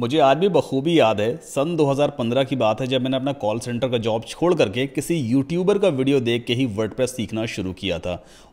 मुझे आज भी बखूबी याद है सन 2015 की बात है जब मैंने अपना कॉल सेंटर का जॉब छोड़ करके किसी यूट्यूबर का वीडियो देख के ही वर्ड सीखना शुरू किया था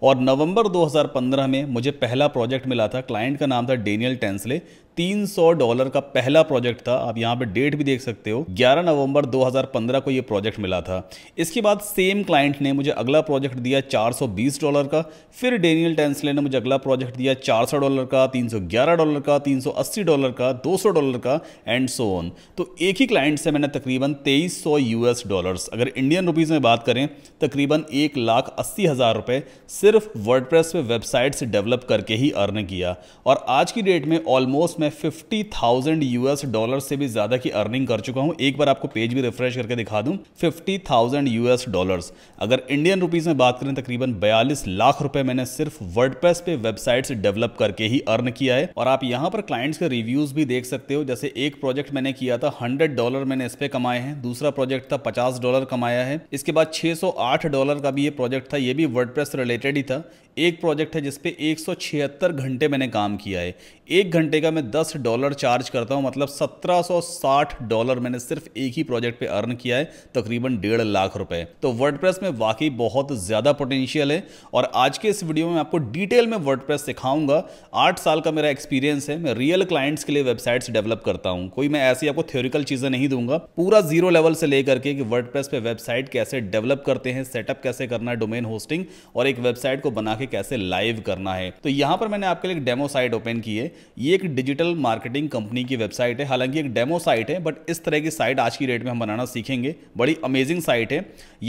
और नवंबर 2015 में मुझे पहला प्रोजेक्ट मिला था क्लाइंट का नाम था डेनियल टेंसले 300 डॉलर का पहला प्रोजेक्ट था आप यहाँ पे डेट भी देख सकते हो 11 नवंबर 2015 को ये प्रोजेक्ट मिला था इसके बाद सेम क्लाइंट ने मुझे अगला प्रोजेक्ट दिया 420 डॉलर का फिर डेनियल टेंसले ने मुझे अगला प्रोजेक्ट दिया 400 डॉलर का 311 डॉलर का 380 डॉलर का 200 डॉलर का एंड सो ऑन तो एक ही क्लाइंट से मैंने तकरीबन तेईस सौ यूएस डॉलर्स अगर इंडियन रुपीज़ में बात करें तकरीबन एक लाख अस्सी हज़ार रुपये सिर्फ वर्ड प्रेस वेबसाइट से डेवलप करके ही अर्न किया और आज की डेट में ऑलमोस्ट मैं फिफ्टी थाउजेंड यूएस डॉलर से भी ज्यादा की अर्निंग कर चुका हूं एक बार आपको पेज भी रिफ्रेश करके दिखा दूं फिफ्टी थाउजेंड यूएस डॉलर अगर इंडियन रुपीज में बात करें तकरीबन बयालीस लाख रुपए मैंने सिर्फ वर्ड पे वेबसाइट डेवलप करके ही अर्न किया है और आप यहां पर क्लाइंट्स के रिव्यूज भी देख सकते हो जैसे एक प्रोजेक्ट मैंने किया था हंड्रेड डॉलर मैंने इस पे कमाए हैं दूसरा प्रोजेक्ट था पचास डॉलर कमाया है इसके बाद छह डॉलर का भी ये प्रोजेक्ट था ये भी वर्ड रिलेटेड ही था एक प्रोजेक्ट है जिसपे एक घंटे मैंने काम किया है एक घंटे का मैं 10 डॉलर चार्ज करता हूँ मतलब 1760 डॉलर मैंने सिर्फ एक ही प्रोजेक्ट पे अर्न किया है तकरीबन डेढ़ लाख रुपए तो वर्डप्रेस में वाकई बहुत ज़्यादा पोटेंशियल है और आज के इस वीडियो में आपको डिटेल में वर्ड प्रेस सिखाऊंगा आठ साल का मेरा एक्सपीरियंस है मैं रियल क्लाइंट्स के लिए वेबसाइट्स डेवलप करता हूँ कोई मैं ऐसी आपको थ्योरिकल चीज़ें नहीं दूंगा पूरा जीरो लेवल से लेकर के वर्ड प्रेस वेबसाइट कैसे डेवलप करते हैं सेटअप कैसे करना है डोमेन होस्टिंग और एक वेबसाइट को बना के है कैसे लाइव करना है तो यहां पर मैंने आपके लिए एक डेमो साइट ओपन की है ये एक डिजिटल मार्केटिंग कंपनी की वेबसाइट है हालांकि एक डेमो साइट है बट इस तरह की साइट आज की डेट में हम बनाना सीखेंगे बड़ी अमेजिंग साइट है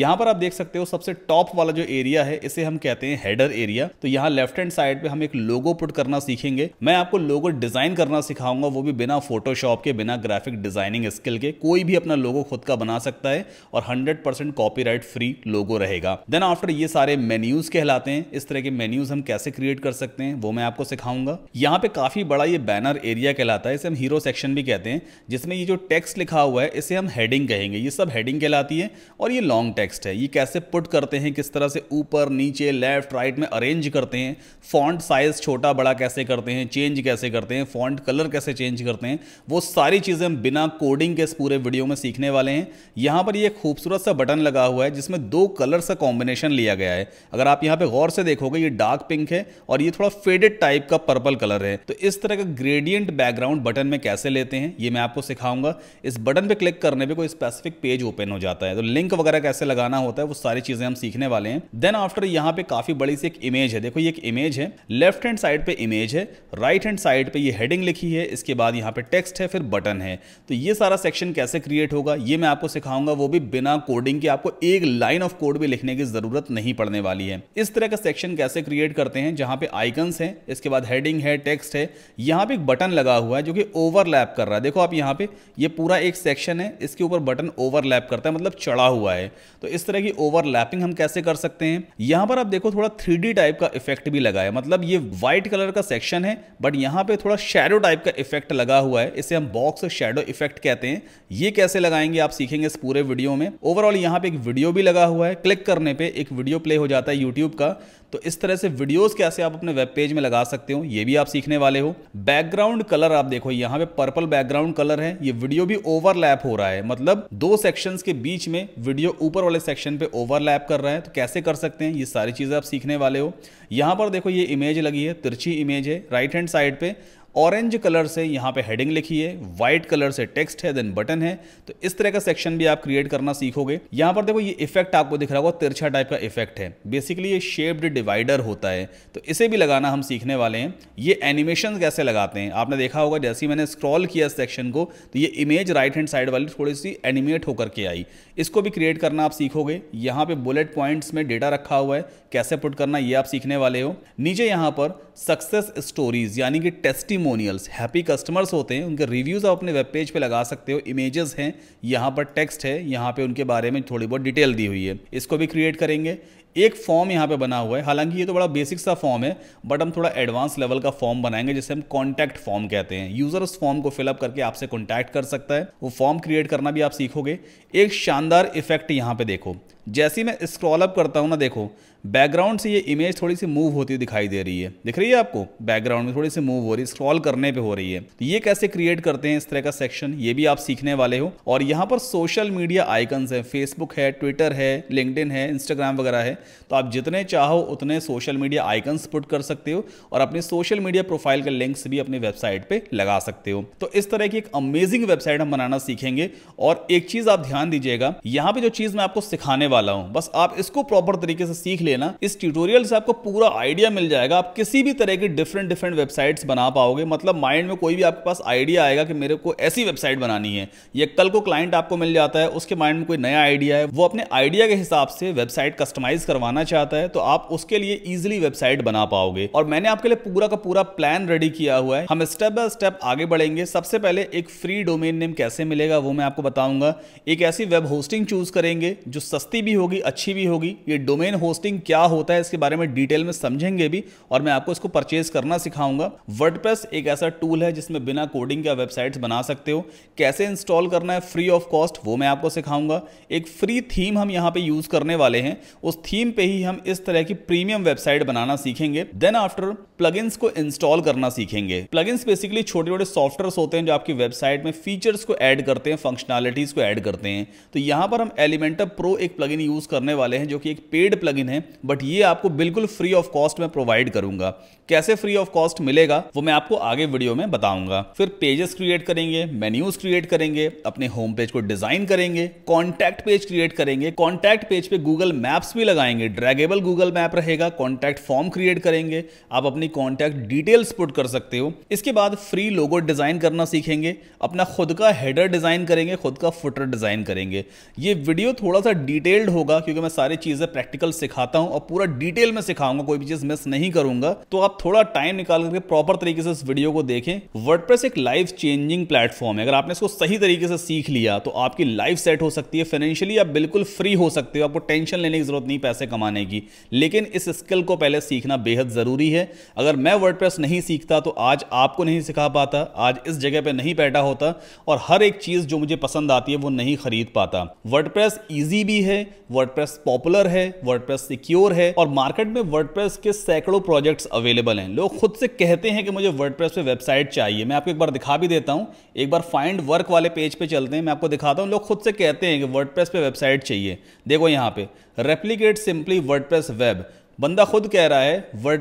यहां पर आप देख सकते हो सबसे टॉप वाला जो एरिया है इसे हम कहते हैं हेडर एरिया तो यहाँ लेफ्ट हैंड साइड पर हम एक लोगो पुट करना सीखेंगे मैं आपको लोगो डिजाइन करना सिखाऊंगा वो भी बिना फोटोशॉप के बिना ग्राफिक डिजाइनिंग स्किल के कोई भी अपना लोगो खुद का बना सकता है और 100% कॉपीराइट फ्री लोगो रहेगा देन आफ्टर ये सारे मेन्यूज कहलाते हैं इस तरह के मेन्यूज हम कैसे क्रिएट कर सकते हैं वो मैं आपको सिखाऊंगा यहाँ पे काफी बड़ा ये बैनर एरिया कहलाता है इसे हम हीरो सेक्शन भी कहते हैं जिसमें ये जो टेक्स्ट लिखा हुआ है इसे हम हेडिंग कहेंगे ये सब हेडिंग कहलाती है और ये लॉन्ग टेक्स्ट है ये कैसे पुट करते हैं किस तरह से ऊपर नीचे लेफ्ट राइट में अरेंज करते हैं फॉन्ट साइज छोटा बड़ा कैसे करते हैं चेंज कैसे करते हैं फॉन्ट कलर कैसे चेंज करते हैं वो सारी चीज़ें हम बिना कोडिंग के इस पूरे वीडियो में सीखने वाले हैं यहाँ पर ये खूबसूरत सा बटन लगा हुआ है जिसमें दो कलर सा कॉम्बिनेशन लिया गया है अगर आप यहाँ पे गौर से देखोगे होगा ये डार्क पिंक है और ये थोड़ा फेडेड टाइप का पर्पल कलर है तो इस तरह का ग्रेडियंट बैकग्राउंड बटन में कैसे लेते हैं ये मैं आपको सिखाऊंगा इस बटन पे क्लिक करने पे कोई स्पेसिफिक पेज ओपन हो जाता है तो लिंक वगैरह कैसे लगाना होता है वो सारी चीजें हम सीखने वाले हैं देन आफ्टर यहाँ पे काफी बड़ी सी एक इमेज है देखो ये एक इमेज है लेफ्ट हैंड साइड पे इमेज है राइट हैंड साइड पे ये हेडिंग लिखी है इसके बाद यहाँ पे टेक्स्ट है फिर बटन है तो ये सारा सेक्शन कैसे क्रिएट होगा ये मैं आपको सिखाऊंगा वो भी बिना कोडिंग के आपको एक लाइन ऑफ कोड भी लिखने की जरूरत नहीं पड़ने वाली है इस तरह का सेक्शन कैसे कैसे क्रिएट करते हैं जहाँ पे आइकन्स हैं इसके बाद हेडिंग है टेक्स्ट है यहाँ पे एक बटन लगा हुआ है जो कि ओवरलैप कर रहा है देखो आप यहाँ पे ये पूरा एक सेक्शन है इसके ऊपर बटन ओवरलैप करता है मतलब चढ़ा हुआ है तो इस तरह की ओवरलैपिंग हम कैसे कर सकते हैं यहाँ पर आप देखो थोड़ा थ्री टाइप का इफेक्ट भी लगा है मतलब ये व्हाइट कलर का सेक्शन है बट यहाँ पर थोड़ा शेडो टाइप का इफेक्ट लगा हुआ है इसे हम बॉक्स शेडो इफेक्ट कहते हैं ये कैसे लगाएंगे आप सीखेंगे इस पूरे वीडियो में ओवरऑल यहाँ पर एक वीडियो भी लगा हुआ है क्लिक करने पर एक वीडियो प्ले हो जाता है यूट्यूब का तो इस तरह से वीडियोस कैसे आप अपने वेब पेज में लगा सकते हो ये भी आप सीखने वाले हो बैकग्राउंड कलर आप देखो यहाँ पे पर्पल बैकग्राउंड कलर है ये वीडियो भी ओवरलैप हो रहा है मतलब दो सेक्शंस के बीच में वीडियो ऊपर वाले सेक्शन पे ओवरलैप कर रहा है तो कैसे कर सकते हैं ये सारी चीजें आप सीखने वाले हो यहाँ पर देखो ये इमेज लगी है तिरछी इमेज है राइट हैंड साइड पे ऑरेंज कलर से यहाँ पे हेडिंग लिखी है व्हाइट कलर से टेक्स्ट है देन बटन है तो इस तरह का सेक्शन भी आप क्रिएट करना सीखोगे यहाँ पर देखो ये इफेक्ट आपको दिख रहा होगा तिरछा टाइप का इफेक्ट है बेसिकली ये शेप्ड डिवाइडर होता है तो इसे भी लगाना हम सीखने वाले हैं ये एनिमेशन कैसे लगाते हैं आपने देखा होगा जैसे ही मैंने स्क्रॉल किया सेक्शन को तो ये इमेज राइट हैंड साइड वाली थोड़ी सी एनिमेट होकर के आई इसको भी क्रिएट करना आप सीखोगे यहाँ पे बुलेट पॉइंट्स में डेटा रखा हुआ है कैसे पुट करना ये आप सीखने वाले हो नीचे यहाँ पर सक्सेस स्टोरीज यानी कि टेस्टी टेस्टिमोनियल्स हैप्पी कस्टमर्स होते हैं उनके रिव्यूज़ आप अपने वेब पेज पे लगा सकते हो इमेजेस हैं यहाँ पर टेक्स्ट है यहाँ पे उनके बारे में थोड़ी बहुत डिटेल दी हुई है इसको भी क्रिएट करेंगे एक फॉर्म यहाँ पे बना हुआ है हालांकि ये तो बड़ा बेसिक सा फॉर्म है बट हम थोड़ा एडवांस लेवल का फॉर्म बनाएंगे जिसे हम कॉन्टैक्ट फॉर्म कहते हैं यूजर उस फॉर्म को फिलअप करके आपसे कॉन्टैक्ट कर सकता है वो फॉर्म क्रिएट करना भी आप सीखोगे एक शानदार इफेक्ट यहाँ पे देखो जैसे ही मैं स्क्रॉल अप करता हूँ ना देखो बैकग्राउंड से ये इमेज थोड़ी सी मूव होती दिखाई दे रही है दिख रही है आपको बैकग्राउंड में थोड़ी सी मूव हो रही है स्क्रॉल करने पे हो रही है तो ये कैसे क्रिएट करते हैं इस तरह का सेक्शन ये भी आप सीखने वाले हो और यहाँ पर सोशल मीडिया आइकन्स है फेसबुक है ट्विटर है लिंकडिन है इंस्टाग्राम वगैरह है तो आप जितने चाहो उतने सोशल मीडिया आइकन्स पुट कर सकते हो और अपने सोशल मीडिया प्रोफाइल के लिंक्स भी अपनी वेबसाइट पे लगा सकते हो तो इस तरह की एक अमेजिंग वेबसाइट हम बनाना सीखेंगे और एक चीज आप ध्यान दीजिएगा यहाँ पे जो चीज मैं आपको सिखाने वाला हूँ बस आप इसको प्रॉपर तरीके से सीख लेना करेंगे ना इस ट्यूटोरियल से आपको पूरा आइडिया मिल जाएगा आप किसी भी तरह की डिफरेंट डिफरेंट वेबसाइट्स बना पाओगे मतलब माइंड में कोई भी आपके पास आइडिया आएगा कि मेरे को ऐसी वेबसाइट बनानी है या कल को क्लाइंट आपको मिल जाता है उसके माइंड में कोई नया आइडिया है वो अपने आइडिया के हिसाब से वेबसाइट कस्टमाइज करवाना चाहता है तो आप उसके लिए इजिली वेबसाइट बना पाओगे और मैंने आपके लिए पूरा का पूरा प्लान रेडी किया हुआ है हम स्टेप बाय स्टेप आगे बढ़ेंगे सबसे पहले एक फ्री डोमेन नेम कैसे मिलेगा वो मैं आपको बताऊंगा एक ऐसी वेब होस्टिंग चूज करेंगे जो सस्ती भी होगी अच्छी भी होगी ये डोमेन होस्टिंग क्या होता है इसके बारे में डिटेल में समझेंगे भी और मैं आपको इसको परचेज करना सिखाऊंगा वर्ड एक ऐसा टूल है जिसमें बिना कोडिंग के वेबसाइट्स बना सकते हो कैसे इंस्टॉल करना है फ्री ऑफ कॉस्ट वो मैं आपको सिखाऊंगा एक फ्री थीम हम यहाँ पे यूज करने वाले हैं उस थीम पे ही हम इस तरह की प्रीमियम वेबसाइट बनाना सीखेंगे देन आफ्टर प्लगइन्स को इंस्टॉल करना सीखेंगे प्लगइन्स बेसिकली छोटे छोटे सॉफ्टवेयर होते हैं जो आपकी वेबसाइट में फीचर्स को ऐड करते हैं फंक्शनैलिटीज को ऐड करते हैं तो यहाँ पर हम एलिमेंटर प्रो एक प्लगइन यूज करने वाले हैं जो कि एक पेड प्लगइन है बट ये आपको बिल्कुल फ्री ऑफ कॉस्ट में प्रोवाइड करूंगा कैसे फ्री ऑफ कॉस्ट मिलेगा वो मैं आपको आगे वीडियो में बताऊंगा फिर पेजेस क्रिएट करेंगे मेन्यूज क्रिएट करेंगे अपने होम पेज को डिजाइन करेंगे कॉन्टैक्ट पेज क्रिएट करेंगे कॉन्टैक्ट पेज पे गूगल मैप्स भी लगाएंगे ड्रैगेबल गूगल मैप रहेगा कॉन्टैक्ट फॉर्म क्रिएट करेंगे आप अपनी कॉन्टैक्ट डिटेल्स पुट कर सकते हो इसके बाद फ्री लोगो डिजाइन करना सीखेंगे अपना खुद का हेडर डिजाइन करेंगे खुद का फुटर डिजाइन करेंगे ये वीडियो थोड़ा सा डिटेल्ड होगा क्योंकि मैं सारी चीजें प्रैक्टिकल सिखाता सिखाता हूं और पूरा डिटेल में सिखाऊंगा कोई भी चीज मिस नहीं करूंगा तो आप थोड़ा टाइम निकाल करके प्रॉपर तरीके से इस वीडियो को देखें वर्डप्रेस एक लाइफ चेंजिंग प्लेटफॉर्म है अगर आपने इसको सही तरीके से सीख लिया तो आपकी लाइफ सेट हो सकती है फाइनेंशियली आप बिल्कुल फ्री हो सकते हो आपको टेंशन लेने की जरूरत नहीं पैसे कमाने की लेकिन इस स्किल को पहले सीखना बेहद जरूरी है अगर मैं वर्ड नहीं सीखता तो आज आपको नहीं सिखा पाता आज इस जगह पर नहीं बैठा होता और हर एक चीज जो मुझे पसंद आती है वो नहीं खरीद पाता वर्डप्रेस इजी भी है वर्डप्रेस पॉपुलर है वर्डप्रेस सिक्योर है और मार्केट में वर्डप्रेस के सैकड़ों प्रोजेक्ट्स अवेलेबल हैं लोग खुद से कहते हैं कि मुझे वर्डप्रेस पे वेबसाइट चाहिए मैं आपको एक बार दिखा भी देता हूँ एक बार फाइंड वर्क वाले पेज पे चलते हैं मैं आपको दिखाता हूँ लोग खुद से कहते हैं कि वर्डप्रेस पे वेबसाइट चाहिए देखो यहाँ पे रेप्लीकेट सिंपली वर्डप्रेस वेब बंदा खुद कह रहा है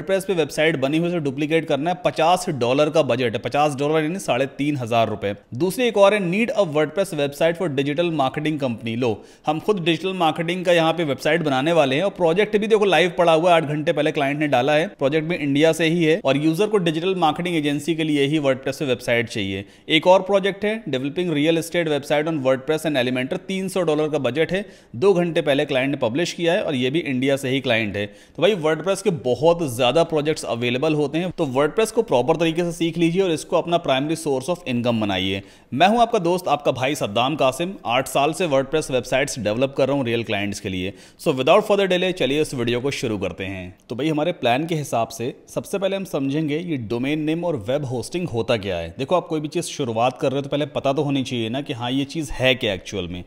प्रेस पे वेबसाइट बनी हुई से डुप्लीकेट करना है पचास डॉलर का बजट है पचास डॉलर यानी साढ़े तीन हजार रुपए दूसरी एक और है need a press website for digital marketing company लो हम खुद डिजिटल मार्केटिंग का यहाँ पे वेबसाइट बनाने वाले हैं और प्रोजेक्ट भी देखो लाइव पड़ा हुआ है आठ घंटे पहले क्लाइंट ने डाला है प्रोजेक्ट भी इंडिया से ही है और यूजर को डिजिटल मार्केटिंग एजेंसी के लिए ही वर्ड प्रेस वेबसाइट चाहिए एक और प्रोजेक्ट है developing real estate website on press and Elementor तीन डॉलर का बजट है दो घंटे पहले क्लाइंट ने पब्लिश किया है और ये भी इंडिया से ही क्लाइंट है तो वही वर्डप्रेस के बहुत ज्यादा प्रोजेक्ट्स अवेलेबल होते हैं तो वर्डप्रेस को प्रॉपर तरीके से सीख लीजिए और इसको अपना प्राइमरी सोर्स ऑफ इनकम बनाइए मैं हूं आपका दोस्त आपका भाई सद्दाम कासिम आठ साल से वर्डप्रेस वेबसाइट्स डेवलप कर रहा हूं रियल क्लाइंट्स के लिए सो विदाउट फर्दर डिले चलिए इस वीडियो को शुरू करते हैं तो भाई हमारे प्लान के हिसाब से सबसे पहले हम समझेंगे ये डोमेन नेम और वेब होस्टिंग होता क्या है देखो आप कोई भी चीज़ शुरुआत कर रहे हो तो पहले पता तो होनी चाहिए ना कि हाँ ये चीज़ है क्या एक्चुअल में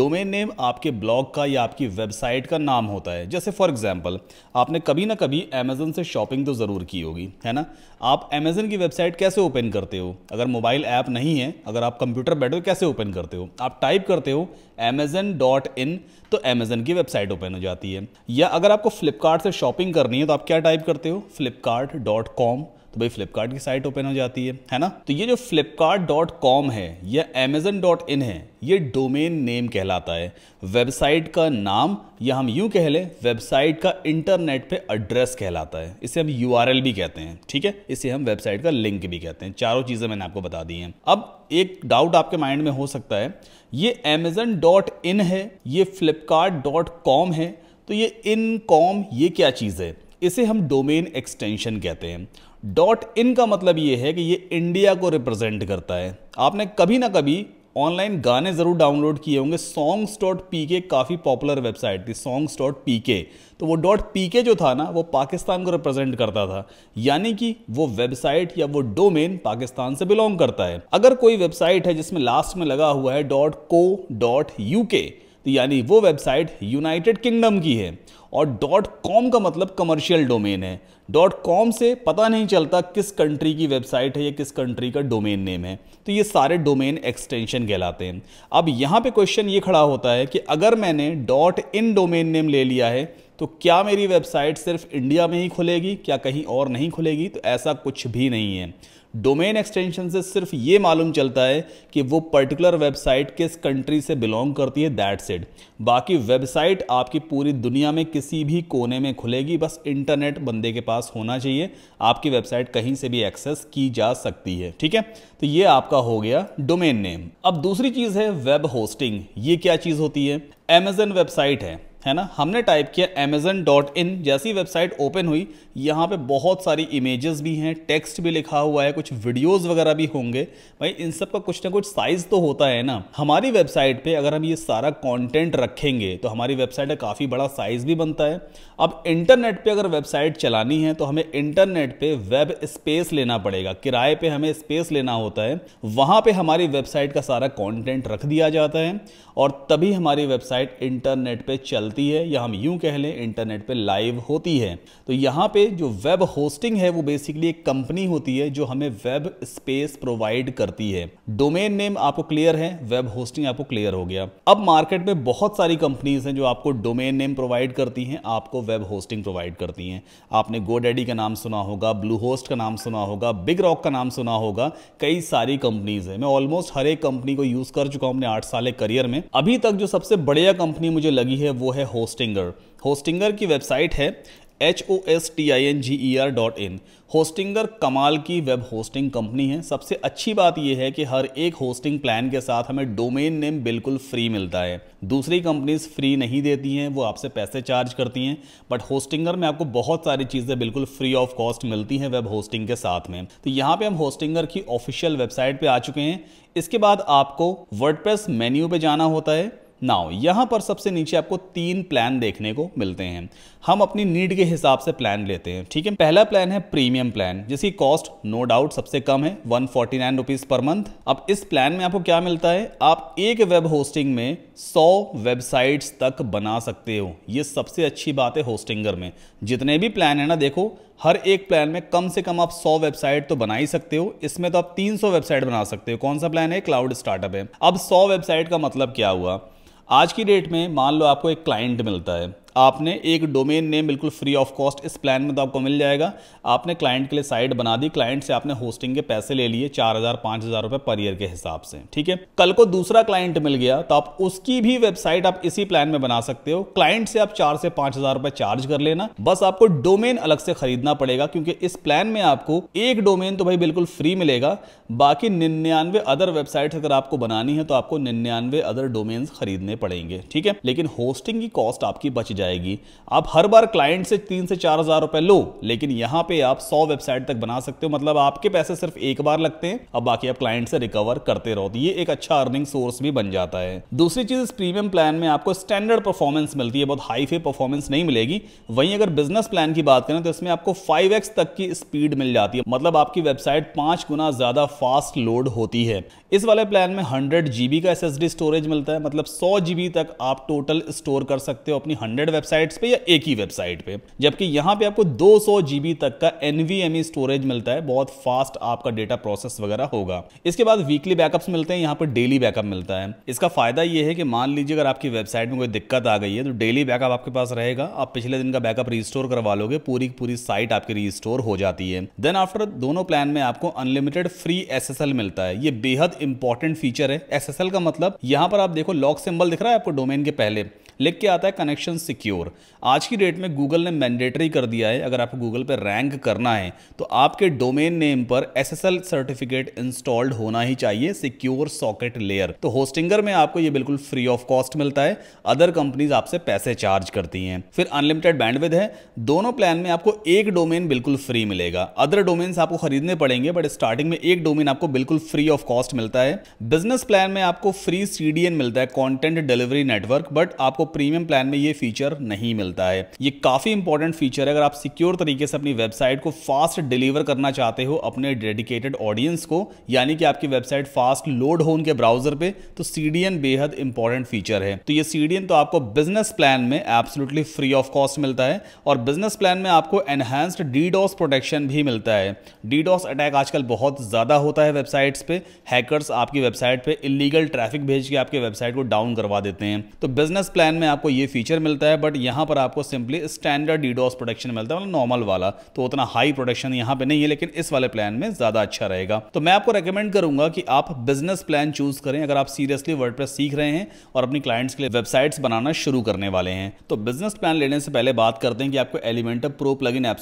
डोमेन नेम आपके ब्लॉग का या आपकी वेबसाइट का नाम होता है जैसे फॉर एग्जाम्पल आपने कभी ना कभी अमेज़न से शॉपिंग तो ज़रूर की होगी है ना आप अमेज़न की वेबसाइट कैसे ओपन करते हो अगर मोबाइल ऐप नहीं है अगर आप कंप्यूटर बैठे हो कैसे ओपन करते हो आप टाइप करते हो अमेज़न डॉट इन तो अमेज़न की वेबसाइट ओपन हो जाती है या अगर आपको फ्लिपकार्ट से शॉपिंग करनी है तो आप क्या टाइप करते हो फ्लिपकार्ट डॉट कॉम तो भाई फ्लिपकार्ट की साइट ओपन हो जाती है है ना तो ये जो फ्लिपकार्ट है या इन है ये डोमेन नेम कहलाता है वेबसाइट का नाम या हम यूं कह लें वेबसाइट का इंटरनेट पे एड्रेस कहलाता है इसे हम यू भी कहते हैं ठीक है इसे हम वेबसाइट का लिंक भी कहते हैं चारों चीज़ें मैंने आपको बता दी हैं अब एक डाउट आपके माइंड में हो सकता है ये अमेजन डॉट इन है ये फ्लिपकार्ट डॉट कॉम है तो ये इन कॉम ये क्या चीज़ है इसे हम डोमेन एक्सटेंशन कहते हैं डॉट इन का मतलब ये है कि ये इंडिया को रिप्रेजेंट करता है आपने कभी ना कभी ऑनलाइन गाने ज़रूर डाउनलोड किए होंगे सॉन्ग्स डॉट पी के काफ़ी पॉपुलर वेबसाइट थी सॉन्ग्स डॉट पी के तो वो डॉट पी के जो था ना वो पाकिस्तान को रिप्रेजेंट करता था यानी कि वो वेबसाइट या वो डोमेन पाकिस्तान से बिलोंग करता है अगर कोई वेबसाइट है जिसमें लास्ट में लगा हुआ है डॉट को डॉट यू के तो यानी वो वेबसाइट यूनाइटेड किंगडम की है और डॉट कॉम का मतलब कमर्शियल डोमेन है डॉट कॉम से पता नहीं चलता किस कंट्री की वेबसाइट है या किस कंट्री का डोमेन नेम है तो ये सारे डोमेन एक्सटेंशन कहलाते हैं अब यहाँ पे क्वेश्चन ये खड़ा होता है कि अगर मैंने डॉट इन डोमेन नेम ले लिया है तो क्या मेरी वेबसाइट सिर्फ इंडिया में ही खुलेगी क्या कहीं और नहीं खुलेगी तो ऐसा कुछ भी नहीं है डोमेन एक्सटेंशन से सिर्फ ये मालूम चलता है कि वो पर्टिकुलर वेबसाइट किस कंट्री से बिलोंग करती है दैट सेड बाकी वेबसाइट आपकी पूरी दुनिया में किसी भी कोने में खुलेगी बस इंटरनेट बंदे के पास होना चाहिए आपकी वेबसाइट कहीं से भी एक्सेस की जा सकती है ठीक है तो ये आपका हो गया डोमेन नेम अब दूसरी चीज़ है वेब होस्टिंग ये क्या चीज़ होती है अमेजन वेबसाइट है है ना हमने टाइप किया अमेजन डॉट इन जैसी वेबसाइट ओपन हुई यहाँ पे बहुत सारी इमेजेस भी हैं टेक्स्ट भी लिखा हुआ है कुछ वीडियोस वगैरह भी होंगे भाई इन सब का कुछ ना कुछ साइज तो होता है ना हमारी वेबसाइट पे अगर हम ये सारा कंटेंट रखेंगे तो हमारी वेबसाइट का काफ़ी बड़ा साइज भी बनता है अब इंटरनेट पर अगर वेबसाइट चलानी है तो हमें इंटरनेट पर वेब स्पेस लेना पड़ेगा किराए पर हमें स्पेस लेना होता है वहाँ पर हमारी वेबसाइट का सारा कॉन्टेंट रख दिया जाता है और तभी हमारी वेबसाइट इंटरनेट पर चल चलती है या हम यूं कह लें इंटरनेट पे लाइव होती है तो यहाँ पे जो वेब होस्टिंग है वो बेसिकली एक कंपनी होती है जो हमें वेब स्पेस प्रोवाइड करती है डोमेन नेम आपको क्लियर है वेब होस्टिंग आपको क्लियर हो गया अब मार्केट में बहुत सारी कंपनीज हैं जो आपको डोमेन नेम प्रोवाइड करती हैं आपको वेब होस्टिंग प्रोवाइड करती हैं आपने गोडेडी का नाम सुना होगा ब्लू होस्ट का नाम सुना होगा बिग रॉक का नाम सुना होगा कई सारी कंपनीज हैं मैं ऑलमोस्ट हर एक कंपनी को यूज कर चुका हूं अपने आठ साल करियर में अभी तक जो सबसे बढ़िया कंपनी मुझे लगी है वो है है होस्टिंगर होस्टिंगर की वेबसाइट है H O S T I N G E R dot in Hostinger कमाल की वेब होस्टिंग कंपनी है सबसे अच्छी बात यह है कि हर एक होस्टिंग प्लान के साथ हमें डोमेन नेम बिल्कुल फ्री मिलता है दूसरी कंपनीज फ्री नहीं देती हैं वो आपसे पैसे चार्ज करती हैं बट होस्टिंगर में आपको बहुत सारी चीज़ें बिल्कुल फ्री ऑफ कॉस्ट मिलती हैं वेब होस्टिंग के साथ में तो यहाँ पे हम होस्टिंगर की ऑफिशियल वेबसाइट पे आ चुके हैं इसके बाद आपको वर्डप्रेस मेन्यू पे जाना होता है नाउ यहाँ पर सबसे नीचे आपको तीन प्लान देखने को मिलते हैं हम अपनी नीड के हिसाब से प्लान लेते हैं ठीक है पहला प्लान है प्रीमियम प्लान जिसकी कॉस्ट नो डाउट सबसे कम है one forty nine rupees per month अब इस प्लान में आपको क्या मिलता है आप एक वेब होस्टिंग में सौ वेबसाइट्स तक बना सकते हो ये सबसे अच्छी बात है होस्टिंगर में जितने भी प्लान है ना देखो हर एक प्लान में कम से कम आप 100 वेबसाइट तो बना ही सकते हो इसमें तो आप 300 वेबसाइट बना सकते हो कौन सा प्लान है क्लाउड स्टार्टअप है अब 100 वेबसाइट का मतलब क्या हुआ आज की डेट में मान लो आपको एक क्लाइंट मिलता है आपने एक डोमेन नेम बिल्कुल फ्री ऑफ कॉस्ट इस प्लान में तो आपको मिल जाएगा आपने क्लाइंट के लिए साइट बना दी क्लाइंट से आपने होस्टिंग के पैसे ले लिए चार हज़ार पांच हज़ार रुपए पर ईयर के हिसाब से ठीक है कल को दूसरा क्लाइंट मिल गया तो आप उसकी भी वेबसाइट आप इसी प्लान में बना सकते हो क्लाइंट से आप चार से पांच हज़ार चार्ज कर लेना बस आपको डोमेन अलग से खरीदना पड़ेगा क्योंकि इस प्लान में आपको एक डोमेन तो भाई बिल्कुल फ्री मिलेगा बाकी निन्यानवे अदर वेबसाइट अगर आपको बनानी है तो आपको निन्यानवे अदर डोमेन्स खरीदने पड़ेंगे ठीक है लेकिन होस्टिंग की कॉस्ट आपकी बच जाए जाएगी आप हर बार क्लाइंट से तीन से चार हज़ार रुपए लो लेकिन यहां पे आप सौ वेबसाइट तक बना सकते हो मतलब आपके पैसे सिर्फ एक बार लगते हैं अब बाकी आप क्लाइंट से रिकवर करते रहो तो ये एक अच्छा अर्निंग सोर्स भी बन जाता है दूसरी चीज़ प्रीमियम प्लान में आपको स्टैंडर्ड परफॉर्मेंस मिलती है बहुत हाई फे परफॉर्मेंस नहीं मिलेगी वहीं अगर बिजनेस प्लान की बात करें तो इसमें आपको फाइव तक की स्पीड मिल जाती है मतलब आपकी वेबसाइट पांच गुना ज़्यादा फास्ट लोड होती है इस वाले प्लान में हंड्रेड जीबी का एस स्टोरेज मिलता है मतलब सौ जीबी तक आप टोटल स्टोर कर सकते हो अपनी हंड्रेड डिफरेंट वेबसाइट्स पे या एक ही वेबसाइट पे जबकि यहाँ पे आपको 200 जीबी तक का एनवीएमई स्टोरेज मिलता है बहुत फास्ट आपका डेटा प्रोसेस वगैरह होगा इसके बाद वीकली बैकअप्स मिलते हैं यहाँ पर डेली बैकअप मिलता है इसका फायदा यह है कि मान लीजिए अगर आपकी वेबसाइट में कोई दिक्कत आ गई है तो डेली बैकअप आपके पास रहेगा आप पिछले दिन का बैकअप रिस्टोर करवा लोगे पूरी पूरी साइट आपकी रिस्टोर हो जाती है देन आफ्टर दोनों प्लान में आपको अनलिमिटेड फ्री एस मिलता है ये बेहद इंपॉर्टेंट फीचर है एस का मतलब यहाँ पर आप देखो लॉक सिंबल दिख रहा है आपको डोमेन के पहले लिख के आता है कनेक्शन सिक्योर secure आज की डेट में गूगल ने मैंडेटरी कर दिया है अगर आपको गूगल पर रैंक करना है तो आपके डोमेन नेम पर एस सर्टिफिकेट इंस्टॉल्ड होना ही चाहिए सिक्योर सॉकेट लेयर तो होस्टिंगर में आपको ये बिल्कुल फ्री ऑफ कॉस्ट मिलता है अदर कंपनीज आपसे पैसे चार्ज करती हैं फिर अनलिमिटेड बैंडविड है दोनों प्लान में आपको एक डोमेन बिल्कुल फ्री मिलेगा अदर डोमेन्स आपको खरीदने पड़ेंगे बट स्टार्टिंग में एक डोमेन आपको बिल्कुल फ्री ऑफ कॉस्ट मिलता है बिजनेस प्लान में आपको फ्री सीडीएन मिलता है कॉन्टेंट डिलीवरी नेटवर्क बट आपको प्रीमियम प्लान में ये फीचर नहीं मिलता चलता है ये काफ़ी इंपॉर्टेंट फीचर है अगर आप सिक्योर तरीके से अपनी वेबसाइट को फास्ट डिलीवर करना चाहते हो अपने डेडिकेटेड ऑडियंस को यानी कि आपकी वेबसाइट फास्ट लोड हो उनके ब्राउजर पे तो सीडीएन बेहद इंपॉर्टेंट फीचर है तो ये सीडीएन तो आपको बिजनेस प्लान में एब्सोलूटली फ्री ऑफ कॉस्ट मिलता है और बिजनेस प्लान में आपको एनहेंस्ड डीडॉस प्रोटेक्शन भी मिलता है डीडॉस अटैक आजकल बहुत ज़्यादा होता है वेबसाइट्स पे हैकर्स आपकी वेबसाइट पे इलीगल ट्रैफिक भेज के आपके वेबसाइट को डाउन करवा देते हैं तो बिजनेस प्लान में आपको ये फीचर मिलता है बट यहां पर आपको सिंपली स्टैंडर्ड डीडोस प्रोडक्शन मिलता है मतलब नॉर्मल वाला तो उतना हाई प्रोडक्शन यहाँ पे नहीं है लेकिन इस वाले प्लान में ज्यादा अच्छा रहेगा तो मैं आपको रेकमेंड करूंगा कि आप बिजनेस प्लान चूज करें अगर आप सीरियसली वर्ड सीख रहे हैं और अपनी क्लाइंट्स के लिए वेबसाइट्स बनाना शुरू करने वाले हैं तो बिजनेस प्लान लेने से पहले बात करते हैं कि आपको element pro plugin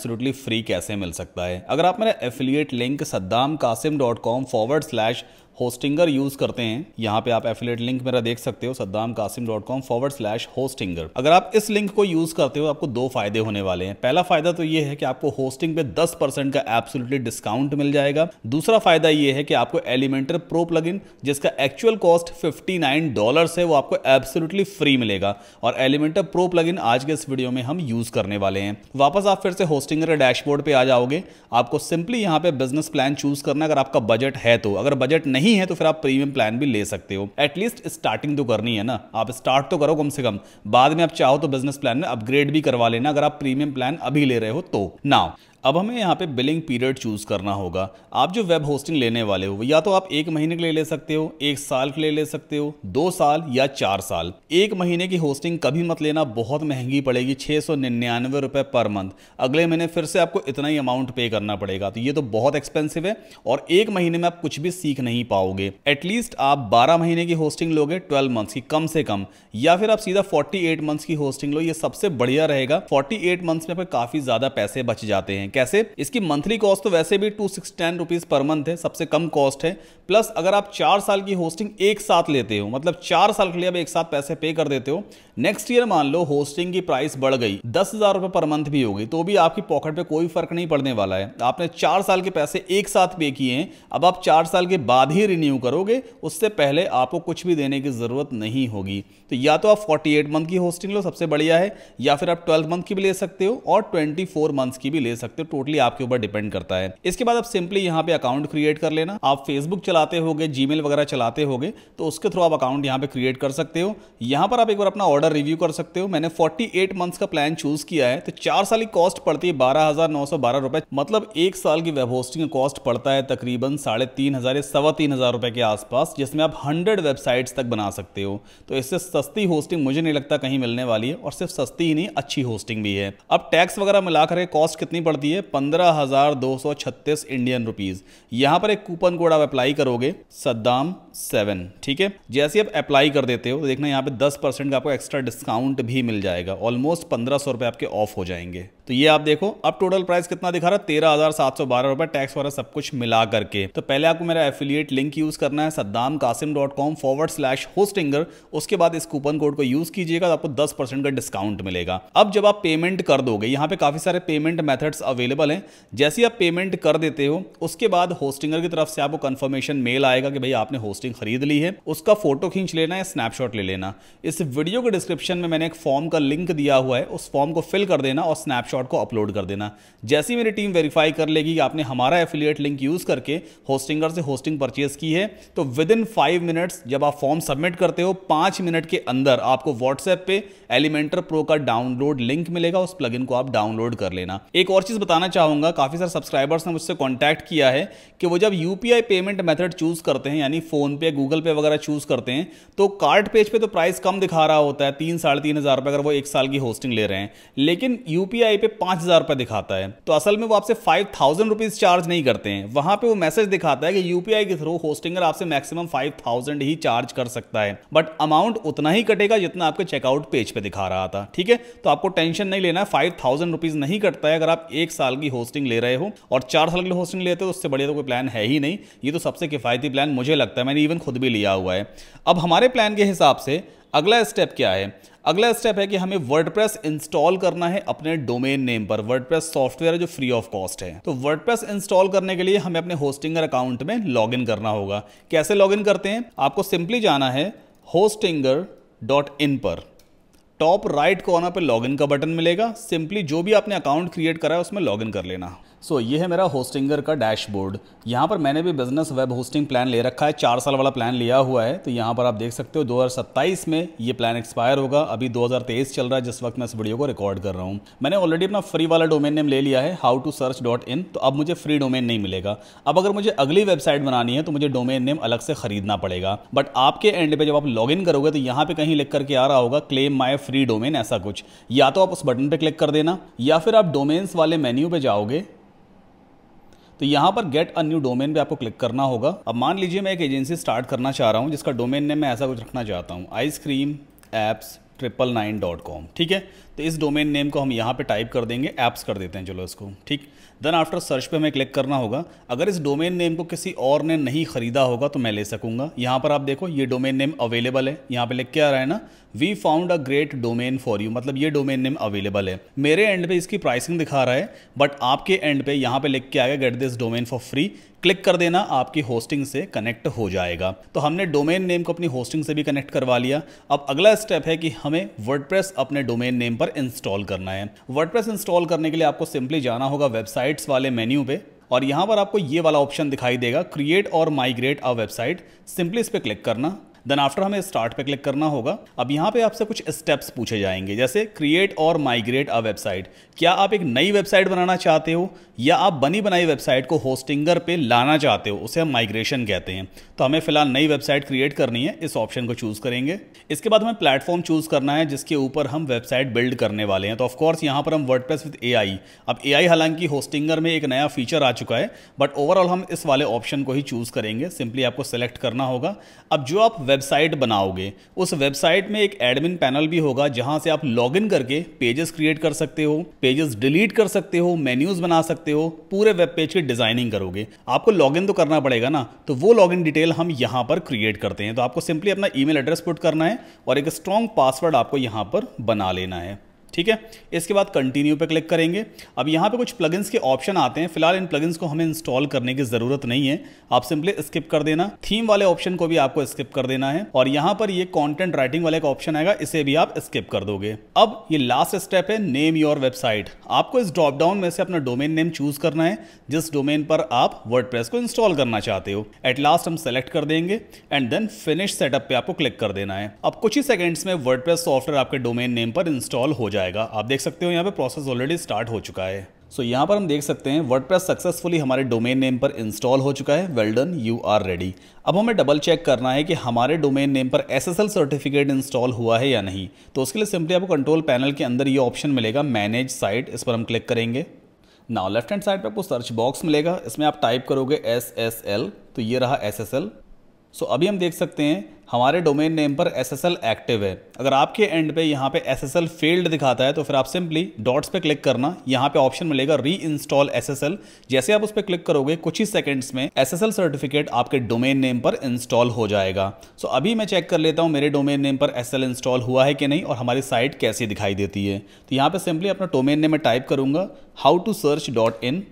free कैसे मिल सकता है अगर आप मेरा affiliate link Saddam Qasim dot com forward slash Hostinger use करते हैं यहाँ पे आप एफिलेट लिंक मेरा देख सकते हो Saddam Qasim dot com forward slash Hostinger अगर आप इस लिंक को यूज करते हो आपको दो फायदे होने वाले हैं पहला फायदा तो ये है कि आपको होस्टिंग पे 10 परसेंट का एब्सोल्युटली डिस्काउंट मिल जाएगा दूसरा फायदा ये है कि आपको एलिमेंटर प्रो प्लग जिसका actual cost fifty nine dollar है वो आपको एब्सोल्युटली फ्री मिलेगा और एलिमेंटर प्रो प्लग आज के इस वीडियो में हम यूज करने वाले हैं वापस आप फिर से होस्टिंगर डैशबोर्ड पे आ जाओगे आपको सिंपली यहाँ पे बिजनेस प्लान चूज करना अगर आपका बजट है तो अगर बजट नहीं नहीं है तो फिर आप प्रीमियम प्लान भी ले सकते हो एटलीस्ट स्टार्टिंग तो करनी है ना आप स्टार्ट तो करो कम से कम बाद में आप चाहो तो बिजनेस प्लान में अपग्रेड भी करवा लेना अगर आप प्रीमियम प्लान अभी ले रहे हो तो नाउ अब हमें यहाँ पे बिलिंग पीरियड चूज़ करना होगा आप जो वेब होस्टिंग लेने वाले हो या तो आप एक महीने के लिए ले सकते हो एक साल के लिए ले सकते हो दो साल या चार साल एक महीने की होस्टिंग कभी मत लेना बहुत महंगी पड़ेगी छः सौ निन्यानवे रुपये पर मंथ अगले महीने फिर से आपको इतना ही अमाउंट पे करना पड़ेगा तो ये तो बहुत एक्सपेंसिव है और एक महीने में आप कुछ भी सीख नहीं पाओगे एटलीस्ट आप बारह महीने की होस्टिंग लोगे ट्वेल्व मंथ्स की कम से कम या फिर आप सीधा फोर्टी एट मंथ्स की होस्टिंग लो ये सबसे बढ़िया रहेगा फोर्टी एट मंथ्स में काफ़ी ज़्यादा पैसे बच जाते हैं हैं कैसे इसकी मंथली कॉस्ट तो वैसे भी two six ten rupees per month है सबसे कम कॉस्ट है प्लस अगर आप चार साल की होस्टिंग एक साथ लेते हो मतलब चार साल के लिए आप एक साथ पैसे पे कर देते हो नेक्स्ट ईयर मान लो होस्टिंग की प्राइस बढ़ गई दस हज़ार रुपए पर मंथ भी होगी तो भी आपकी पॉकेट पे कोई फर्क नहीं पड़ने वाला है आपने चार साल के पैसे एक साथ पे किए हैं अब आप चार साल के बाद ही रिन्यू करोगे उससे पहले आपको कुछ भी देने की ज़रूरत नहीं होगी तो या तो आप फोर्टी मंथ की होस्टिंग लो सबसे बढ़िया है या फिर आप ट्वेल्थ मंथ की भी ले सकते हो और ट्वेंटी मंथ्स की भी ले सकते हो सकते हो टोटली आपके ऊपर डिपेंड करता है इसके बाद आप सिंपली यहाँ पे अकाउंट क्रिएट कर लेना आप फेसबुक चलाते होगे जीमेल वगैरह चलाते हो तो उसके थ्रू आप अकाउंट यहाँ पे क्रिएट कर सकते हो यहाँ पर आप एक बार अपना ऑर्डर रिव्यू कर सकते हो मैंने फोर्टी मंथ्स का प्लान चूज किया है तो चार साल की कॉस्ट पड़ती है बारह रुपए मतलब एक साल की वेब होस्टिंग कॉस्ट पड़ता है तकरीबन साढ़े तीन हजार या सवा तीन हजार रुपए के आसपास जिसमें आप हंड्रेड वेबसाइट्स तक बना सकते हो तो इससे सस्ती होस्टिंग मुझे नहीं लगता कहीं मिलने वाली है और सिर्फ सस्ती ही नहीं अच्छी होस्टिंग भी है अब टैक्स वगैरह मिलाकर कॉस्ट कितनी पड़ती है होती है पंद्रह हजार दो सौ छत्तीस इंडियन रुपीज यहां पर एक कूपन कोड आप अप्लाई करोगे सद्दाम सेवन ठीक है जैसे आप अप्लाई कर देते हो तो देखना यहाँ पे दस परसेंट का आपको एक्स्ट्रा डिस्काउंट भी मिल जाएगा ऑलमोस्ट पंद्रह सौ रुपए आपके ऑफ हो जाएंगे तो ये आप देखो अब टोटल प्राइस कितना दिखा रहा है तेरह हजार सात सौ बारह रुपए टैक्स वगैरह सब कुछ मिला करके तो पहले आपको मेरा एफिलियट लिंक यूज करना है Saddam Qasim dot com forward slash Hostinger उसके बाद इस कूपन कोड को यूज कीजिएगा तो आपको दस परसेंट का डिस्काउंट मिलेगा अब जब आप पेमेंट कर दोगे यहाँ पे काफी सारे पेमेंट मेथड्स अवेलेबल अवेलेबल हैं जैसे ही आप पेमेंट कर देते हो उसके बाद होस्टिंगर की तरफ से आपको कंफर्मेशन मेल आएगा कि भाई आपने होस्टिंग खरीद ली है उसका फोटो खींच लेना या स्नैपशॉट ले लेना इस वीडियो के डिस्क्रिप्शन में मैंने एक फॉर्म का लिंक दिया हुआ है उस फॉर्म को फिल कर देना और स्नैपशॉट को अपलोड कर देना जैसी मेरी टीम वेरीफाई कर लेगी कि आपने हमारा एफिलियट लिंक यूज करके होस्टिंगर से होस्टिंग परचेज की है तो विद इन फाइव मिनट्स जब आप फॉर्म सबमिट करते हो पांच मिनट के अंदर आपको व्हाट्सएप पे एलिमेंटर प्रो का डाउनलोड लिंक मिलेगा उस प्लगइन को आप डाउनलोड कर लेना एक और चीज बता बताना चाहूँगा काफ़ी सारे सब्सक्राइबर्स ने मुझसे कांटेक्ट किया है कि वो जब यू पेमेंट मेथड चूज़ करते हैं यानी फ़ोनपे गूगल पे वगैरह चूज़ करते हैं तो कार्ड पेज पे तो प्राइस कम दिखा रहा होता है तीन साढ़े तीन हज़ार रुपये अगर वो एक साल की होस्टिंग ले रहे हैं लेकिन यू पी आई पर दिखाता है तो असल में वो आपसे फाइव थाउजेंड चार्ज नहीं करते हैं वहाँ पर वो मैसेज दिखाता है कि यू के थ्रू होस्टिंगर आपसे मैक्सिमम फाइव ही चार्ज कर सकता है बट अमाउंट उतना ही कटेगा जितना आपके चेकआउट पेज पर दिखा रहा था ठीक है तो आपको टेंशन नहीं लेना है फाइव थाउजेंड नहीं कटता है अगर आप एक साल की होस्टिंग ले रहे हो और चार साल की होस्टिंग लेते हो तो उससे बढ़िया तो कोई प्लान है ही नहीं ये तो सबसे किफ़ायती प्लान मुझे लगता है मैंने इवन खुद भी लिया हुआ है अब हमारे प्लान के हिसाब से अगला स्टेप क्या है अगला स्टेप है कि हमें वर्डप्रेस इंस्टॉल करना है अपने डोमेन नेम पर वर्डप्रेस सॉफ्टवेयर जो फ्री ऑफ कॉस्ट है तो वर्डप्रेस इंस्टॉल करने के लिए हमें अपने होस्टिंगर अकाउंट में लॉगिन करना होगा कैसे लॉगिन करते हैं आपको सिंपली जाना है होस्टिंगर डॉट इन पर टॉप राइट कॉर्नर पे लॉगिन का बटन मिलेगा सिंपली जो भी आपने अकाउंट क्रिएट करा है उसमें लॉगिन कर लेना सो so, ये है मेरा होस्टिंगर का डैशबोर्ड यहाँ पर मैंने भी बिजनेस वेब होस्टिंग प्लान ले रखा है चार साल वाला प्लान लिया हुआ है तो यहाँ पर आप देख सकते हो 2027 में ये प्लान एक्सपायर होगा अभी 2023 चल रहा है जिस वक्त मैं इस वीडियो को रिकॉर्ड कर रहा हूँ मैंने ऑलरेडी अपना फ्री वाला डोमेन नेम ले लिया है how to search dot in तो अब मुझे फ्री डोमेन नहीं मिलेगा अब अगर मुझे अगली वेबसाइट बनानी है तो मुझे डोमेन नेम अलग से खरीदना पड़ेगा बट आपके एंड पे जब आप लॉग करोगे तो यहाँ पे कहीं लिख करके आ रहा होगा क्लेम माई फ्री डोमेन ऐसा कुछ या तो आप उस बटन पर क्लिक कर देना या फिर आप डोमेन्स वाले मेन्यू पर जाओगे तो यहाँ पर गेट अ न्यू डोमेन पे आपको क्लिक करना होगा अब मान लीजिए मैं एक एजेंसी स्टार्ट करना चाह रहा हूँ जिसका डोमेन नेम मैं ऐसा कुछ रखना चाहता हूँ ice cream apps triple nine dot com ठीक है तो इस डोमेन नेम को हम यहाँ पे टाइप कर देंगे ऐप्स कर देते हैं चलो इसको ठीक देन आफ्टर सर्च पे हमें क्लिक करना होगा अगर इस डोमेन नेम को किसी और ने नहीं खरीदा होगा तो मैं ले सकूंगा यहाँ पर आप देखो ये डोमेन नेम अवेलेबल है यहाँ पे लिख के आ रहा है ना we found a great domain for you मतलब ये डोमेन नेम अवेलेबल है मेरे एंड पे इसकी प्राइसिंग दिखा रहा है बट आपके एंड पे यहाँ पे लिख के आएगा get this domain for free click कर देना आपकी होस्टिंग से कनेक्ट हो जाएगा तो हमने डोमेन नेम को अपनी होस्टिंग से भी कनेक्ट करवा लिया अब अगला स्टेप है कि हमें वर्डप्रेस अपने डोमेन नेम पर इंस्टॉल करना है वर्डप्रेस इंस्टॉल करने के लिए आपको सिंपली जाना होगा वेबसाइट्स वाले मेन्यू पे और यहाँ पर आपको ये वाला ऑप्शन दिखाई देगा क्रिएट और माइग्रेट अ वेबसाइट सिंपली इस पर क्लिक करना देन आफ्टर हमें स्टार्ट पे क्लिक करना होगा अब यहाँ पे आपसे कुछ स्टेप्स पूछे जाएंगे जैसे क्रिएट और माइग्रेट अ वेबसाइट क्या आप एक नई वेबसाइट बनाना चाहते हो या आप बनी बनाई वेबसाइट को होस्टिंगर पे लाना चाहते हो उसे हम माइग्रेशन कहते हैं तो हमें फिलहाल नई वेबसाइट क्रिएट करनी है इस ऑप्शन को चूज़ करेंगे इसके बाद हमें प्लेटफॉर्म चूज़ करना है जिसके ऊपर हम वेबसाइट बिल्ड करने वाले हैं तो ऑफकोर्स यहाँ पर हम वर्ड विद ए अब ए हालांकि होस्टिंगर में एक नया फीचर आ चुका है बट ओवरऑल हम इस वाले ऑप्शन को ही चूज़ करेंगे सिंपली आपको सेलेक्ट करना होगा अब जो आप वेबसाइट बनाओगे उस वेबसाइट में एक एडमिन पैनल भी होगा जहां से आप लॉगिन करके पेजेस क्रिएट कर सकते हो पेजेस डिलीट कर सकते हो मेन्यूज बना सकते हो पूरे वेब पेज की डिजाइनिंग करोगे आपको लॉगिन तो करना पड़ेगा ना तो वो लॉगिन डिटेल हम यहां पर क्रिएट करते हैं तो आपको सिंपली अपना ईमेल एड्रेस पुट करना है और एक स्ट्रॉन्ग पासवर्ड आपको यहां पर बना लेना है ठीक है इसके बाद कंटिन्यू पे क्लिक करेंगे अब यहाँ पे कुछ प्लगइन्स के ऑप्शन आते हैं फिलहाल इन प्लगइन्स को हमें इंस्टॉल करने की ज़रूरत नहीं है आप सिंपली स्किप कर देना थीम वाले ऑप्शन को भी आपको स्किप कर देना है और यहाँ पर ये कॉन्टेंट राइटिंग वाला एक ऑप्शन आएगा इसे भी आप स्किप कर दोगे अब ये लास्ट स्टेप है नेम योर वेबसाइट आपको इस ड्रॉप डाउन में से अपना डोमेन नेम चूज करना है जिस डोमेन पर आप वर्ड को इंस्टॉल करना चाहते हो एट लास्ट हम सेलेक्ट कर देंगे एंड देन फिनिश सेटअप पे आपको क्लिक कर देना है अब कुछ ही सेकेंड्स में वर्ड सॉफ्टवेयर आपके डोमेन नेम पर इंस्टॉल हो जाए जाएगा आप देख सकते हो यहाँ पे प्रोसेस ऑलरेडी स्टार्ट हो चुका है सो so, यहाँ पर हम देख सकते हैं वर्ड सक्सेसफुली हमारे डोमेन नेम पर इंस्टॉल हो चुका है वेल्डन यू आर रेडी अब हमें डबल चेक करना है कि हमारे डोमेन नेम पर एस सर्टिफिकेट इंस्टॉल हुआ है या नहीं तो उसके लिए सिंपली आपको कंट्रोल पैनल के अंदर ये ऑप्शन मिलेगा मैनेज साइट इस पर हम क्लिक करेंगे नाउ लेफ्ट हैंड साइड पर आपको सर्च बॉक्स मिलेगा इसमें आप टाइप करोगे एस तो ये रहा एस सो so, अभी हम देख सकते हैं हमारे डोमेन नेम पर एस एस एल एक्टिव है अगर आपके एंड पे यहाँ पे एस एस एल फेल्ड दिखाता है तो फिर आप सिंपली डॉट्स पे क्लिक करना यहाँ पे ऑप्शन मिलेगा री इंस्टॉल एस एस एल जैसे आप उस पर क्लिक करोगे कुछ ही सेकंड्स में एस एस एल सर्टिफिकेट आपके डोमेन नेम पर इंस्टॉल हो जाएगा सो so, अभी मैं चेक कर लेता हूँ मेरे डोमेन नेम पर एस एल इंस्टॉल हुआ है कि नहीं और हमारी साइट कैसी दिखाई देती है तो यहाँ पर सिंपली अपना डोमेन नेम में टाइप करूँगा how to search dot in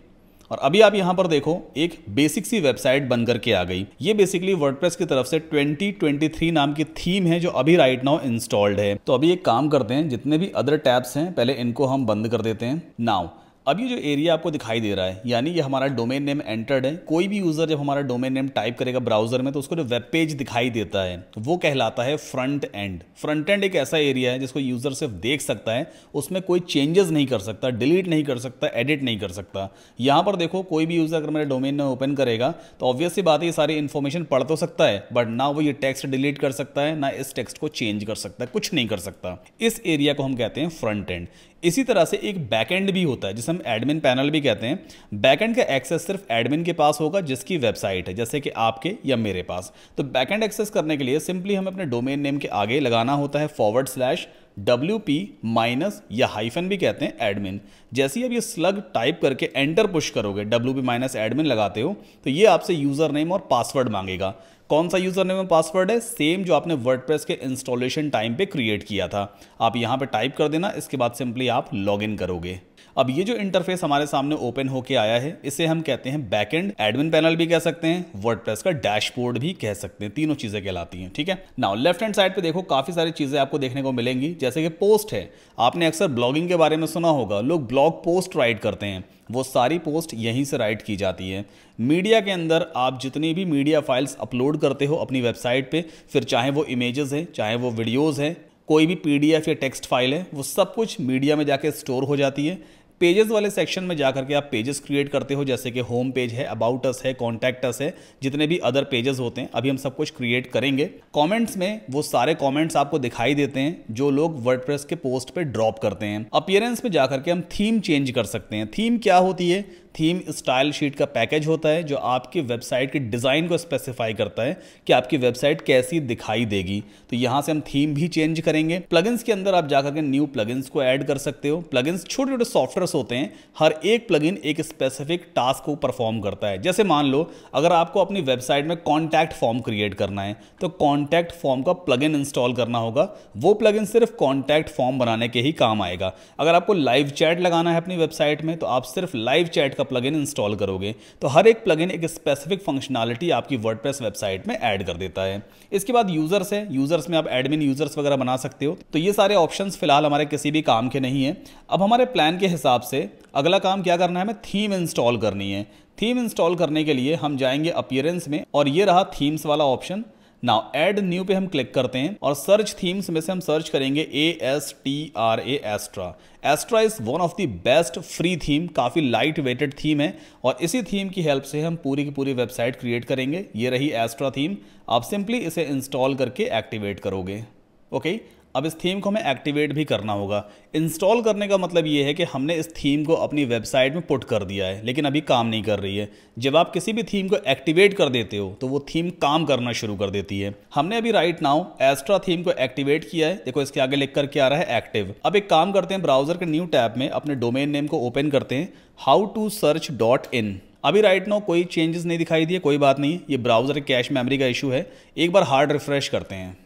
और अभी आप यहाँ पर देखो एक बेसिक सी वेबसाइट बन करके आ गई ये बेसिकली वर्डप्रेस की तरफ से 2023 नाम की थीम है जो अभी राइट नाउ इंस्टॉल्ड है तो अभी एक काम करते हैं जितने भी अदर टैब्स हैं पहले इनको हम बंद कर देते हैं नाउ अब ये जो एरिया आपको दिखाई दे रहा है यानी ये हमारा डोमेन नेम एंटर्ड है कोई भी यूज़र जब हमारा डोमेन नेम टाइप करेगा ब्राउजर में तो उसको जो वेब पेज दिखाई देता है वो कहलाता है फ्रंट एंड फ्रंट एंड एक ऐसा एरिया है जिसको यूज़र सिर्फ देख सकता है उसमें कोई चेंजेस नहीं कर सकता डिलीट नहीं कर सकता एडिट नहीं कर सकता यहां पर देखो कोई भी यूज़र अगर मेरे डोमेन में ओपन करेगा तो ऑब्वियसली बात है ये सारी इन्फॉर्मेशन पढ़ तो सकता है बट ना वो ये टेक्स्ट डिलीट कर सकता है ना इस टेक्स्ट को चेंज कर सकता है कुछ नहीं कर सकता इस एरिया को हम कहते हैं फ्रंट एंड इसी तरह से एक बैकएंड भी होता है जिसे हम एडमिन पैनल भी कहते हैं बैकएंड का एक्सेस सिर्फ एडमिन के पास होगा जिसकी वेबसाइट है जैसे कि आपके या मेरे पास तो बैकएंड एक्सेस करने के लिए सिंपली हमें अपने डोमेन नेम के आगे लगाना होता है forward slash W P minus या हाइफन भी कहते हैं एडमिन जैसे ही आप ये स्लग टाइप करके एंटर पुश करोगे डब्ल्यू पी माइनस एडमिन लगाते हो तो ये आपसे यूज़र नेम और पासवर्ड मांगेगा कौन सा यूज़र नेम पासवर्ड है सेम जो आपने वर्डप्रेस के इंस्टॉलेशन टाइम पे क्रिएट किया था आप यहाँ पे टाइप कर देना इसके बाद सिंपली आप लॉगिन करोगे अब ये जो इंटरफेस हमारे सामने ओपन होके आया है इसे हम कहते हैं बैकएंड एडमिन पैनल भी कह सकते हैं वर्डप्रेस का डैशबोर्ड भी कह सकते हैं तीनों चीजें कहलाती हैं ठीक है नाउ लेफ्ट हैंड साइड पे देखो काफी सारी चीजें आपको देखने को मिलेंगी जैसे कि पोस्ट है आपने अक्सर ब्लॉगिंग के बारे में सुना होगा लोग ब्लॉग पोस्ट राइट करते हैं वो सारी पोस्ट यहीं से राइट की जाती है मीडिया के अंदर आप जितनी भी मीडिया फाइल्स अपलोड करते हो अपनी वेबसाइट पे फिर चाहे वो इमेजेस हैं चाहे वो वीडियोज़ हैं कोई भी पीडीएफ या टेक्स्ट फाइल है वो सब कुछ मीडिया में जाके स्टोर हो जाती है पेजेस वाले सेक्शन में जाकर के आप पेजेस क्रिएट करते हो जैसे कि होम पेज है अबाउट अस है कॉन्टैक्ट अस है जितने भी अदर पेजेस होते हैं अभी हम सब कुछ क्रिएट करेंगे कमेंट्स में वो सारे कमेंट्स आपको दिखाई देते हैं जो लोग वर्डप्रेस के पोस्ट पे ड्रॉप करते हैं अपियरेंस में जाकर के हम थीम चेंज कर सकते हैं थीम क्या होती है थीम स्टाइल शीट का पैकेज होता है जो आपकी वेबसाइट के डिज़ाइन को स्पेसिफाई करता है कि आपकी वेबसाइट कैसी दिखाई देगी तो यहाँ से हम थीम भी चेंज करेंगे प्लगइन्स के अंदर आप जाकर के न्यू प्लगइन्स को ऐड कर सकते हो प्लगइन्स छोटे छोटे सॉफ्टवेयर्स होते हैं हर एक प्लगइन एक स्पेसिफिक टास्क को परफॉर्म करता है जैसे मान लो अगर आपको अपनी वेबसाइट में कॉन्टैक्ट फॉर्म क्रिएट करना है तो कॉन्टैक्ट फॉर्म का प्लग इंस्टॉल करना होगा वो प्लग सिर्फ कॉन्टैक्ट फॉर्म बनाने के ही काम आएगा अगर आपको लाइव चैट लगाना है अपनी वेबसाइट में तो आप सिर्फ लाइव चैट का प्लगइन इंस्टॉल करोगे तो हर एक प्लगइन एक स्पेसिफिक फंक्शनलिटी आपकी वर्डप्रेस वेबसाइट में ऐड कर देता है इसके बाद यूजर्स है यूजर्स में आप एडमिन यूजर्स वगैरह बना सकते हो तो ये सारे ऑप्शन फिलहाल हमारे किसी भी काम के नहीं है अब हमारे प्लान के हिसाब से अगला काम क्या करना है हमें थीम इंस्टॉल करनी है थीम इंस्टॉल करने के लिए हम जाएंगे अपियरेंस में और ये रहा थीम्स वाला ऑप्शन नाउ एड न्यू पे हम क्लिक करते हैं और सर्च थीम्स में से हम सर्च करेंगे A S T R A Astra Astra is one of the best free theme काफ़ी लाइट वेटेड थीम है और इसी थीम की हेल्प से हम पूरी की पूरी वेबसाइट क्रिएट करेंगे ये रही एस्ट्रा थीम आप सिंपली इसे इंस्टॉल करके एक्टिवेट करोगे ओके okay? अब इस थीम को हमें एक्टिवेट भी करना होगा इंस्टॉल करने का मतलब ये है कि हमने इस थीम को अपनी वेबसाइट में पुट कर दिया है लेकिन अभी काम नहीं कर रही है जब आप किसी भी थीम को एक्टिवेट कर देते हो तो वो थीम काम करना शुरू कर देती है हमने अभी राइट नाउ एस्ट्रा थीम को एक्टिवेट किया है देखो इसके आगे लिख करके आ रहा है एक्टिव अब एक काम करते हैं ब्राउजर के न्यू टैब में अपने डोमेन नेम को ओपन करते हैं how to search dot in अभी राइट नाउ कोई चेंजेस नहीं दिखाई दिए कोई बात नहीं ये ब्राउजर कैश मेमोरी का इशू है एक बार हार्ड रिफ्रेश करते हैं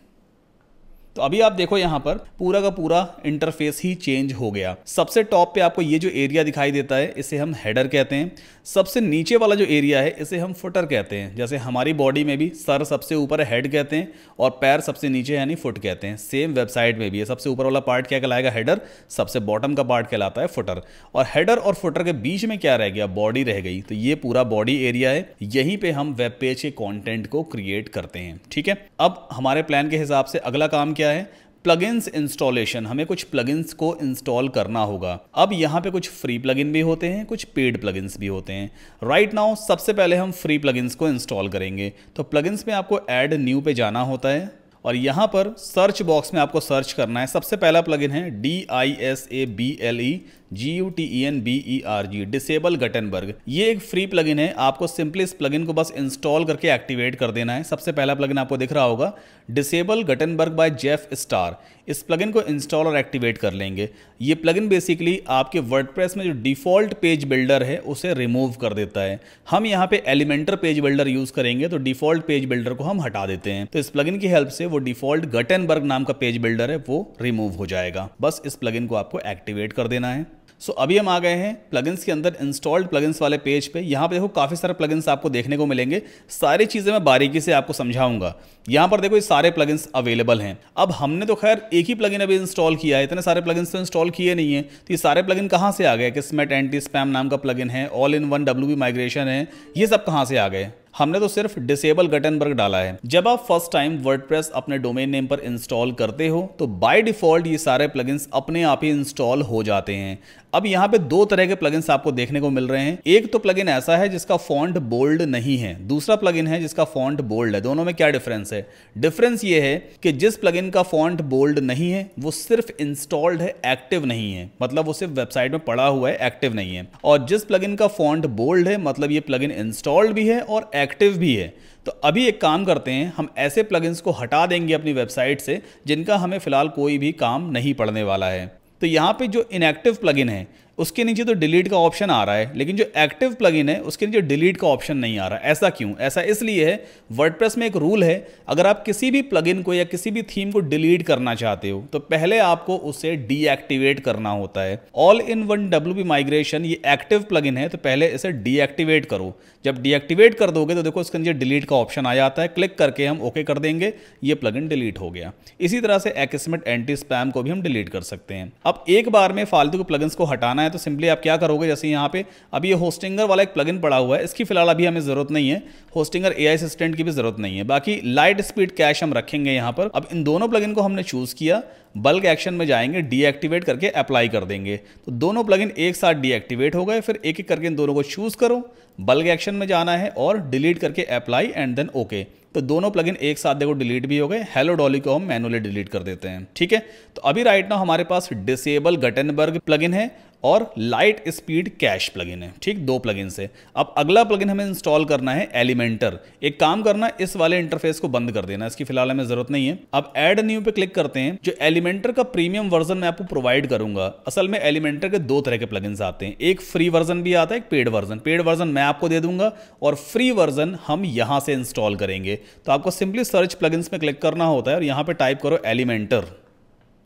तो अभी आप देखो यहाँ पर पूरा का पूरा इंटरफेस ही चेंज हो गया सबसे टॉप पे आपको ये जो एरिया दिखाई देता है इसे हम हेडर कहते हैं सबसे नीचे वाला जो एरिया है इसे हम फुटर कहते हैं जैसे हमारी बॉडी में भी सर सबसे ऊपर हेड कहते हैं और पैर सबसे नीचे यानी फुट कहते हैं सेम वेबसाइट में भी है सबसे ऊपर वाला पार्ट क्या कहलाएगा हेडर सबसे बॉटम का पार्ट कहलाता है फुटर और हेडर और फुटर के बीच में क्या रह गया बॉडी रह गई तो ये पूरा बॉडी एरिया है यहीं पर हम वेब पेज के कॉन्टेंट को क्रिएट करते हैं ठीक है अब हमारे प्लान के हिसाब से अगला काम क्या है प्लगइन्स इंस्टॉलेशन हमें कुछ प्लगइन्स को इंस्टॉल करना होगा अब यहाँ पे कुछ फ्री प्लगइन भी होते हैं कुछ पेड प्लगइन्स भी होते हैं राइट right नाउ सबसे पहले हम फ्री प्लगइन्स को इंस्टॉल करेंगे तो प्लगइन्स में आपको ऐड न्यू पे जाना होता है और यहाँ पर सर्च बॉक्स में आपको सर्च करना है सबसे पहला प्लगइन है D I S A B L E G U T E N B E R G disable Gutenberg ये एक फ्री प्लगइन है आपको सिंपली इस प्लगइन को बस इंस्टॉल करके एक्टिवेट कर देना है सबसे पहला प्लगइन आपको दिख रहा होगा disable Gutenberg by Jeff Star इस प्लगइन को इंस्टॉल और एक्टिवेट कर लेंगे ये प्लगइन बेसिकली आपके वर्डप्रेस में जो डिफ़ॉल्ट पेज बिल्डर है उसे रिमूव कर देता है हम यहाँ पे एलिमेंटर पेज बिल्डर यूज़ करेंगे तो डिफ़ॉल्ट पेज बिल्डर को हम हटा देते हैं तो इस प्लगइन की हेल्प से वो डिफ़ॉल्ट गटनबर्ग नाम का पेज बिल्डर है वो रिमूव हो जाएगा बस इस प्लगइन को आपको एक्टिवेट कर देना है सो so, अभी हम आ गए हैं प्लगइन्स के अंदर इंस्टॉल्ड प्लगइन्स वाले पेज पे यहाँ पे देखो काफ़ी सारे प्लगइन्स आपको देखने को मिलेंगे सारी चीज़ें मैं बारीकी से आपको समझाऊंगा यहाँ पर देखो ये सारे प्लगइन्स अवेलेबल हैं अब हमने तो खैर एक ही प्लगइन अभी इंस्टॉल किया है इतने सारे प्लगइन्स तो इंस्टॉल किए नहीं है तो ये सारे प्लगइन कहाँ से आ गए किस्मेट एंटी स्पैम नाम का प्लगइन है all in one W migration है ये सब कहाँ से आ गए हमने तो सिर्फ डिसेबल गटनबर्ग डाला है जब आप फर्स्ट टाइम वर्डप्रेस अपने डोमेन नेम पर इंस्टॉल करते हो तो बाय डिफॉल्ट ये सारे प्लगइन्स अपने आप ही इंस्टॉल हो जाते हैं अब यहाँ पे दो तरह के प्लगइन्स आपको देखने को मिल रहे हैं एक तो प्लगइन ऐसा है जिसका फॉन्ट बोल्ड नहीं है दूसरा प्लगइन है जिसका फॉन्ट बोल्ड है दोनों में क्या डिफरेंस है डिफरेंस ये है कि जिस प्लगइन का फॉन्ट बोल्ड नहीं है वो सिर्फ इंस्टॉल्ड है एक्टिव नहीं है मतलब वो सिर्फ वेबसाइट में पड़ा हुआ है एक्टिव नहीं है और जिस प्लग का फॉन्ट बोल्ड है मतलब ये प्लग इंस्टॉल्ड भी है और एक्टिव भी है तो अभी एक काम करते हैं हम ऐसे प्लगइन्स को हटा देंगे अपनी वेबसाइट से जिनका हमें फिलहाल कोई भी काम नहीं पड़ने वाला है तो यहाँ पे जो इनएक्टिव प्लगइन है उसके नीचे तो डिलीट का ऑप्शन आ रहा है लेकिन जो एक्टिव प्लगइन है उसके नीचे डिलीट का ऑप्शन नहीं आ रहा ऐसा क्यों ऐसा इसलिए है वर्डप्रेस में एक रूल है अगर आप किसी भी प्लगइन को या किसी भी थीम को डिलीट करना चाहते हो तो पहले आपको उसे डीएक्टिवेट करना होता है all in one W migration ये एक्टिव प्लग है तो पहले इसे डीएक्टिवेट करो जब डीएक्टिवेट कर दोगे तो देखो उसके नीचे डिलीट का ऑप्शन आ जाता है क्लिक करके हम ओके कर देंगे ये प्लग डिलीट हो गया इसी तरह से एक्समेट एंटी स्पैम को भी हम डिलीट कर सकते हैं अब एक बार में फालतू के प्लगइन्स को हटाना करना है तो सिंपली आप क्या करोगे जैसे यहाँ पे अभी ये होस्टिंगर वाला एक प्लगइन पड़ा हुआ है इसकी फिलहाल अभी हमें ज़रूरत नहीं है होस्टिंगर एआई असिस्टेंट की भी ज़रूरत नहीं है बाकी लाइट स्पीड कैश हम रखेंगे यहाँ पर अब इन दोनों प्लगइन को हमने चूज़ किया बल्क एक्शन में जाएंगे डीएक्टिवेट करके अप्लाई कर देंगे तो दोनों प्लगइन एक साथ डीएक्टिवेट हो गए फिर एक एक करके इन दोनों को चूज़ करो बल्क एक्शन में जाना है और डिलीट करके अप्लाई एंड देन ओके तो दोनों प्लगइन एक साथ देखो डिलीट भी हो गए हेलो डॉली को हम मैनुअली डिलीट कर देते हैं ठीक है तो अभी राइट ना हमारे पास डिसेबल गटनबर्ग प्लगइन है और लाइट स्पीड कैश प्लगइन है ठीक दो प्लगइन से अब अगला प्लगइन हमें इंस्टॉल करना है एलिमेंटर एक काम करना इस वाले इंटरफेस को बंद कर देना इसकी फिलहाल हमें जरूरत नहीं है अब एड न्यू पे क्लिक करते हैं जो एलिमेंटर का प्रीमियम वर्जन मैं आपको प्रोवाइड करूंगा असल में एलिमेंटर के दो तरह के प्लग आते हैं एक फ्री वर्जन भी आता है एक पेड वर्जन पेड वर्जन मैं आपको दे दूंगा और फ्री वर्जन हम यहां से इंस्टॉल करेंगे तो आपको सिंपली सर्च प्लग में क्लिक करना होता है और यहां पर टाइप करो एलिमेंटर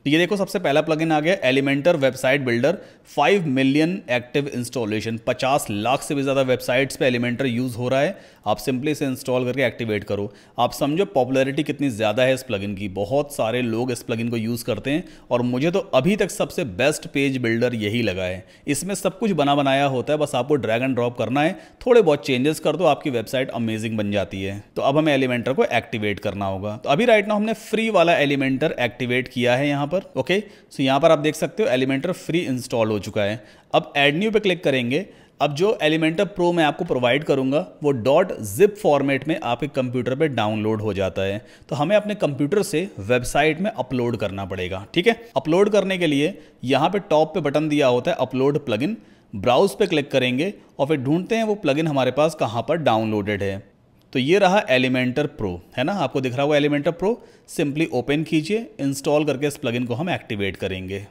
तो ये देखो सबसे पहला प्लगइन आ गया Elementor website builder 5 million active installation 50 lakh से भी ज़्यादा वेबसाइट्स पे एलिमेंटर यूज़ हो रहा है आप सिंपली इसे इंस्टॉल करके एक्टिवेट करो आप समझो पॉपुलैरिटी कितनी ज़्यादा है इस प्लगइन की बहुत सारे लोग इस प्लगइन को यूज़ करते हैं और मुझे तो अभी तक सबसे बेस्ट पेज बिल्डर यही लगा है इसमें सब कुछ बना बनाया होता है बस आपको ड्रैग एंड ड्रॉप करना है थोड़े बहुत चेंजेस कर दो आपकी वेबसाइट अमेजिंग बन जाती है तो अब हमें एलिमेंटर को एक्टिवेट करना होगा तो अभी राइट ना हमने फ्री वाला एलिमेंटर एक्टिवेट किया है यहाँ पर ओके सो यहाँ पर आप देख सकते हो एलिमेंटर फ्री इंस्टॉल हो चुका है अब एड न्यू पे क्लिक करेंगे अब जो एलिमेंटर प्रो मैं आपको प्रोवाइड करूंगा वो डॉट जिप फॉर्मेट में आपके कंप्यूटर पे डाउनलोड हो जाता है तो हमें अपने कंप्यूटर से वेबसाइट में अपलोड करना पड़ेगा ठीक है अपलोड करने के लिए यहाँ पे टॉप पे बटन दिया होता है अपलोड प्लगइन ब्राउज पे क्लिक करेंगे और फिर ढूंढते हैं वो प्लगइन हमारे पास कहाँ पर डाउनलोडेड है तो ये रहा एलिमेंटर प्रो है ना आपको दिख रहा होगा एलिमेंटर प्रो सिंपली ओपन कीजिए इंस्टॉल करके इस प्लगइन को हम एक्टिवेट करेंगे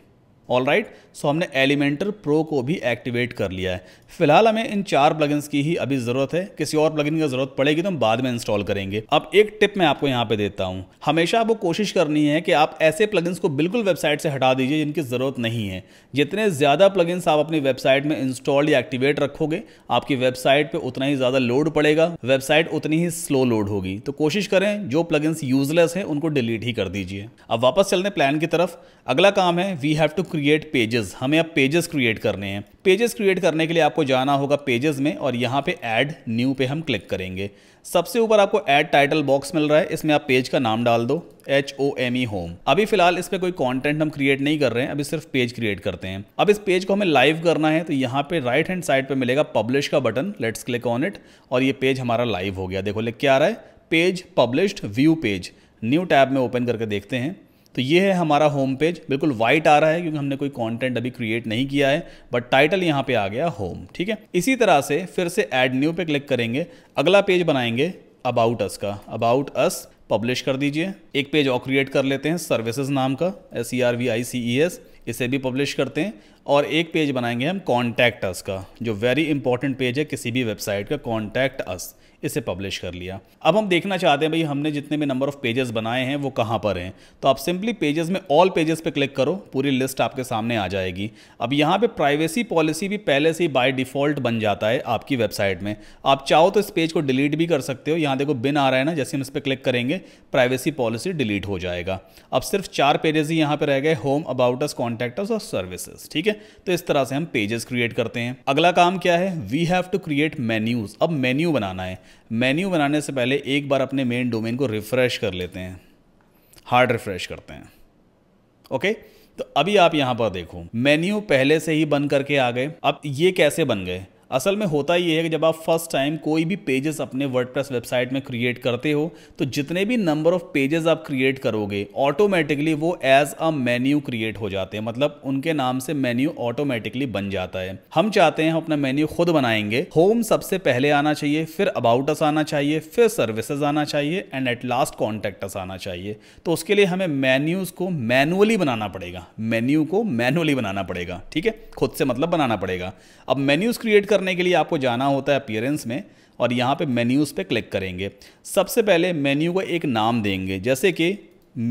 ऑल राइट सो हमने एलिमेंटर प्रो को भी एक्टिवेट कर लिया है फिलहाल हमें इन चार प्लगन्स की ही अभी जरूरत है किसी और प्लगइन की जरूरत पड़ेगी तो हम बाद में इंस्टॉल करेंगे अब एक टिप मैं आपको यहाँ पे देता हूँ हमेशा आपको कोशिश करनी है कि आप ऐसे प्लगइन्स को बिल्कुल वेबसाइट से हटा दीजिए जिनकी ज़रूरत नहीं है जितने ज़्यादा प्लगइन्स आप अपनी वेबसाइट में इंस्टॉल या एक्टिवेट रखोगे आपकी वेबसाइट पर उतना ही ज़्यादा लोड पड़ेगा वेबसाइट उतनी ही स्लो लोड होगी तो कोशिश करें जो प्लगइन्स यूजलेस हैं उनको डिलीट ही कर दीजिए अब वापस चलने प्लान की तरफ अगला काम है we have to create pages हमें अब पेजेस क्रिएट करने हैं पेजेस क्रिएट करने के लिए आपको जाना होगा पेजेस में और यहाँ पे ऐड न्यू पे हम क्लिक करेंगे सबसे ऊपर आपको ऐड टाइटल बॉक्स मिल रहा है इसमें आप पेज का नाम डाल दो H O M E home अभी फिलहाल इस पर कोई कंटेंट हम क्रिएट नहीं कर रहे हैं अभी सिर्फ पेज क्रिएट करते हैं अब इस पेज को हमें लाइव करना है तो यहाँ पे राइट हैंड साइड पे मिलेगा पब्लिश का button let's click on it और ये पेज हमारा लाइव हो गया देखो लिख क्या आ रहा है page published view page new tab में ओपन करके देखते हैं तो ये है हमारा होम पेज बिल्कुल वाइट आ रहा है क्योंकि हमने कोई कंटेंट अभी क्रिएट नहीं किया है बट टाइटल यहाँ पे आ गया होम ठीक है इसी तरह से फिर से एड न्यू पे क्लिक करेंगे अगला पेज बनाएंगे अबाउट अस का अबाउट अस पब्लिश कर दीजिए एक पेज और क्रिएट कर लेते हैं सर्विसेज नाम का S E R V I C E S इसे भी पब्लिश करते हैं और एक पेज बनाएंगे हम कॉन्टैक्ट अस का जो वेरी इंपॉर्टेंट पेज है किसी भी वेबसाइट का कॉन्टैक्ट अस इसे पब्लिश कर लिया अब हम देखना चाहते हैं भाई हमने जितने भी नंबर ऑफ पेजेस बनाए हैं वो कहाँ पर हैं तो आप सिंपली पेजेस में ऑल पेजेस पे क्लिक करो पूरी लिस्ट आपके सामने आ जाएगी अब यहाँ पे प्राइवेसी पॉलिसी भी पहले से ही बाय डिफॉल्ट बन जाता है आपकी वेबसाइट में आप चाहो तो इस पेज को डिलीट भी कर सकते हो यहाँ देखो बिन आ रहा है ना जैसे हम इस पर क्लिक करेंगे प्राइवेसी पॉलिसी डिलीट हो जाएगा अब सिर्फ चार पेजेस ही यहाँ पर रह गए होम अबाउट अस कॉन्टैक्ट और सर्विसेज ठीक है तो इस तरह से हम पेजेस क्रिएट करते हैं अगला काम क्या है we have to create menus अब मेन्यू बनाना है मेन्यू बनाने से पहले एक बार अपने मेन डोमेन को रिफ़्रेश कर लेते हैं हार्ड रिफ़्रेश करते हैं ओके तो अभी आप यहां पर देखो मेन्यू पहले से ही बन करके आ गए अब ये कैसे बन गए असल में होता ये है कि जब आप फर्स्ट टाइम कोई भी पेजेस अपने वर्डप्रेस वेबसाइट में क्रिएट करते हो तो जितने भी नंबर ऑफ पेजेस आप क्रिएट करोगे ऑटोमेटिकली वो एज अ मेन्यू क्रिएट हो जाते हैं मतलब उनके नाम से मेन्यू ऑटोमेटिकली बन जाता है हम चाहते हैं अपना मेन्यू खुद बनाएंगे होम सबसे पहले आना चाहिए फिर अबाउट अस आना चाहिए फिर सर्विसेज आना चाहिए and at last contact us आना चाहिए तो उसके लिए हमें मेन्यूज को मैनुअली बनाना पड़ेगा मेन्यू को मैनुअली बनाना पड़ेगा ठीक है खुद से मतलब बनाना पड़ेगा अब मेन्यूज क्रिएट करने के लिए आपको जाना होता है अपियरेंस में और यहाँ पे मेन्यूज़ पे क्लिक करेंगे सबसे पहले मेन्यू को एक नाम देंगे जैसे कि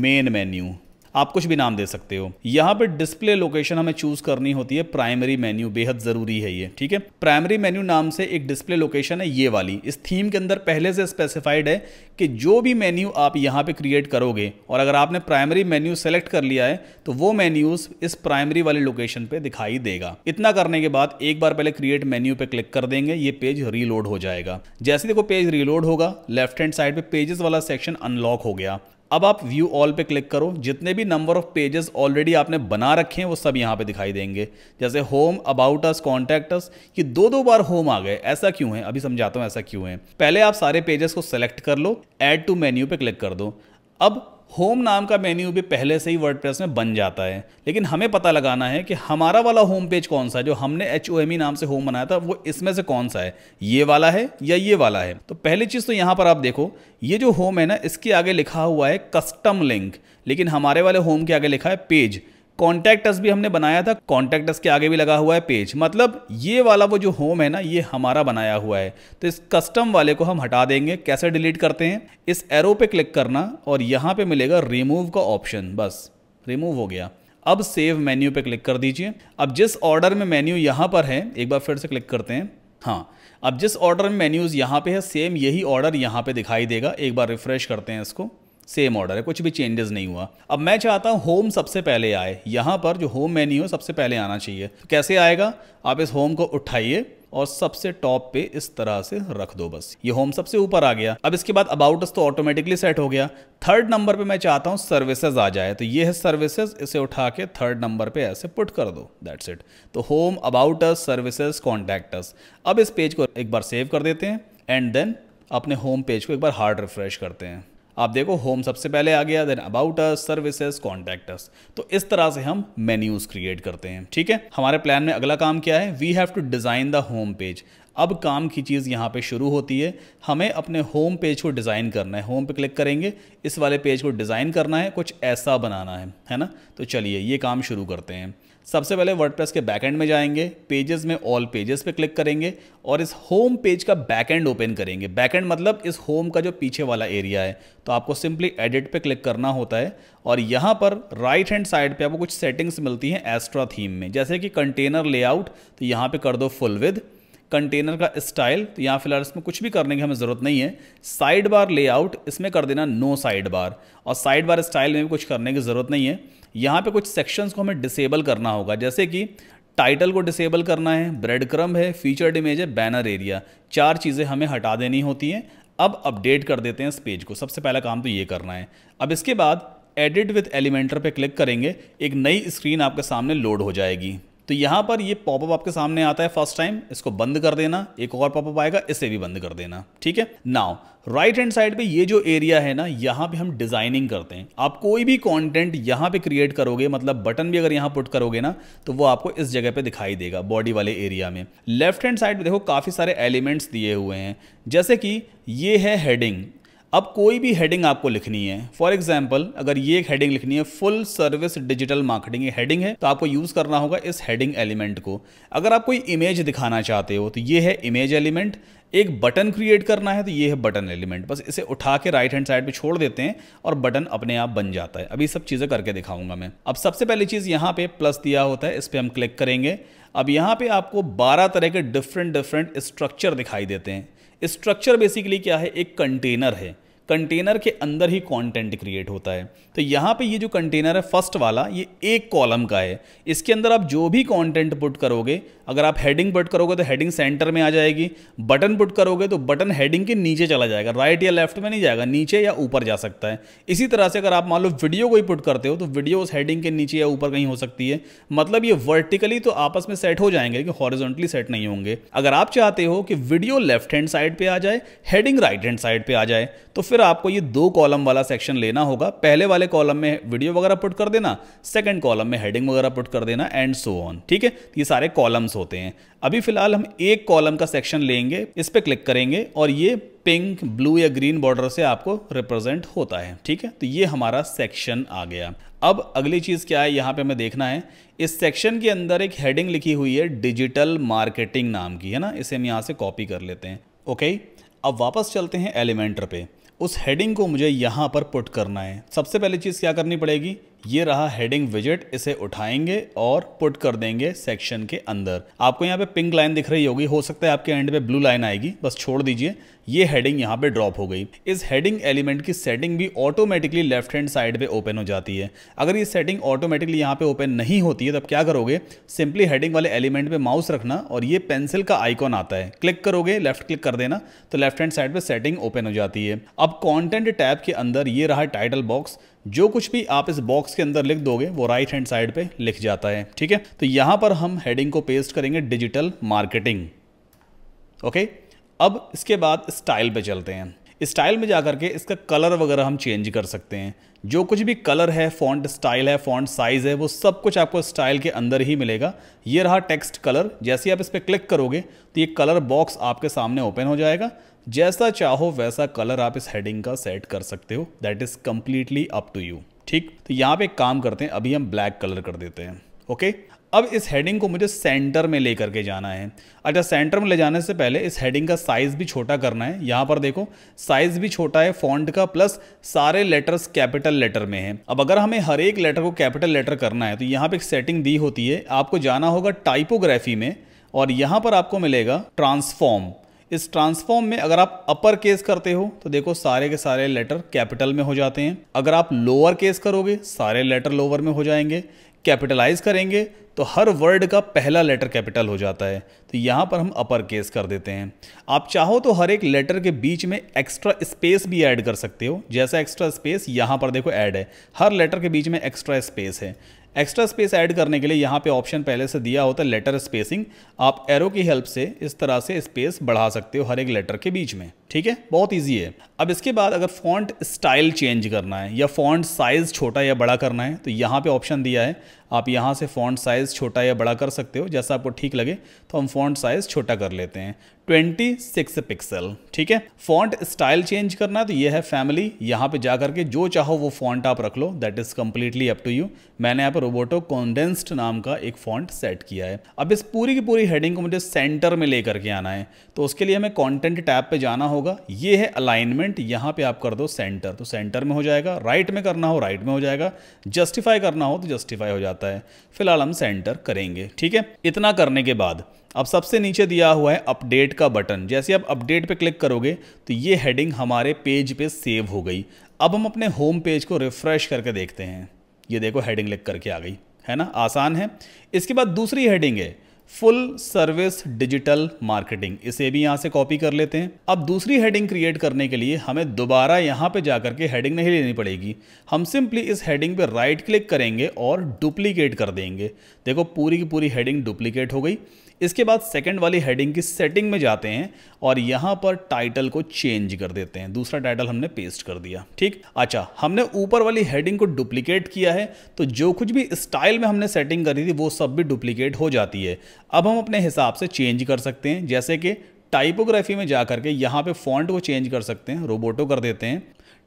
मेन मेन्यू आप कुछ भी नाम दे सकते हो यहाँ पर डिस्प्ले लोकेशन हमें चूज करनी होती है प्राइमरी मेन्यू बेहद जरूरी है ये ठीक है प्राइमरी मेन्यू नाम से एक डिस्प्ले लोकेशन है ये वाली इस थीम के अंदर पहले से स्पेसिफाइड है कि जो भी मेन्यू आप यहाँ पे क्रिएट करोगे और अगर आपने प्राइमरी मेन्यू सेलेक्ट कर लिया है तो वो मेन्यूज इस प्राइमरी वाले लोकेशन पे दिखाई देगा इतना करने के बाद एक बार पहले क्रिएट मेन्यू पे क्लिक कर देंगे ये पेज रीलोड हो जाएगा जैसे देखो पेज रीलोड होगा लेफ्ट हैंड साइड पे पेजेस वाला सेक्शन अनलॉक हो गया अब आप व्यू ऑल पे क्लिक करो जितने भी नंबर ऑफ पेजेस ऑलरेडी आपने बना रखे हैं वो सब यहाँ पे दिखाई देंगे जैसे home about us contact us ये दो दो बार होम आ गए ऐसा क्यों है अभी समझाता हूँ ऐसा क्यों है पहले आप सारे पेजेस को सेलेक्ट कर लो एड टू मेन्यू पे क्लिक कर दो अब होम नाम का मेन्यू भी पहले से ही वर्ड में बन जाता है लेकिन हमें पता लगाना है कि हमारा वाला होम पेज कौन सा है जो हमने एच ओ एम ई नाम से होम बनाया था वो इसमें से कौन सा है ये वाला है या ये वाला है तो पहली चीज़ तो यहाँ पर आप देखो ये जो होम है ना इसके आगे लिखा हुआ है कस्टम लिंक लेकिन हमारे वाले होम के आगे लिखा है पेज कॉन्टैक्ट भी हमने बनाया था कॉन्टैक्टस के आगे भी लगा हुआ है पेज मतलब ये वाला वो जो होम है ना ये हमारा बनाया हुआ है तो इस कस्टम वाले को हम हटा देंगे कैसे डिलीट करते हैं इस एरो पे क्लिक करना और यहाँ पे मिलेगा रिमूव का ऑप्शन बस रिमूव हो गया अब सेव मेन्यू पे क्लिक कर दीजिए अब जिस ऑर्डर में मेन्यू यहाँ पर है एक बार फिर से क्लिक करते हैं हाँ अब जिस ऑर्डर में मेन्यूज़ यहाँ पे है सेम यही ऑर्डर यहाँ पे दिखाई देगा एक बार रिफ्रेश करते हैं इसको सेम ऑर्डर है कुछ भी चेंजेस नहीं हुआ अब मैं चाहता हूँ होम सबसे पहले आए यहाँ पर जो होम मेन्यू है सबसे पहले आना चाहिए कैसे आएगा आप इस होम को उठाइए और सबसे टॉप पे इस तरह से रख दो बस ये होम सबसे ऊपर आ गया अब इसके बाद अबाउट अस तो ऑटोमेटिकली सेट हो गया थर्ड नंबर पे मैं चाहता हूँ सर्विसेज आ जाए तो ये है सर्विसेज इसे उठा के थर्ड नंबर पे ऐसे पुट कर दो दैट्स इट तो home about us services contact us अब इस पेज को एक बार सेव कर देते हैं एंड देन अपने होम पेज को एक बार हार्ड रिफ्रेश करते हैं आप देखो होम सबसे पहले आ गया then about us services contact us तो इस तरह से हम मेन्यूज क्रिएट करते हैं ठीक है हमारे प्लान में अगला काम क्या है we have to design the home page अब काम की चीज़ यहाँ पे शुरू होती है हमें अपने होम पेज को डिज़ाइन करना है होम पे क्लिक करेंगे इस वाले पेज को डिज़ाइन करना है कुछ ऐसा बनाना है है ना तो चलिए ये काम शुरू करते हैं सबसे पहले वर्डप्रेस के बैकएंड में जाएंगे पेजेस में ऑल पेजेस पे क्लिक करेंगे और इस होम पेज का बैकएंड ओपन करेंगे बैकएंड मतलब इस होम का जो पीछे वाला एरिया है तो आपको सिंपली एडिट पे क्लिक करना होता है और यहाँ पर राइट हैंड साइड पे आपको कुछ सेटिंग्स मिलती हैं एस्ट्रा थीम में जैसे कि कंटेनर लेआउट तो यहाँ पर कर दो फुल विद कंटेनर का स्टाइल तो यहाँ फिलहाल इसमें कुछ भी करने की हमें ज़रूरत नहीं है साइड बार लेआउट इसमें कर देना नो साइड बार और साइड बार स्टाइल में भी कुछ करने की ज़रूरत नहीं है यहाँ पे कुछ सेक्शंस को हमें डिसेबल करना होगा जैसे कि टाइटल को डिसेबल करना है ब्रेड क्रम है फीचर्ड इमेज है बैनर एरिया चार चीज़ें हमें हटा देनी होती हैं अब अपडेट कर देते हैं इस पेज को सबसे पहला काम तो ये करना है अब इसके बाद एडिट विथ एलिमेंटर पर क्लिक करेंगे एक नई स्क्रीन आपके सामने लोड हो जाएगी तो यहां पर ये पॉपअप आपके सामने आता है फर्स्ट टाइम इसको बंद कर देना एक और पॉपअप आएगा इसे भी बंद कर देना ठीक है नाउ राइट हैंड साइड पे ये जो एरिया है ना यहाँ पे हम डिजाइनिंग करते हैं आप कोई भी कंटेंट यहां पे क्रिएट करोगे मतलब बटन भी अगर यहां पुट करोगे ना तो वो आपको इस जगह पे दिखाई देगा बॉडी वाले एरिया में लेफ्ट हैंड साइड पे देखो काफ़ी सारे एलिमेंट्स दिए हुए हैं जैसे कि ये है हेडिंग अब कोई भी हेडिंग आपको लिखनी है फॉर एग्जाम्पल अगर ये एक हेडिंग लिखनी है full service digital marketing heading है तो आपको यूज करना होगा इस हेडिंग एलिमेंट को अगर आप कोई इमेज दिखाना चाहते हो तो ये है इमेज एलिमेंट एक बटन क्रिएट करना है तो ये है बटन एलिमेंट बस इसे उठा के राइट हैंड साइड पे छोड़ देते हैं और बटन अपने आप बन जाता है अभी सब चीज़ें करके दिखाऊंगा मैं अब सबसे पहली चीज़ यहाँ पे प्लस दिया होता है इस पर हम क्लिक करेंगे अब यहाँ पे आपको 12 तरह के डिफरेंट डिफरेंट स्ट्रक्चर दिखाई देते हैं स्ट्रक्चर बेसिकली क्या है एक कंटेनर है कंटेनर के अंदर ही कंटेंट क्रिएट होता है तो यहाँ पे ये जो कंटेनर है फर्स्ट वाला ये एक कॉलम का है इसके अंदर आप जो भी कंटेंट पुट करोगे अगर आप हेडिंग पुट करोगे तो हेडिंग सेंटर में आ जाएगी बटन पुट करोगे तो बटन हेडिंग के नीचे चला जाएगा राइट या लेफ्ट में नहीं जाएगा नीचे या ऊपर जा सकता है इसी तरह से अगर आप मान लो वीडियो कोई पुट करते हो तो वीडियो उस हेडिंग के नीचे या ऊपर कहीं हो सकती है मतलब ये वर्टिकली तो आपस में सेट हो जाएंगे कि हॉरिजॉन्टली सेट नहीं होंगे अगर आप चाहते हो कि वीडियो लेफ्ट हैंड साइड पर आ जाए हेडिंग राइट हैंड साइड पर आ जाए तो फिर फिर आपको ये दो कॉलम वाला सेक्शन लेना होगा पहले वाले कॉलम में वीडियो वगैरह पुट कर देना सेकंड कॉलम में हेडिंग वगैरह पुट कर देना एंड सो ऑन ठीक है ये सारे कॉलम्स होते हैं अभी फिलहाल हम एक कॉलम का सेक्शन लेंगे इस पर क्लिक करेंगे और ये पिंक ब्लू या ग्रीन बॉर्डर से आपको रिप्रेजेंट होता है ठीक है तो ये हमारा सेक्शन आ गया अब अगली चीज़ क्या है यहां पे हमें देखना है इस सेक्शन के अंदर एक हेडिंग लिखी हुई है डिजिटल मार्केटिंग नाम की है ना इसे हम यहां से कॉपी कर लेते हैं ओके अब वापस चलते हैं एलिमेंटर पे उस हेडिंग को मुझे यहाँ पर पुट करना है सबसे पहले चीज़ क्या करनी पड़ेगी ये रहा हेडिंग विजिट इसे उठाएंगे और पुट कर देंगे सेक्शन के अंदर आपको यहाँ पे पिंक लाइन दिख रही होगी हो सकता है आपके एंड पे ब्लू लाइन आएगी बस छोड़ दीजिए ये हेडिंग यहाँ पे ड्रॉप हो गई इस हेडिंग एलिमेंट की सेटिंग भी ऑटोमेटिकली लेफ्ट हैंड साइड पे ओपन हो जाती है अगर ये सेटिंग ऑटोमेटिकली यहाँ पे ओपन नहीं होती है तब क्या करोगे सिंपली हेडिंग वाले एलिमेंट पे माउस रखना और ये पेंसिल का आइकॉन आता है क्लिक करोगे लेफ्ट क्लिक कर देना तो लेफ्ट हैंड साइड पे सेटिंग ओपन हो जाती है अब कॉन्टेंट टैब के अंदर ये रहा टाइटल बॉक्स जो कुछ भी आप इस बॉक्स के अंदर लिख दोगे वो राइट हैंड साइड पे लिख जाता है ठीक है तो यहां पर हम हेडिंग को पेस्ट करेंगे डिजिटल मार्केटिंग ओके अब इसके बाद स्टाइल पे चलते हैं स्टाइल में जाकर के इसका कलर वगैरह हम चेंज कर सकते हैं जो कुछ भी कलर है फॉन्ट स्टाइल है फॉन्ट साइज़ है वो सब कुछ आपको स्टाइल के अंदर ही मिलेगा ये रहा टेक्स्ट कलर जैसे ही आप इस पर क्लिक करोगे तो ये कलर बॉक्स आपके सामने ओपन हो जाएगा जैसा चाहो वैसा कलर आप इस हेडिंग का सेट कर सकते हो that is completely up to you ठीक तो यहाँ पे काम करते हैं अभी हम ब्लैक कलर कर देते हैं ओके अब इस हेडिंग को मुझे सेंटर में लेकर के जाना है अच्छा सेंटर में ले जाने से पहले इस हेडिंग का साइज़ भी छोटा करना है यहाँ पर देखो साइज़ भी छोटा है फॉन्ट का प्लस सारे लेटर्स कैपिटल लेटर में हैं अब अगर हमें हर एक लेटर को कैपिटल लेटर करना है तो यहाँ पर एक सेटिंग दी होती है आपको जाना होगा टाइपोग्राफी में और यहाँ पर आपको मिलेगा ट्रांसफॉर्म इस ट्रांसफॉर्म में अगर आप अपर केस करते हो तो देखो सारे के सारे लेटर कैपिटल में हो जाते हैं अगर आप लोअर केस करोगे सारे लेटर लोअर में हो जाएंगे कैपिटलाइज करेंगे तो हर वर्ड का पहला लेटर कैपिटल हो जाता है तो यहाँ पर हम अपर केस कर देते हैं आप चाहो तो हर एक लेटर के बीच में एक्स्ट्रा स्पेस भी ऐड कर सकते हो जैसा एक्स्ट्रा स्पेस यहाँ पर देखो ऐड है हर लेटर के बीच में एक्स्ट्रा स्पेस है एक्स्ट्रा स्पेस ऐड करने के लिए यहाँ पे ऑप्शन पहले से दिया होता है लेटर स्पेसिंग आप एरो की हेल्प से इस तरह से स्पेस बढ़ा सकते हो हर एक लेटर के बीच में ठीक है बहुत इजी है अब इसके बाद अगर फॉन्ट स्टाइल चेंज करना है या फॉन्ट साइज़ छोटा या बड़ा करना है तो यहाँ पे ऑप्शन दिया है आप यहाँ से फॉन्ट साइज़ छोटा या बड़ा कर सकते हो जैसा आपको ठीक लगे तो हम फॉन्ट साइज़ छोटा कर लेते हैं 26 पिक्सल ठीक है फॉन्ट स्टाइल चेंज करना है तो ये है फैमिली यहाँ पे जा करके जो चाहो वो फॉन्ट आप रख लो that is completely up to you मैंने यहाँ पर रोबोटो कॉन्डेंस्ड नाम का एक फॉन्ट सेट किया है अब इस पूरी की पूरी हेडिंग को मुझे सेंटर में लेकर के आना है तो उसके लिए हमें कॉन्टेंट टैब पर जाना होगा ये है अलाइनमेंट यहाँ पे आप कर दो सेंटर तो सेंटर में हो जाएगा राइट में करना हो राइट में हो जाएगा जस्टिफाई करना हो तो जस्टिफाई हो जाता है फिलहाल हम सेंटर करेंगे ठीक है इतना करने के बाद अब सबसे नीचे दिया हुआ है अपडेट का बटन जैसे आप अपडेट पे क्लिक करोगे तो ये हेडिंग हमारे पेज पे सेव हो गई अब हम अपने होम पेज को रिफ़्रेश करके देखते हैं ये देखो हेडिंग लिख करके आ गई है ना आसान है इसके बाद दूसरी हेडिंग है फुल सर्विस डिजिटल मार्केटिंग इसे भी यहां से कॉपी कर लेते हैं अब दूसरी हेडिंग क्रिएट करने के लिए हमें दोबारा यहां पे जाकर के हेडिंग नहीं लेनी पड़ेगी हम सिंपली इस हेडिंग पे राइट क्लिक करेंगे और डुप्लीकेट कर देंगे देखो पूरी की पूरी हेडिंग डुप्लीकेट हो गई इसके बाद सेकंड वाली हेडिंग की सेटिंग में जाते हैं और यहाँ पर टाइटल को चेंज कर देते हैं दूसरा टाइटल हमने पेस्ट कर दिया ठीक अच्छा हमने ऊपर वाली हेडिंग को डुप्लीकेट किया है तो जो कुछ भी स्टाइल में हमने सेटिंग करी थी वो सब भी डुप्लीकेट हो जाती है अब हम अपने हिसाब से चेंज कर सकते हैं जैसे कि टाइपोग्राफी में जा के यहाँ पे फॉन्ट को चेंज कर सकते हैं रोबोटो कर देते हैं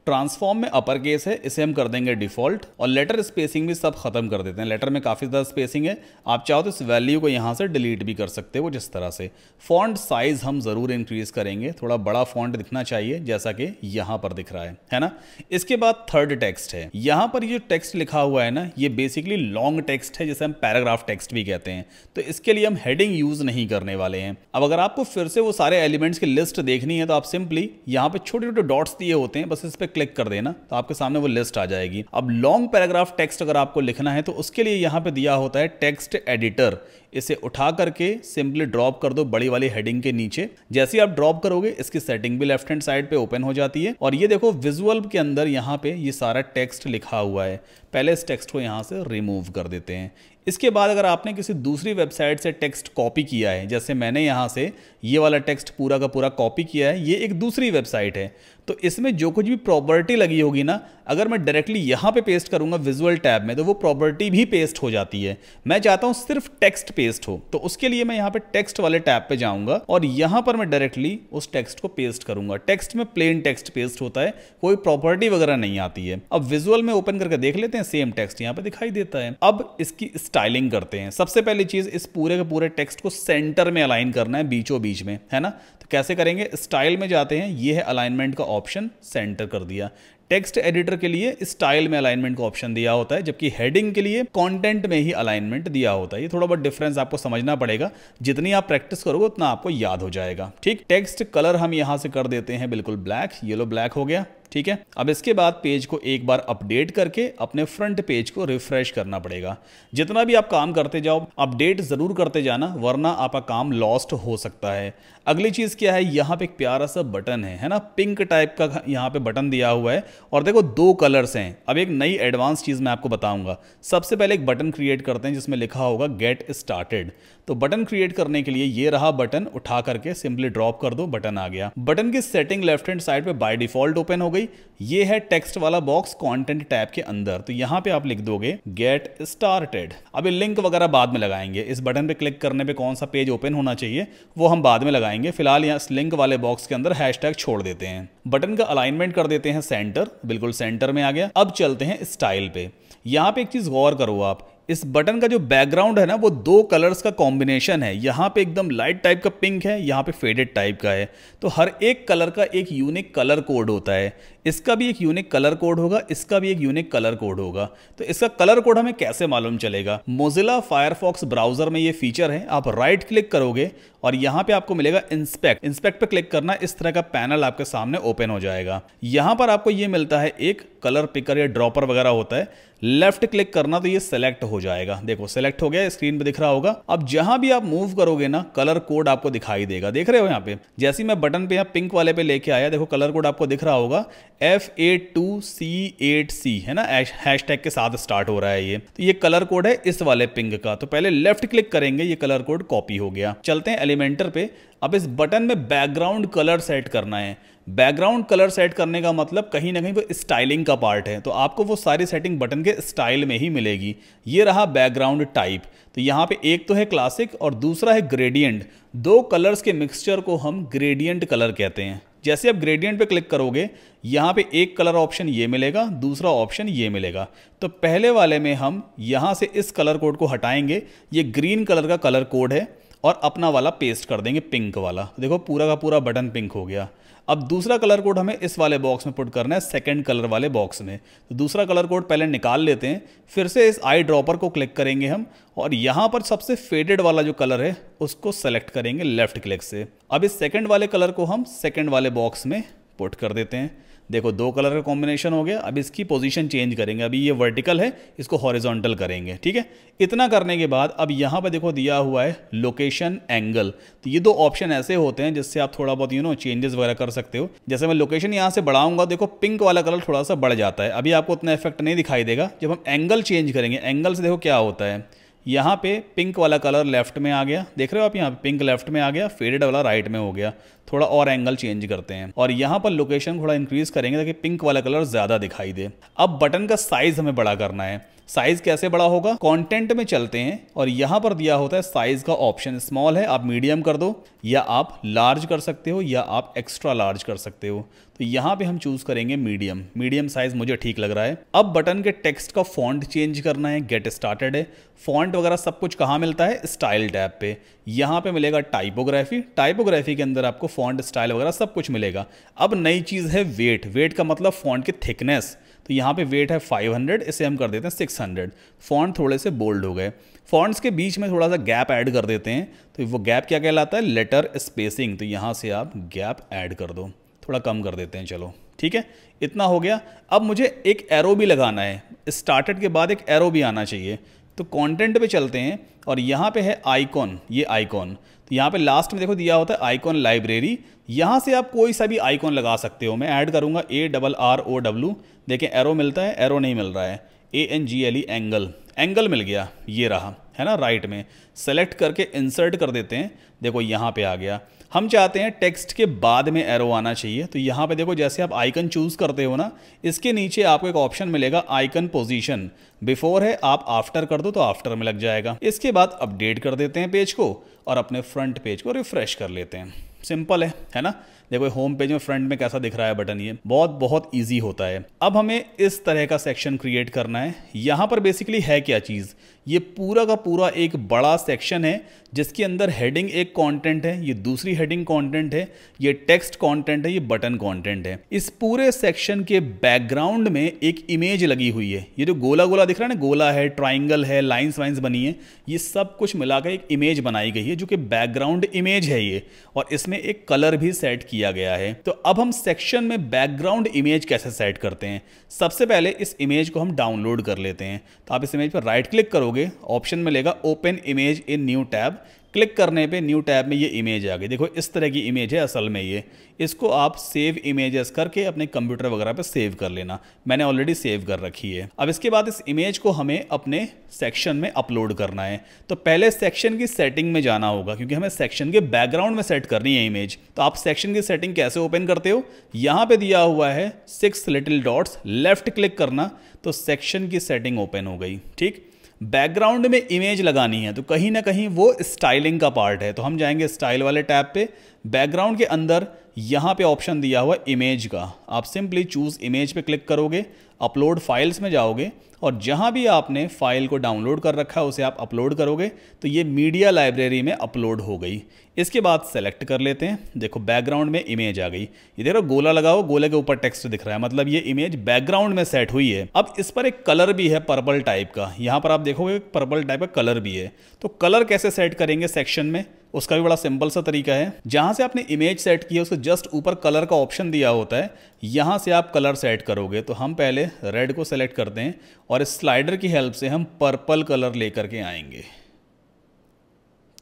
ट्रांसफॉर्म में अपर केस है इसे हम कर देंगे डिफॉल्ट और लेटर स्पेसिंग भी सब खत्म कर देते हैं लेटर में काफ़ी ज़्यादा स्पेसिंग है आप चाहो तो इस वैल्यू को यहाँ से डिलीट भी कर सकते हो जिस तरह से फॉन्ट साइज़ हम ज़रूर इंक्रीज़ करेंगे थोड़ा बड़ा फॉन्ट दिखना चाहिए जैसा कि यहाँ पर दिख रहा है है ना इसके बाद थर्ड टेक्स्ट है यहाँ पर ये टेक्स्ट लिखा हुआ है ना ये बेसिकली लॉन्ग टेक्स्ट है जिसे हम पैराग्राफ टेक्स्ट भी कहते हैं तो इसके लिए हम हेडिंग यूज़ नहीं करने वाले हैं अब अगर आपको फिर से वो सारे एलिमेंट्स की लिस्ट देखनी है तो आप सिंपली यहाँ पर छोटे छोटे डॉट्स दिए होते हैं बस इस पर क्लिक कर देना तो आपके सामने वो लिस्ट आ जाएगी अब लॉन्ग पैराग्राफ टेक्स्ट अगर आपको लिखना है तो उसके लिए यहाँ पे दिया होता है टेक्स्ट एडिटर इसे उठा करके सिंपली ड्रॉप कर दो बड़ी वाली हेडिंग के नीचे जैसे ही आप ड्रॉप करोगे इसकी सेटिंग भी लेफ्ट हैंड साइड पे ओपन हो जाती है और ये देखो विजुअल के अंदर यहाँ पे ये सारा टेक्स्ट लिखा हुआ है पहले इस टेक्स्ट को यहाँ से रिमूव कर देते हैं इसके बाद अगर आपने किसी दूसरी वेबसाइट से टेक्स्ट कॉपी किया है जैसे मैंने यहाँ से ये वाला टेक्स्ट पूरा का पूरा कॉपी किया है ये एक दूसरी वेबसाइट है तो इसमें जो कुछ भी प्रॉपर्टी लगी होगी ना अगर मैं डायरेक्टली यहाँ पे पेस्ट करूँगा विजुअल टैब में तो वो प्रॉपर्टी भी पेस्ट हो जाती है मैं चाहता हूँ सिर्फ टेक्स्ट पेस्ट हो तो उसके लिए मैं यहाँ पे टेक्स्ट वाले टैब पे जाऊँगा और यहाँ पर मैं डायरेक्टली उस टेक्स्ट को पेस्ट करूँगा टेक्स्ट में प्लेन टेक्स्ट पेस्ट होता है कोई प्रॉपर्टी वगैरह नहीं आती है अब विजुअल में ओपन करके देख लेते हैं सेम टेक्स्ट यहाँ पर दिखाई देता है अब इसकी स्टाइलिंग करते हैं सबसे पहली चीज़ इस पूरे के पूरे टेक्स्ट को सेंटर में अलाइन करना है बीचों बीच में है ना तो कैसे करेंगे स्टाइल में जाते हैं ये है अलाइनमेंट का ऑप्शन सेंटर कर दिया टेक्स्ट एडिटर के लिए स्टाइल में अलाइनमेंट का ऑप्शन दिया होता है जबकि हेडिंग के लिए कंटेंट में ही अलाइनमेंट दिया होता है ये थोड़ा बहुत डिफरेंस आपको समझना पड़ेगा जितनी आप प्रैक्टिस करोगे उतना आपको याद हो जाएगा ठीक टेक्स्ट कलर हम यहां से कर देते हैं बिल्कुल ब्लैक येलो ब्लैक हो गया ठीक है अब इसके बाद पेज को एक बार अपडेट करके अपने फ्रंट पेज को रिफ्रेश करना पड़ेगा जितना भी आप काम करते जाओ अपडेट ज़रूर करते जाना वरना आपका काम लॉस्ट हो सकता है अगली चीज़ क्या है यहाँ पे एक प्यारा सा बटन है है ना पिंक टाइप का यहाँ पे बटन दिया हुआ है और देखो दो कलर्स हैं अब एक नई एडवांस चीज़ मैं आपको बताऊंगा सबसे पहले एक बटन क्रिएट करते हैं जिसमें लिखा होगा गेट स्टार्टेड तो बटन क्रिएट करने के लिए ये रहा बटन उठा करके सिंपली ड्रॉप कर दो बटन आ गया बटन की सेटिंग लेफ्ट हैंड साइड पे बाय डिफॉल्ट ओपन हो गई ये है टेक्स्ट वाला बॉक्स कंटेंट टैब के अंदर तो यहाँ पे आप लिख दोगे गेट स्टार्टेड अभी लिंक वगैरह बाद में लगाएंगे इस बटन पे क्लिक करने पे कौन सा पेज ओपन होना चाहिए वो हम बाद में लगाएंगे फिलहाल यहाँ लिंक वाले बॉक्स के अंदर हैश छोड़ देते हैं बटन का अलाइनमेंट कर देते हैं सेंटर बिल्कुल सेंटर में आ गया अब चलते हैं स्टाइल पे यहाँ पे एक चीज गौर करो आप इस बटन का जो बैकग्राउंड है ना वो दो कलर्स का कॉम्बिनेशन है यहाँ पे एकदम लाइट टाइप का पिंक है यहाँ पे फेडेड टाइप का है तो हर एक कलर का एक यूनिक कलर कोड होता है इसका भी एक यूनिक कलर कोड होगा इसका भी एक यूनिक कलर कोड होगा तो इसका कलर कोड हमें कैसे मालूम चलेगा मोजिला फायरफॉक्स ब्राउजर में ये फीचर है आप राइट क्लिक करोगे और यहाँ पे आपको मिलेगा इंस्पेक्ट इंस्पेक्ट पे क्लिक करना इस तरह का पैनल आपके सामने ओपन हो जाएगा यहाँ पर आपको ये मिलता है एक कलर पिकर या ड्रॉपर वगैरह होता है लेफ्ट क्लिक करना तो ये सेलेक्ट हो जाएगा देखो सेलेक्ट हो गया स्क्रीन पे दिख रहा होगा अब जहां भी आप मूव करोगे ना कलर कोड आपको दिखाई देगा देख रहे हो यहाँ पे जैसे मैं बटन पे यहाँ पिंक वाले पे लेके आया देखो कलर कोड आपको दिख रहा होगा F eight two C eight C है ना हैश टैग के साथ स्टार्ट हो रहा है ये तो ये कलर कोड है इस वाले पिंक का तो पहले लेफ्ट क्लिक करेंगे ये कलर कोड कॉपी हो गया चलते हैं एलिमेंटर पे अब इस बटन में बैकग्राउंड कलर सेट करना है बैकग्राउंड कलर सेट करने का मतलब कहीं ना कहीं वो स्टाइलिंग का पार्ट है तो आपको वो सारी सेटिंग बटन के स्टाइल में ही मिलेगी ये रहा बैकग्राउंड टाइप तो यहाँ पे एक तो है क्लासिक और दूसरा है ग्रेडियंट दो कलर्स के मिक्सचर को हम ग्रेडियंट कलर कहते हैं जैसे आप ग्रेडियंट पे क्लिक करोगे यहाँ पे एक कलर ऑप्शन ये मिलेगा दूसरा ऑप्शन ये मिलेगा तो पहले वाले में हम यहाँ से इस कलर कोड को हटाएंगे ये ग्रीन कलर का कलर कोड है और अपना वाला पेस्ट कर देंगे पिंक वाला देखो पूरा का पूरा बटन पिंक हो गया अब दूसरा कलर कोड हमें इस वाले बॉक्स में पुट करना है सेकंड कलर वाले बॉक्स में तो दूसरा कलर कोड पहले निकाल लेते हैं फिर से इस आई ड्रॉपर को क्लिक करेंगे हम और यहाँ पर सबसे फेडेड वाला जो कलर है उसको सेलेक्ट करेंगे लेफ्ट क्लिक से अब इस सेकंड वाले कलर को हम सेकंड वाले बॉक्स में पुट कर देते हैं देखो दो कलर का कॉम्बिनेशन हो गया अब इसकी पोजीशन चेंज करेंगे अभी ये वर्टिकल है इसको हॉरिजॉन्टल करेंगे ठीक है इतना करने के बाद अब यहाँ पर देखो दिया हुआ है लोकेशन एंगल तो ये दो ऑप्शन ऐसे होते हैं जिससे आप थोड़ा बहुत यू नो चेंजेस वगैरह कर सकते हो जैसे मैं लोकेशन यहाँ से बढ़ाऊंगा देखो पिंक वाला कलर थोड़ा सा बढ़ जाता है अभी आपको उतना इफेक्ट नहीं दिखाई देगा जब हम एंगल चेंज करेंगे एंगल से देखो क्या होता है यहाँ पे पिंक वाला कलर लेफ्ट में आ गया देख रहे हो आप यहाँ पे पिंक लेफ्ट में आ गया फेडेड वाला राइट में हो गया थोड़ा और एंगल चेंज करते हैं और यहाँ पर लोकेशन थोड़ा इंक्रीज करेंगे ताकि पिंक वाला कलर ज़्यादा दिखाई दे अब बटन का साइज़ हमें बड़ा करना है साइज कैसे बड़ा होगा कंटेंट में चलते हैं और यहाँ पर दिया होता है साइज का ऑप्शन स्मॉल है आप मीडियम कर दो या आप लार्ज कर सकते हो या आप एक्स्ट्रा लार्ज कर सकते हो तो यहाँ पे हम चूज करेंगे मीडियम मीडियम साइज मुझे ठीक लग रहा है अब बटन के टेक्स्ट का फॉन्ट चेंज करना है गेट स्टार्टेड है फॉन्ट वगैरह सब कुछ कहाँ मिलता है स्टाइल टैब पे यहाँ पे मिलेगा टाइपोग्राफी टाइपोग्राफी के अंदर आपको फॉन्ट स्टाइल वगैरह सब कुछ मिलेगा अब नई चीज़ है वेट वेट का मतलब फॉन्ट की थिकनेस तो यहाँ पे वेट है 500 इसे हम कर देते हैं 600 फॉन्ट थोड़े से बोल्ड हो गए फॉन्ट्स के बीच में थोड़ा सा गैप ऐड कर देते हैं तो वो गैप क्या कहलाता है लेटर स्पेसिंग तो यहाँ से आप गैप ऐड कर दो थोड़ा कम कर देते हैं चलो ठीक है इतना हो गया अब मुझे एक एरो भी लगाना है स्टार्टेड के बाद एक एरो भी आना चाहिए तो कॉन्टेंट पर चलते हैं और यहाँ पे है आईकॉन ये आईकॉन तो यहाँ पे लास्ट में देखो दिया होता है आइकॉन लाइब्रेरी यहाँ से आप कोई सा भी आइकॉन लगा सकते हो मैं ऐड करूँगा A double R O W देखें एरो मिलता है एरो नहीं मिल रहा है A N G L E angle angle मिल गया ये रहा है ना राइट में सेलेक्ट करके इंसर्ट कर देते हैं देखो यहाँ पर आ गया हम चाहते हैं टेक्स्ट के बाद में एरो आना चाहिए तो यहाँ पे देखो जैसे आप आइकन चूज़ करते हो ना इसके नीचे आपको एक ऑप्शन मिलेगा आइकन पोजीशन बिफोर है आप आफ्टर कर दो तो आफ्टर में लग जाएगा इसके बाद अपडेट कर देते हैं पेज को और अपने फ्रंट पेज को रिफ्रेश कर लेते हैं सिंपल है है ना देखो होम पेज में फ्रंट में कैसा दिख रहा है बटन ये बहुत बहुत इजी होता है अब हमें इस तरह का सेक्शन क्रिएट करना है यहाँ पर बेसिकली है क्या चीज़ ये पूरा का पूरा एक बड़ा सेक्शन है जिसके अंदर हेडिंग एक कंटेंट है ये दूसरी हेडिंग कंटेंट है ये टेक्स्ट कंटेंट है ये बटन कंटेंट है इस पूरे सेक्शन के बैकग्राउंड में एक इमेज लगी हुई है ये जो गोला गोला दिख रहा है ना गोला है ट्राइंगल है लाइन्स वाइन्स बनी है ये सब कुछ मिलाकर एक इमेज बनाई गई है जो कि बैकग्राउंड इमेज है ये और इसमें एक कलर भी सेट किया गया है तो अब हम सेक्शन में बैकग्राउंड इमेज कैसे सेट करते हैं सबसे पहले इस इमेज को हम डाउनलोड कर लेते हैं तो आप इस इमेज पर राइट क्लिक करोगे करोगे ऑप्शन मिलेगा open image in new tab click करने पे न्यू टैब में ये इमेज आ गई देखो इस तरह की इमेज है असल में ये इसको आप सेव इमेजेस करके अपने कंप्यूटर वगैरह पे सेव कर लेना मैंने ऑलरेडी सेव कर रखी है अब इसके बाद इस इमेज को हमें अपने सेक्शन में अपलोड करना है तो पहले सेक्शन की सेटिंग में जाना होगा क्योंकि हमें सेक्शन के बैकग्राउंड में सेट करनी है इमेज तो आप सेक्शन की सेटिंग कैसे ओपन करते हो यहाँ पर दिया हुआ है six little dots left click करना तो सेक्शन की सेटिंग ओपन हो गई ठीक बैकग्राउंड में इमेज लगानी है तो कहीं ना कहीं वो स्टाइलिंग का पार्ट है तो हम जाएंगे स्टाइल वाले टैब पे बैकग्राउंड के अंदर यहाँ पे ऑप्शन दिया हुआ इमेज का आप सिंपली चूज़ इमेज पे क्लिक करोगे अपलोड फाइल्स में जाओगे और जहाँ भी आपने फाइल को डाउनलोड कर रखा है उसे आप अपलोड करोगे तो ये मीडिया लाइब्रेरी में अपलोड हो गई इसके बाद सेलेक्ट कर लेते हैं देखो बैकग्राउंड में इमेज आ गई ये देखो गोला लगाओ गोले के ऊपर टेक्स्ट दिख रहा है मतलब ये इमेज बैकग्राउंड में सेट हुई है अब इस पर एक कलर भी है पर्पल टाइप का यहाँ पर आप देखोगे पर्पल टाइप का कलर भी है तो कलर कैसे सेट करेंगे सेक्शन में उसका भी बड़ा सिंपल सा तरीका है जहाँ से आपने इमेज सेट की है उसके जस्ट ऊपर कलर का ऑप्शन दिया होता है यहाँ से आप कलर सेट करोगे तो हम पहले रेड को सेलेक्ट करते हैं और इस स्लाइडर की हेल्प से हम पर्पल कलर लेकर के आएंगे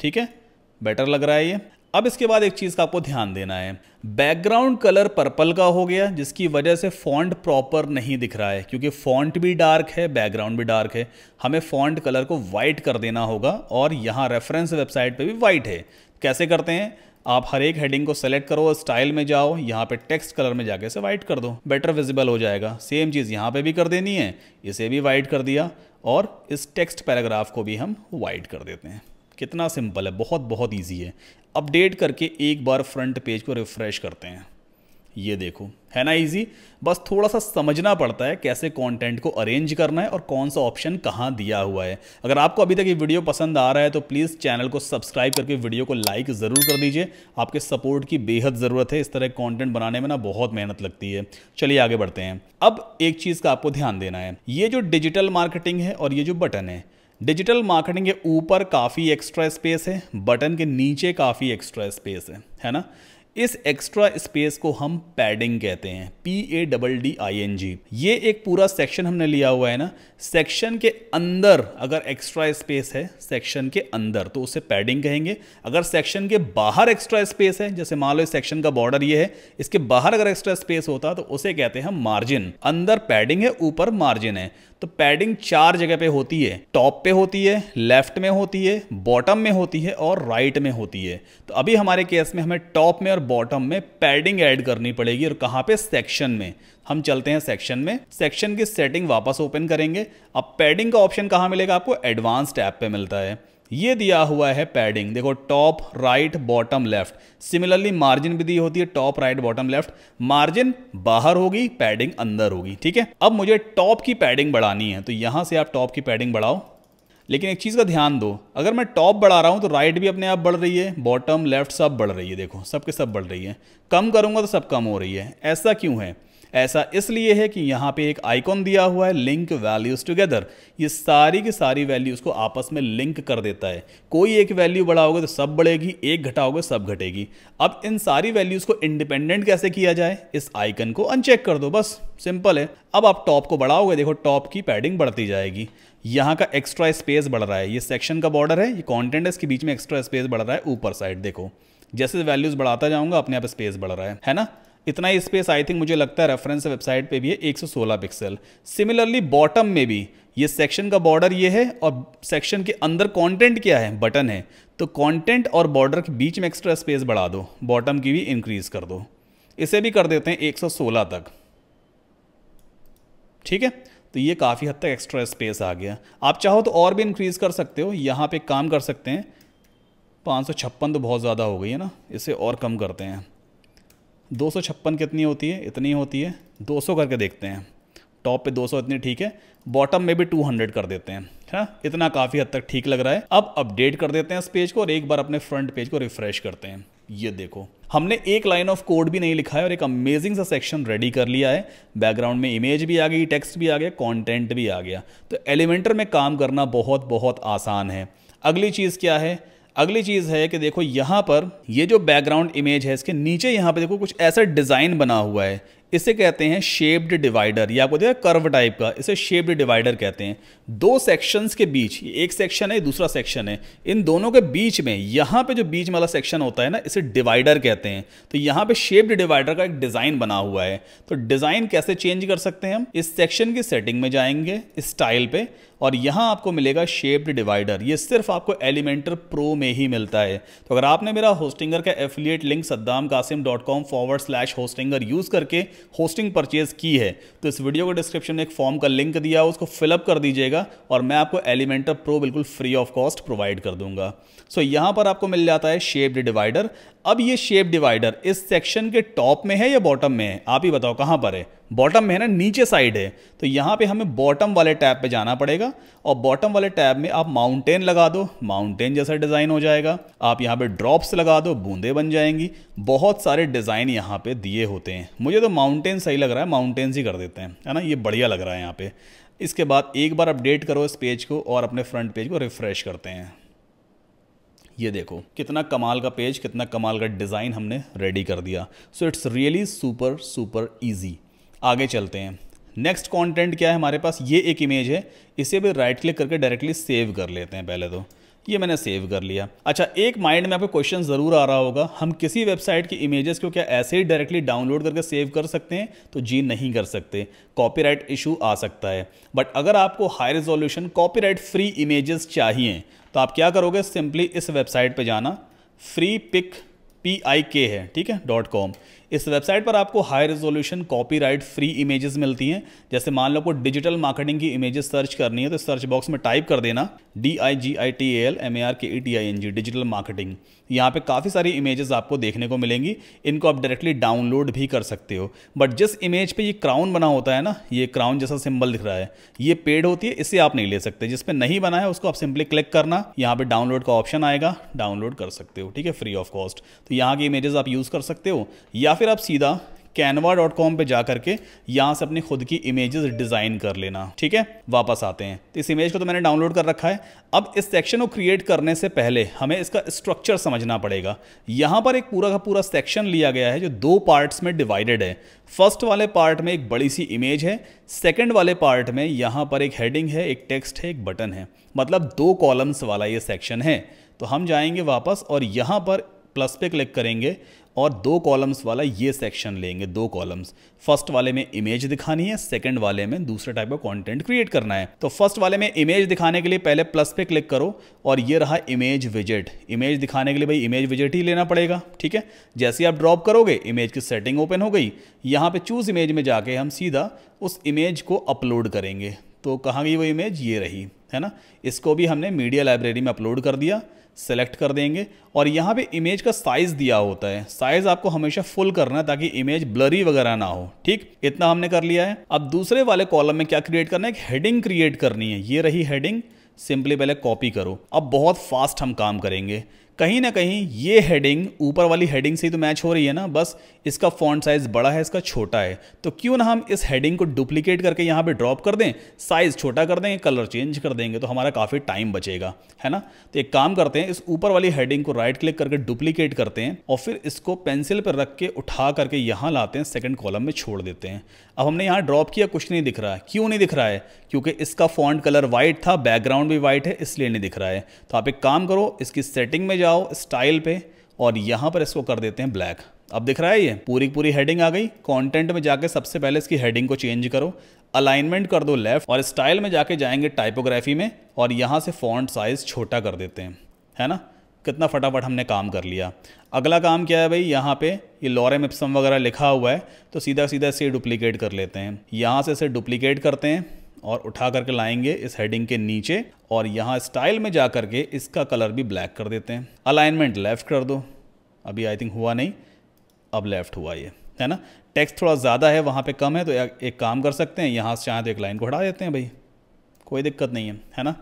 ठीक है बेटर लग रहा है ये अब इसके बाद एक चीज़ का आपको ध्यान देना है बैकग्राउंड कलर पर्पल का हो गया जिसकी वजह से फॉन्ट प्रॉपर नहीं दिख रहा है क्योंकि फॉन्ट भी डार्क है बैकग्राउंड भी डार्क है हमें फॉन्ट कलर को वाइट कर देना होगा और यहाँ रेफरेंस वेबसाइट पे भी वाइट है कैसे करते हैं आप हर एक हेडिंग को सेलेक्ट करो स्टाइल में जाओ यहाँ पे टेक्स्ट कलर में जाके इसे वाइट कर दो बेटर विजिबल हो जाएगा सेम चीज़ यहाँ पे भी कर देनी है इसे भी वाइट कर दिया और इस टेक्स्ट पैराग्राफ को भी हम वाइट कर देते हैं कितना सिंपल है बहुत बहुत ईजी है अपडेट करके एक बार फ्रंट पेज को रिफ्रेश करते हैं ये देखो है ना इजी बस थोड़ा सा समझना पड़ता है कैसे कंटेंट को अरेंज करना है और कौन सा ऑप्शन कहाँ दिया हुआ है अगर आपको अभी तक ये वीडियो पसंद आ रहा है तो प्लीज़ चैनल को सब्सक्राइब करके वीडियो को लाइक ज़रूर कर दीजिए आपके सपोर्ट की बेहद ज़रूरत है इस तरह कंटेंट बनाने में ना बहुत मेहनत लगती है चलिए आगे बढ़ते हैं अब एक चीज़ का आपको ध्यान देना है ये जो डिजिटल मार्केटिंग है और ये जो बटन है डिजिटल मार्केटिंग के ऊपर काफ़ी एक्स्ट्रा स्पेस है बटन के नीचे काफ़ी एक्स्ट्रा स्पेस है है ना इस एक्स्ट्रा स्पेस को हम पैडिंग कहते हैं P A double D I N G ये एक पूरा सेक्शन हमने लिया हुआ है ना सेक्शन के अंदर अगर एक्स्ट्रा स्पेस है सेक्शन के अंदर तो उसे पैडिंग कहेंगे अगर सेक्शन के बाहर एक्स्ट्रा स्पेस है जैसे मान लो इस सेक्शन का बॉर्डर ये है इसके बाहर अगर एक्स्ट्रा स्पेस होता तो उसे कहते हैं मार्जिन अंदर पैडिंग है ऊपर मार्जिन है तो पैडिंग चार जगह पे होती है टॉप पे होती है लेफ्ट में होती है बॉटम में होती है और राइट में होती है तो अभी हमारे केस में हमें टॉप में और बॉटम में पैडिंग ऐड करनी पड़ेगी और कहाँ पे सेक्शन में हम चलते हैं सेक्शन में सेक्शन की सेटिंग वापस ओपन करेंगे अब पैडिंग का ऑप्शन कहाँ मिलेगा आपको एडवांस टैप पे मिलता है ये दिया हुआ है पैडिंग देखो top right bottom left similarly margin भी दी होती है top right bottom left margin बाहर होगी पैडिंग अंदर होगी ठीक है अब मुझे टॉप की पैडिंग बढ़ानी है तो यहां से आप टॉप की पैडिंग बढ़ाओ लेकिन एक चीज़ का ध्यान दो अगर मैं टॉप बढ़ा रहा हूं तो राइट भी अपने आप बढ़ रही है बॉटम लेफ्ट सब बढ़ रही है देखो सबके सब बढ़ रही है कम करूंगा तो सब कम हो रही है ऐसा क्यों है ऐसा इसलिए है कि यहाँ पे एक आइकॉन दिया हुआ है लिंक वैल्यूज़ टुगेदर ये सारी की सारी वैल्यूज़ को आपस में लिंक कर देता है कोई एक वैल्यू बढ़ाओगे तो सब बढ़ेगी एक घटाओगे तो सब घटेगी अब इन सारी वैल्यूज़ को इंडिपेंडेंट कैसे किया जाए इस आइकन को अनचेक कर दो बस सिंपल है अब आप टॉप को बढ़ाओगे देखो टॉप की पैडिंग बढ़ती जाएगी यहाँ का एक्स्ट्रा स्पेस बढ़ रहा है ये सेक्शन का बॉर्डर है ये कॉन्टेंट है इसके बीच में एक्स्ट्रा स्पेस बढ़ रहा है ऊपर साइड देखो जैसे वैल्यूज़ बढ़ाता जाऊंगा अपने आप स्पेस बढ़ रहा है है ना इतना ही स्पेस आई थिंक मुझे लगता है रेफरेंस वेबसाइट पे भी है 116 पिक्सल सिमिलरली बॉटम में भी ये सेक्शन का बॉर्डर ये है और सेक्शन के अंदर कंटेंट क्या है बटन है तो कंटेंट और बॉर्डर के बीच में एक्स्ट्रा स्पेस बढ़ा दो बॉटम की भी इंक्रीज़ कर दो इसे भी कर देते हैं 116 तक ठीक है तो ये काफ़ी हद तक एक्स्ट्रा स्पेस आ गया आप चाहो तो और भी इंक्रीज़ कर सकते हो यहाँ पर काम कर सकते हैं पाँच तो बहुत ज़्यादा हो गई है ना इसे और कम करते हैं दो सौ छप्पन कितनी होती है इतनी होती है दो सौ करके देखते हैं टॉप पे 200 इतनी ठीक है बॉटम में भी 200 कर देते हैं है ना इतना काफ़ी हद तक ठीक लग रहा है अब अपडेट कर देते हैं इस पेज को और एक बार अपने फ्रंट पेज को रिफ्रेश करते हैं ये देखो हमने एक लाइन ऑफ कोड भी नहीं लिखा है और एक अमेजिंग सा सेक्शन रेडी कर लिया है बैकग्राउंड में इमेज भी आ गई टेक्स्ट भी आ गया कंटेंट भी आ गया तो एलिमेंटर में काम करना बहुत बहुत आसान है अगली चीज़ क्या है अगली चीज़ है कि देखो यहां पर ये जो बैकग्राउंड इमेज है इसके नीचे यहां पे देखो कुछ ऐसा डिज़ाइन बना हुआ है इसे कहते हैं शेप्ड डिवाइडर या आपको देखा कर्व टाइप का इसे शेप्ड डिवाइडर कहते हैं दो सेक्शंस के बीच एक सेक्शन है दूसरा सेक्शन है इन दोनों के बीच में यहाँ पे जो बीच वाला सेक्शन होता है ना इसे डिवाइडर कहते हैं तो यहाँ पे शेप्ड डिवाइडर का एक डिज़ाइन बना हुआ है तो डिज़ाइन कैसे चेंज कर सकते हैं हम इस सेक्शन की सेटिंग में जाएंगे स्टाइल पे और यहाँ आपको मिलेगा शेप्ड डिवाइडर ये सिर्फ आपको एलिमेंटर प्रो में ही मिलता है तो अगर आपने मेरा होस्टिंगर का affiliate link Saddam Qasim dot com forward slash Hostinger use करके होस्टिंग परचेज की है तो इस वीडियो को डिस्क्रिप्शन में एक फॉर्म का लिंक दिया उसको फिलअप कर दीजिएगा और मैं आपको एलिमेंटर प्रो बिल्कुल फ्री ऑफ कॉस्ट प्रोवाइड कर दूंगा सो so, यहां पर आपको मिल जाता है शेप्ड डिवाइडर अब ये शेप डिवाइडर इस सेक्शन के टॉप में है या बॉटम में है आप ही बताओ कहाँ पर है बॉटम में है ना नीचे साइड है तो यहाँ पे हमें बॉटम वाले टैब पे जाना पड़ेगा और बॉटम वाले टैब में आप माउंटेन लगा दो माउंटेन जैसा डिज़ाइन हो जाएगा आप यहाँ पे ड्रॉप्स लगा दो बूंदे बन जाएंगी बहुत सारे डिज़ाइन यहाँ पे दिए होते हैं मुझे तो माउंटेन सही लग रहा है माउंटेन्स ही कर देते हैं है ना ये बढ़िया लग रहा है यहाँ पर इसके बाद एक बार अपडेट करो इस पेज को और अपने फ्रंट पेज को रिफ़्रेश करते हैं ये देखो कितना कमाल का पेज कितना कमाल का डिज़ाइन हमने रेडी कर दिया so it's really super super easy आगे चलते हैं नेक्स्ट कंटेंट क्या है हमारे पास ये एक इमेज है इसे भी राइट क्लिक करके डायरेक्टली सेव कर लेते हैं पहले तो ये मैंने सेव कर लिया अच्छा एक माइंड में आपको क्वेश्चन ज़रूर आ रहा होगा हम किसी वेबसाइट की इमेजेस को क्या ऐसे ही डायरेक्टली डाउनलोड करके सेव कर सकते हैं तो जी नहीं कर सकते कॉपीराइट इशू आ सकता है बट अगर आपको high resolution copyright free images चाहिए तो आप क्या करोगे सिंपली इस वेबसाइट पे जाना फ्री पिक पी आई के है ठीक है डॉट कॉम इस वेबसाइट पर आपको high resolution copyright free images मिलती हैं जैसे मान लो को डिजिटल मार्केटिंग की इमेजेस सर्च करनी है तो सर्च बॉक्स में टाइप कर देना D I G I T L M A R K E T I N G digital marketing यहाँ पे काफ़ी सारी इमेजेस आपको देखने को मिलेंगी इनको आप डायरेक्टली डाउनलोड भी कर सकते हो बट जिस इमेज पे ये क्राउन बना होता है ना ये क्राउन जैसा सिंबल दिख रहा है ये पेड होती है इसे आप नहीं ले सकते जिस पे नहीं बना है उसको आप सिंपली क्लिक करना यहाँ पे डाउनलोड का ऑप्शन आएगा डाउनलोड कर सकते हो ठीक है फ्री ऑफ कॉस्ट तो यहाँ की इमेजेस आप यूज़ कर सकते हो या फिर आप सीधा कैनवा डॉट कॉम पर जा करके यहाँ से अपनी खुद की इमेजेस डिज़ाइन कर लेना ठीक है वापस आते हैं तो इस इमेज को तो मैंने डाउनलोड कर रखा है अब इस सेक्शन को क्रिएट करने से पहले हमें इसका स्ट्रक्चर समझना पड़ेगा यहाँ पर एक पूरा का पूरा सेक्शन लिया गया है जो दो पार्ट्स में डिवाइडेड है फर्स्ट वाले पार्ट में एक बड़ी सी इमेज है सेकेंड वाले पार्ट में यहाँ पर एक हेडिंग है एक टेक्स्ट है एक बटन है मतलब दो कॉलम्स वाला ये सेक्शन है तो हम जाएंगे वापस और यहाँ पर प्लस पे क्लिक करेंगे और दो कॉलम्स वाला ये सेक्शन लेंगे दो कॉलम्स फर्स्ट वाले में इमेज दिखानी है सेकंड वाले में दूसरे टाइप का कंटेंट क्रिएट करना है तो फर्स्ट वाले में इमेज दिखाने के लिए पहले प्लस पे क्लिक करो और ये रहा इमेज विजेट इमेज दिखाने के लिए भाई इमेज विजेट ही लेना पड़ेगा ठीक है जैसे आप ड्रॉप करोगे इमेज की सेटिंग ओपन हो गई यहाँ पर चूज इमेज में जाके हम सीधा उस इमेज को अपलोड करेंगे तो कहाँ गई वो इमेज ये रही है ना इसको भी हमने मीडिया लाइब्रेरी में अपलोड कर दिया सेलेक्ट कर देंगे और यहाँ पे इमेज का साइज़ दिया होता है साइज़ आपको हमेशा फुल करना है ताकि इमेज ब्लरी वगैरह ना हो ठीक इतना हमने कर लिया है अब दूसरे वाले कॉलम में क्या क्रिएट करना है एक हेडिंग क्रिएट करनी है ये रही हेडिंग सिंपली पहले कॉपी करो अब बहुत फास्ट हम काम करेंगे कहीं ना कहीं ये हेडिंग ऊपर वाली हेडिंग से ही तो मैच हो रही है ना बस इसका फॉन्ट साइज़ बड़ा है इसका छोटा है तो क्यों ना हम इस हेडिंग को डुप्लीकेट करके यहाँ पे ड्रॉप कर दें साइज़ छोटा कर देंगे कलर चेंज कर देंगे तो हमारा काफ़ी टाइम बचेगा है ना तो एक काम करते हैं इस ऊपर वाली हेडिंग को राइट क्लिक करके डुप्लीकेट करते हैं और फिर इसको पेंसिल पर रख के उठा करके यहाँ लाते हैं सेकेंड कॉलम में छोड़ देते हैं अब हमने यहाँ ड्रॉप किया कुछ नहीं दिख रहा है क्यों नहीं दिख रहा है क्योंकि इसका फॉन्ट कलर वाइट था बैकग्राउंड भी वाइट है इसलिए नहीं दिख रहा है तो आप एक काम करो इसकी सेटिंग में जाओ स्टाइल पे और यहां पर इसको कर देते हैं ब्लैक अब दिख रहा है ये पूरी पूरी हेडिंग आ गई कंटेंट में जाके सबसे पहले इसकी हेडिंग को चेंज करो अलाइनमेंट कर दो लेफ्ट और स्टाइल में जाके जाएंगे टाइपोग्राफी में और यहां से फॉन्ट साइज छोटा कर देते हैं है ना कितना फटाफट हमने काम कर लिया अगला काम क्या है भाई यहाँ पे ये लॉरेम इप्सम वगैरह लिखा हुआ है तो सीधा सीधा इसे डुप्लीकेट कर लेते हैं यहाँ से इसे डुप्लीकेट करते हैं और उठा करके लाएंगे इस हेडिंग के नीचे और यहाँ स्टाइल में जा करके इसका कलर भी ब्लैक कर देते हैं अलाइनमेंट लेफ़्ट कर दो अभी आई थिंक हुआ नहीं अब लेफ़्ट हुआ ये है ना टेक्स्ट थोड़ा ज़्यादा है वहाँ पे कम है तो एक काम कर सकते हैं यहाँ से चाहें तो एक लाइन को हटा देते हैं भाई कोई दिक्कत नहीं है है ना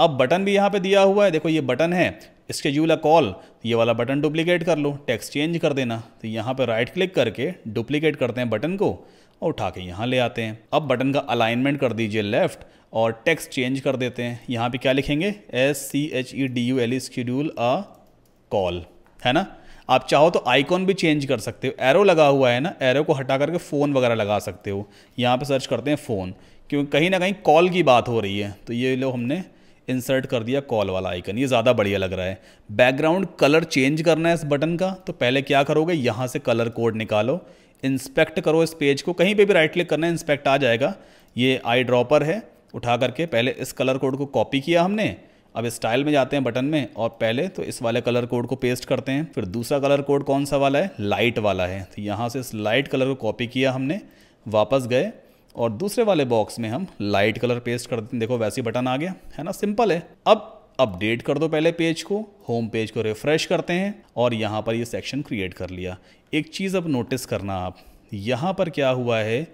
अब बटन भी यहाँ पे दिया हुआ है देखो ये बटन है इसके जूला कॉल ये वाला बटन डुप्लीकेट कर लो टेक्स्ट चेंज कर देना तो यहाँ पर राइट क्लिक करके डुप्लीकेट करते हैं बटन को और उठा के यहाँ ले आते हैं अब बटन का अलाइनमेंट कर दीजिए लेफ्ट और टेक्स्ट चेंज कर देते हैं यहाँ पे क्या लिखेंगे S C H E D U L E schedule a call है ना आप चाहो तो आइकॉन भी चेंज कर सकते हो एरो लगा हुआ है ना एरो को हटा करके फ़ोन वगैरह लगा सकते हो यहाँ पे सर्च करते हैं फ़ोन क्योंकि कहीं ना कहीं कॉल की बात हो रही है तो ये लोग हमने इंसर्ट कर दिया कॉल वाला आइकन ये ज़्यादा बढ़िया लग रहा है बैकग्राउंड कलर चेंज करना है इस बटन का तो पहले क्या करोगे यहाँ से कलर कोड निकालो इंस्पेक्ट करो इस पेज को कहीं पे भी राइट क्लिक करना है इंस्पेक्ट आ जाएगा ये आई ड्रॉपर है उठा करके पहले इस कलर कोड को कॉपी किया हमने अब स्टाइल में जाते हैं बटन में और पहले तो इस वाले कलर कोड को पेस्ट करते हैं फिर दूसरा कलर कोड कौन सा वाला है लाइट वाला है तो यहाँ से इस लाइट कलर को कॉपी किया हमने वापस गए और दूसरे वाले बॉक्स में हम लाइट कलर पेस्ट कर देते हैं देखो वैसे ही बटन आ गया है ना सिंपल है अब अपडेट कर दो पहले पेज को होम पेज को रिफ्रेश करते हैं और यहाँ पर ये सेक्शन क्रिएट कर लिया एक चीज़ अब नोटिस करना आप यहाँ पर क्या हुआ है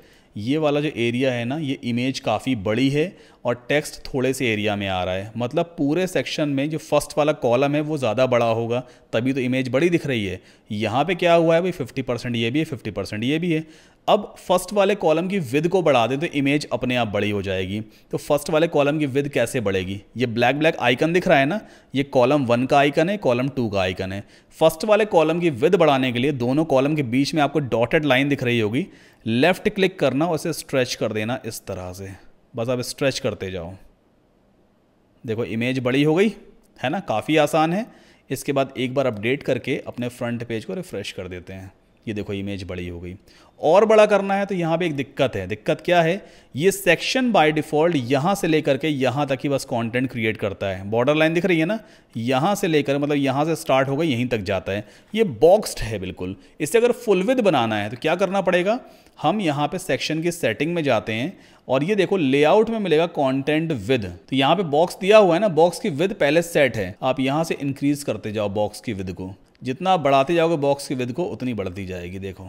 ये वाला जो एरिया है ना ये इमेज काफ़ी बड़ी है और टेक्स्ट थोड़े से एरिया में आ रहा है मतलब पूरे सेक्शन में जो फर्स्ट वाला कॉलम है वो ज़्यादा बड़ा होगा तभी तो इमेज बड़ी दिख रही है यहाँ पे क्या हुआ है भाई 50 परसेंट ये भी है 50 परसेंट ये भी है अब फर्स्ट वाले कॉलम की विद को बढ़ा दें तो इमेज अपने आप बड़ी हो जाएगी तो फर्स्ट वाले कॉलम की विद कैसे बढ़ेगी ये ब्लैक ब्लैक आइकन दिख रहा है ना ये कॉलम वन का आइकन है कॉलम टू का आइकन है फर्स्ट वाले कॉलम की विद बढ़ाने के लिए दोनों कॉलम के बीच में आपको डॉटेड लाइन दिख रही होगी लेफ्ट क्लिक करना और इसे स्ट्रेच कर देना इस तरह से बस आप स्ट्रेच करते जाओ देखो इमेज बड़ी हो गई है ना काफ़ी आसान है इसके बाद एक बार अपडेट करके अपने फ्रंट पेज को रिफ्रेश कर देते हैं ये देखो इमेज बड़ी हो गई और बड़ा करना है तो यहाँ पे एक दिक्कत है दिक्कत क्या है ये सेक्शन बाय डिफ़ॉल्ट यहाँ से लेकर के यहाँ तक ही बस कंटेंट क्रिएट करता है बॉर्डर लाइन दिख रही है ना यहाँ से लेकर मतलब यहाँ से स्टार्ट होगा यहीं तक जाता है ये बॉक्स्ड है बिल्कुल इसे अगर फुल विद बनाना है तो क्या करना पड़ेगा हम यहाँ पर सेक्शन की सेटिंग में जाते हैं और ये देखो लेआउट में मिलेगा कॉन्टेंट विद तो यहाँ पे बॉक्स दिया हुआ है ना बॉक्स की विद पहले सेट है आप यहाँ से इंक्रीज करते जाओ बॉक्स की विद को जितना बढ़ाते जाओगे बॉक्स की विद को उतनी बढ़ती जाएगी देखो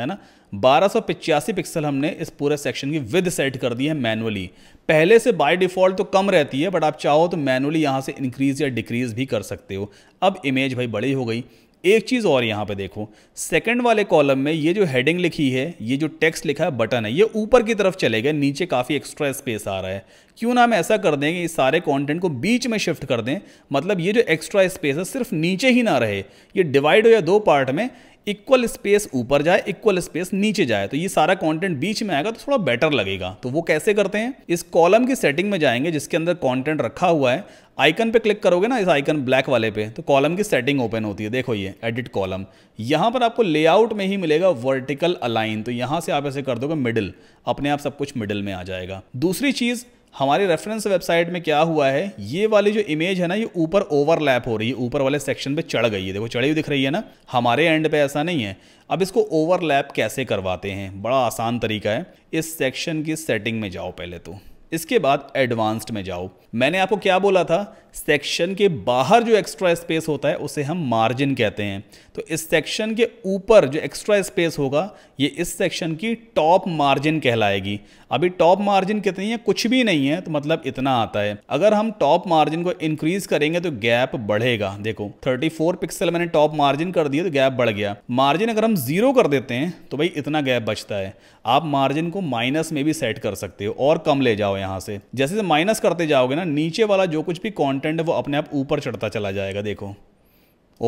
है ना बारह पिक्सल हमने इस पूरे सेक्शन की विद सेट कर दी है मैनुअली पहले से बाय डिफ़ॉल्ट तो कम रहती है बट आप चाहो तो मैनुअली यहाँ से इंक्रीज़ या डिक्रीज़ भी कर सकते हो अब इमेज भाई बड़ी हो गई एक चीज़ और यहाँ पे देखो सेकंड वाले कॉलम में ये जो हेडिंग लिखी है ये जो टेक्स्ट लिखा है बटन है ये ऊपर की तरफ चले गए नीचे काफ़ी एक्स्ट्रा स्पेस आ रहा है क्यों ना हम ऐसा कर दें कि इस सारे कंटेंट को बीच में शिफ्ट कर दें मतलब ये जो एक्स्ट्रा स्पेस है सिर्फ नीचे ही ना रहे ये डिवाइड हो या दो पार्ट में इक्वल स्पेस ऊपर जाए इक्वल स्पेस नीचे जाए तो ये सारा कंटेंट बीच में आएगा तो थोड़ा बेटर लगेगा तो वो कैसे करते हैं इस कॉलम की सेटिंग में जाएंगे जिसके अंदर कंटेंट रखा हुआ है आइकन पे क्लिक करोगे ना इस आइकन ब्लैक वाले पे तो कॉलम की सेटिंग ओपन होती है देखो ये एडिट कॉलम यहाँ पर आपको लेआउट में ही मिलेगा वर्टिकल अलाइन तो यहाँ से आप ऐसे कर दोगे मिडिल अपने आप सब कुछ मिडिल में आ जाएगा दूसरी चीज़ हमारी रेफरेंस वेबसाइट में क्या हुआ है ये वाली जो इमेज है ना ये ऊपर ओवरलैप हो रही है ऊपर वाले सेक्शन पे चढ़ गई है देखो चढ़ी हुई दिख रही है ना हमारे एंड पे ऐसा नहीं है अब इसको ओवरलैप कैसे करवाते हैं बड़ा आसान तरीका है इस सेक्शन की सेटिंग में जाओ पहले तो इसके बाद एडवांस्ड में जाओ मैंने आपको क्या बोला था सेक्शन के बाहर जो एक्स्ट्रा स्पेस होता है उसे हम मार्जिन कहते हैं तो इस सेक्शन के ऊपर जो एक्स्ट्रा स्पेस होगा ये इस सेक्शन की टॉप मार्जिन कहलाएगी अभी टॉप मार्जिन कितनी है कुछ भी नहीं है तो मतलब इतना आता है अगर हम टॉप मार्जिन को इंक्रीज करेंगे तो गैप बढ़ेगा देखो 34 पिक्सल मैंने टॉप मार्जिन कर दिया तो गैप बढ़ गया मार्जिन अगर हम जीरो कर देते हैं तो भाई इतना गैप बचता है आप मार्जिन को माइनस में भी सेट कर सकते हो और कम ले जाओ यहां से जैसे माइनस करते जाओगे ना नीचे वाला जो कुछ भी कॉन्टेंट कंटेंट है वो अपने आप ऊपर चढ़ता चला जाएगा देखो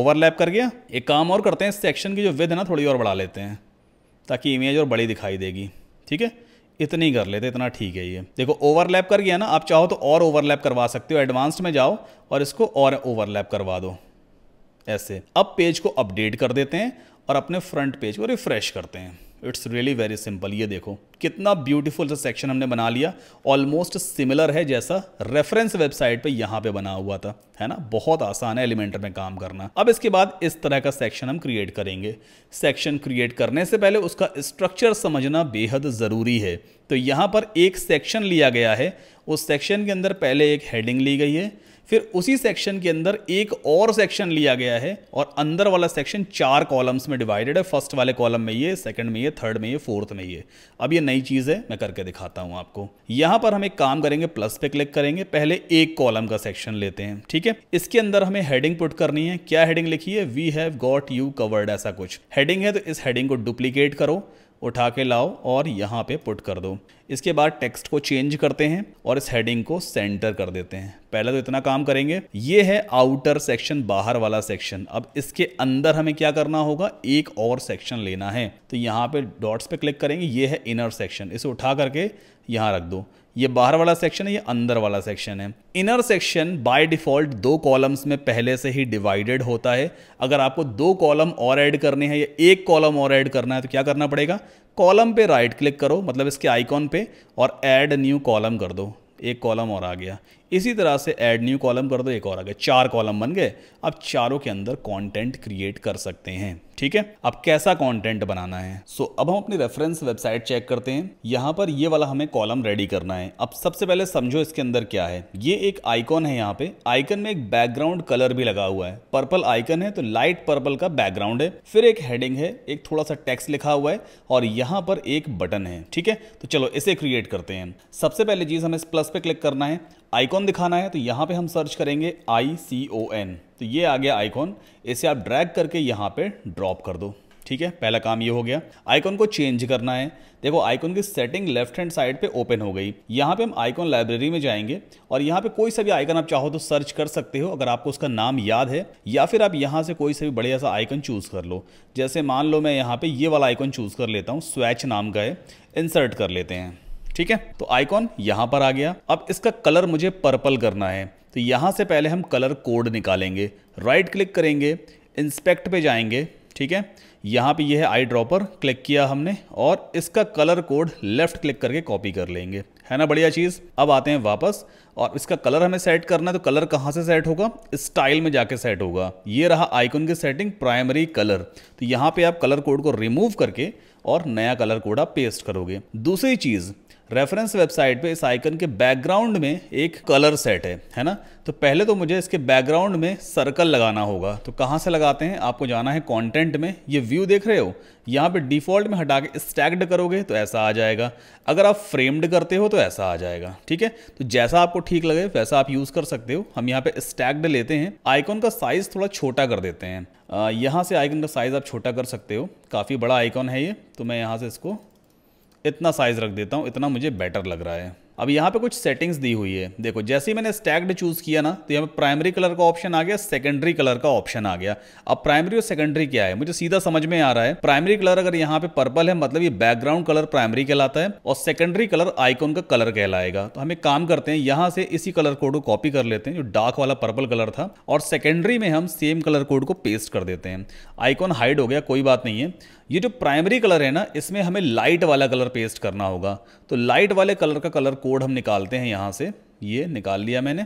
ओवरलैप कर गया एक काम और करते हैं सेक्शन की जो विद है ना थोड़ी और बढ़ा लेते हैं ताकि इमेज और बड़ी दिखाई देगी ठीक है इतनी कर लेते इतना ठीक है ये देखो ओवरलैप कर गया ना आप चाहो तो और ओवरलैप करवा सकते हो एडवांस्ड में जाओ और इसको और ओवरलैप करवा दो ऐसे अब पेज को अपडेट कर देते हैं और अपने फ्रंट पेज को रिफ्रेश करते हैं इट्स रियली वेरी सिंपल ये देखो कितना ब्यूटीफुल सा सेक्शन हमने बना लिया ऑलमोस्ट सिमिलर है जैसा रेफरेंस वेबसाइट पे यहाँ पे बना हुआ था है ना बहुत आसान है एलिमेंटर में काम करना अब इसके बाद इस तरह का सेक्शन हम क्रिएट करेंगे सेक्शन क्रिएट करने से पहले उसका स्ट्रक्चर समझना बेहद ज़रूरी है तो यहाँ पर एक सेक्शन लिया गया है उस सेक्शन के अंदर पहले एक हेडिंग ली गई है फिर उसी सेक्शन के अंदर एक और सेक्शन लिया गया है और अंदर वाला सेक्शन चार कॉलम्स में डिवाइडेड है फर्स्ट वाले कॉलम में ये सेकंड में ये थर्ड में ये फोर्थ में ये अब ये नई चीज़ है मैं करके दिखाता हूँ आपको यहाँ पर हम एक काम करेंगे प्लस पे क्लिक करेंगे पहले एक कॉलम का सेक्शन लेते हैं ठीक है इसके अंदर हमें हेडिंग पुट करनी है क्या हेडिंग लिखी है we have got you covered ऐसा कुछ हेडिंग है तो इस हेडिंग को डुप्लीकेट करो उठा के लाओ और यहाँ पे पुट कर दो इसके बाद टेक्स्ट को चेंज करते हैं और इस हेडिंग को सेंटर कर देते हैं पहले तो इतना काम करेंगे ये है आउटर सेक्शन बाहर वाला सेक्शन अब इसके अंदर हमें क्या करना होगा एक और सेक्शन लेना है तो यहाँ पे डॉट्स पे क्लिक करेंगे ये है इनर सेक्शन इसे उठा करके यहाँ रख दो ये बाहर वाला सेक्शन है ये अंदर वाला सेक्शन है इनर सेक्शन बाय डिफ़ॉल्ट दो कॉलम्स में पहले से ही डिवाइडेड होता है अगर आपको दो कॉलम और ऐड करने हैं या एक कॉलम और ऐड करना है तो क्या करना पड़ेगा कॉलम पे राइट क्लिक करो मतलब इसके आइकॉन पे और ऐड न्यू कॉलम कर दो एक कॉलम और आ गया इसी तरह से ऐड न्यू कॉलम कर दो एक और आ गया चार कॉलम बन गए अब चारों के अंदर कॉन्टेंट क्रिएट कर सकते हैं ठीक है अब कैसा कंटेंट बनाना है सो अब हम अपनी रेफरेंस वेबसाइट चेक करते हैं यहां पर ये वाला हमें कॉलम रेडी करना है अब सबसे पहले समझो इसके अंदर क्या है ये एक आइकॉन है यहाँ पे आइकन में एक बैकग्राउंड कलर भी लगा हुआ है पर्पल आइकन है तो लाइट पर्पल का बैकग्राउंड है फिर एक हेडिंग है एक थोड़ा सा टेक्स्ट लिखा हुआ है और यहाँ पर एक बटन है ठीक है तो चलो इसे क्रिएट करते हैं सबसे पहले चीज हमें इस प्लस पे क्लिक करना है आइकॉन दिखाना है तो यहां पे हम सर्च करेंगे आई सी ओ एन तो ये आ गया आइकॉन इसे आप ड्रैग करके यहाँ पे ड्रॉप कर दो ठीक है पहला काम ये हो गया आइकॉन को चेंज करना है देखो आइकॉन की सेटिंग लेफ्ट हैंड साइड पे ओपन हो गई यहाँ पे हम आइकॉन लाइब्रेरी में जाएंगे और यहाँ पे कोई सा भी आइकन आप चाहो तो सर्च कर सकते हो अगर आपको उसका नाम याद है या फिर आप यहाँ से कोई सा भी बढ़िया सा आइकन चूज कर लो जैसे मान लो मैं यहाँ पे ये वाला आइकन चूज कर लेता हूँ स्वैच नाम का है इंसर्ट कर लेते हैं ठीक है तो आइकॉन यहां पर आ गया अब इसका कलर मुझे पर्पल करना है तो यहाँ से पहले हम कलर कोड निकालेंगे राइट क्लिक करेंगे इंस्पेक्ट पे जाएंगे ठीक है यहाँ पे ये यह है आई ड्रॉपर क्लिक किया हमने और इसका कलर कोड लेफ्ट क्लिक करके कॉपी कर लेंगे है ना बढ़िया चीज़ अब आते हैं वापस और इसका कलर हमें सेट करना है तो कलर कहाँ से सेट होगा स्टाइल में जाके सेट होगा ये रहा आइकन की सेटिंग प्राइमरी कलर तो यहाँ पे आप कलर कोड को रिमूव करके और नया कलर कोड आप पेस्ट करोगे दूसरी चीज़ रेफरेंस वेबसाइट पे इस आइकन के बैकग्राउंड में एक कलर सेट है है ना तो पहले तो मुझे इसके बैकग्राउंड में सर्कल लगाना होगा तो कहाँ से लगाते हैं आपको जाना है कंटेंट में ये व्यू देख रहे हो यहाँ पे डिफ़ॉल्ट में हटा के स्टैक्ड करोगे तो ऐसा आ जाएगा अगर आप फ्रेम्ड करते हो तो ऐसा आ जाएगा ठीक है तो जैसा आपको ठीक लगे वैसा आप यूज़ कर सकते हो हम यहाँ पर स्टैक्ड लेते हैं आइकॉन का साइज़ थोड़ा छोटा कर देते हैं यहाँ से आइकन का साइज़ आप छोटा कर सकते हो काफ़ी बड़ा आइकॉन है ये तो मैं यहाँ से इसको इतना साइज़ रख देता हूँ इतना मुझे बेटर लग रहा है अब यहाँ पे कुछ सेटिंग्स दी हुई है देखो जैसे ही मैंने स्टैग्ड चूज़ किया ना तो यहाँ पे प्राइमरी कलर का ऑप्शन आ गया सेकेंडरी कलर का ऑप्शन आ गया अब प्राइमरी और सेकेंडरी क्या है मुझे सीधा समझ में आ रहा है प्राइमरी कलर अगर यहाँ पे पर्पल है मतलब ये बैकग्राउंड कलर प्राइमरी कहलाता है और सेकेंडरी कलर आइकॉन का कलर कहलाएगा तो हम एक काम करते हैं यहाँ से इसी कलर कोड को कॉपी कर लेते हैं जो डार्क वाला पर्पल कलर था और सेकेंडरी में हम सेम कलर कोड को पेस्ट कर देते हैं आइकॉन हाइड हो गया कोई बात नहीं है ये जो प्राइमरी कलर है ना इसमें हमें लाइट वाला कलर पेस्ट करना होगा तो लाइट वाले कलर का कलर कोड हम निकालते हैं यहाँ से ये निकाल लिया मैंने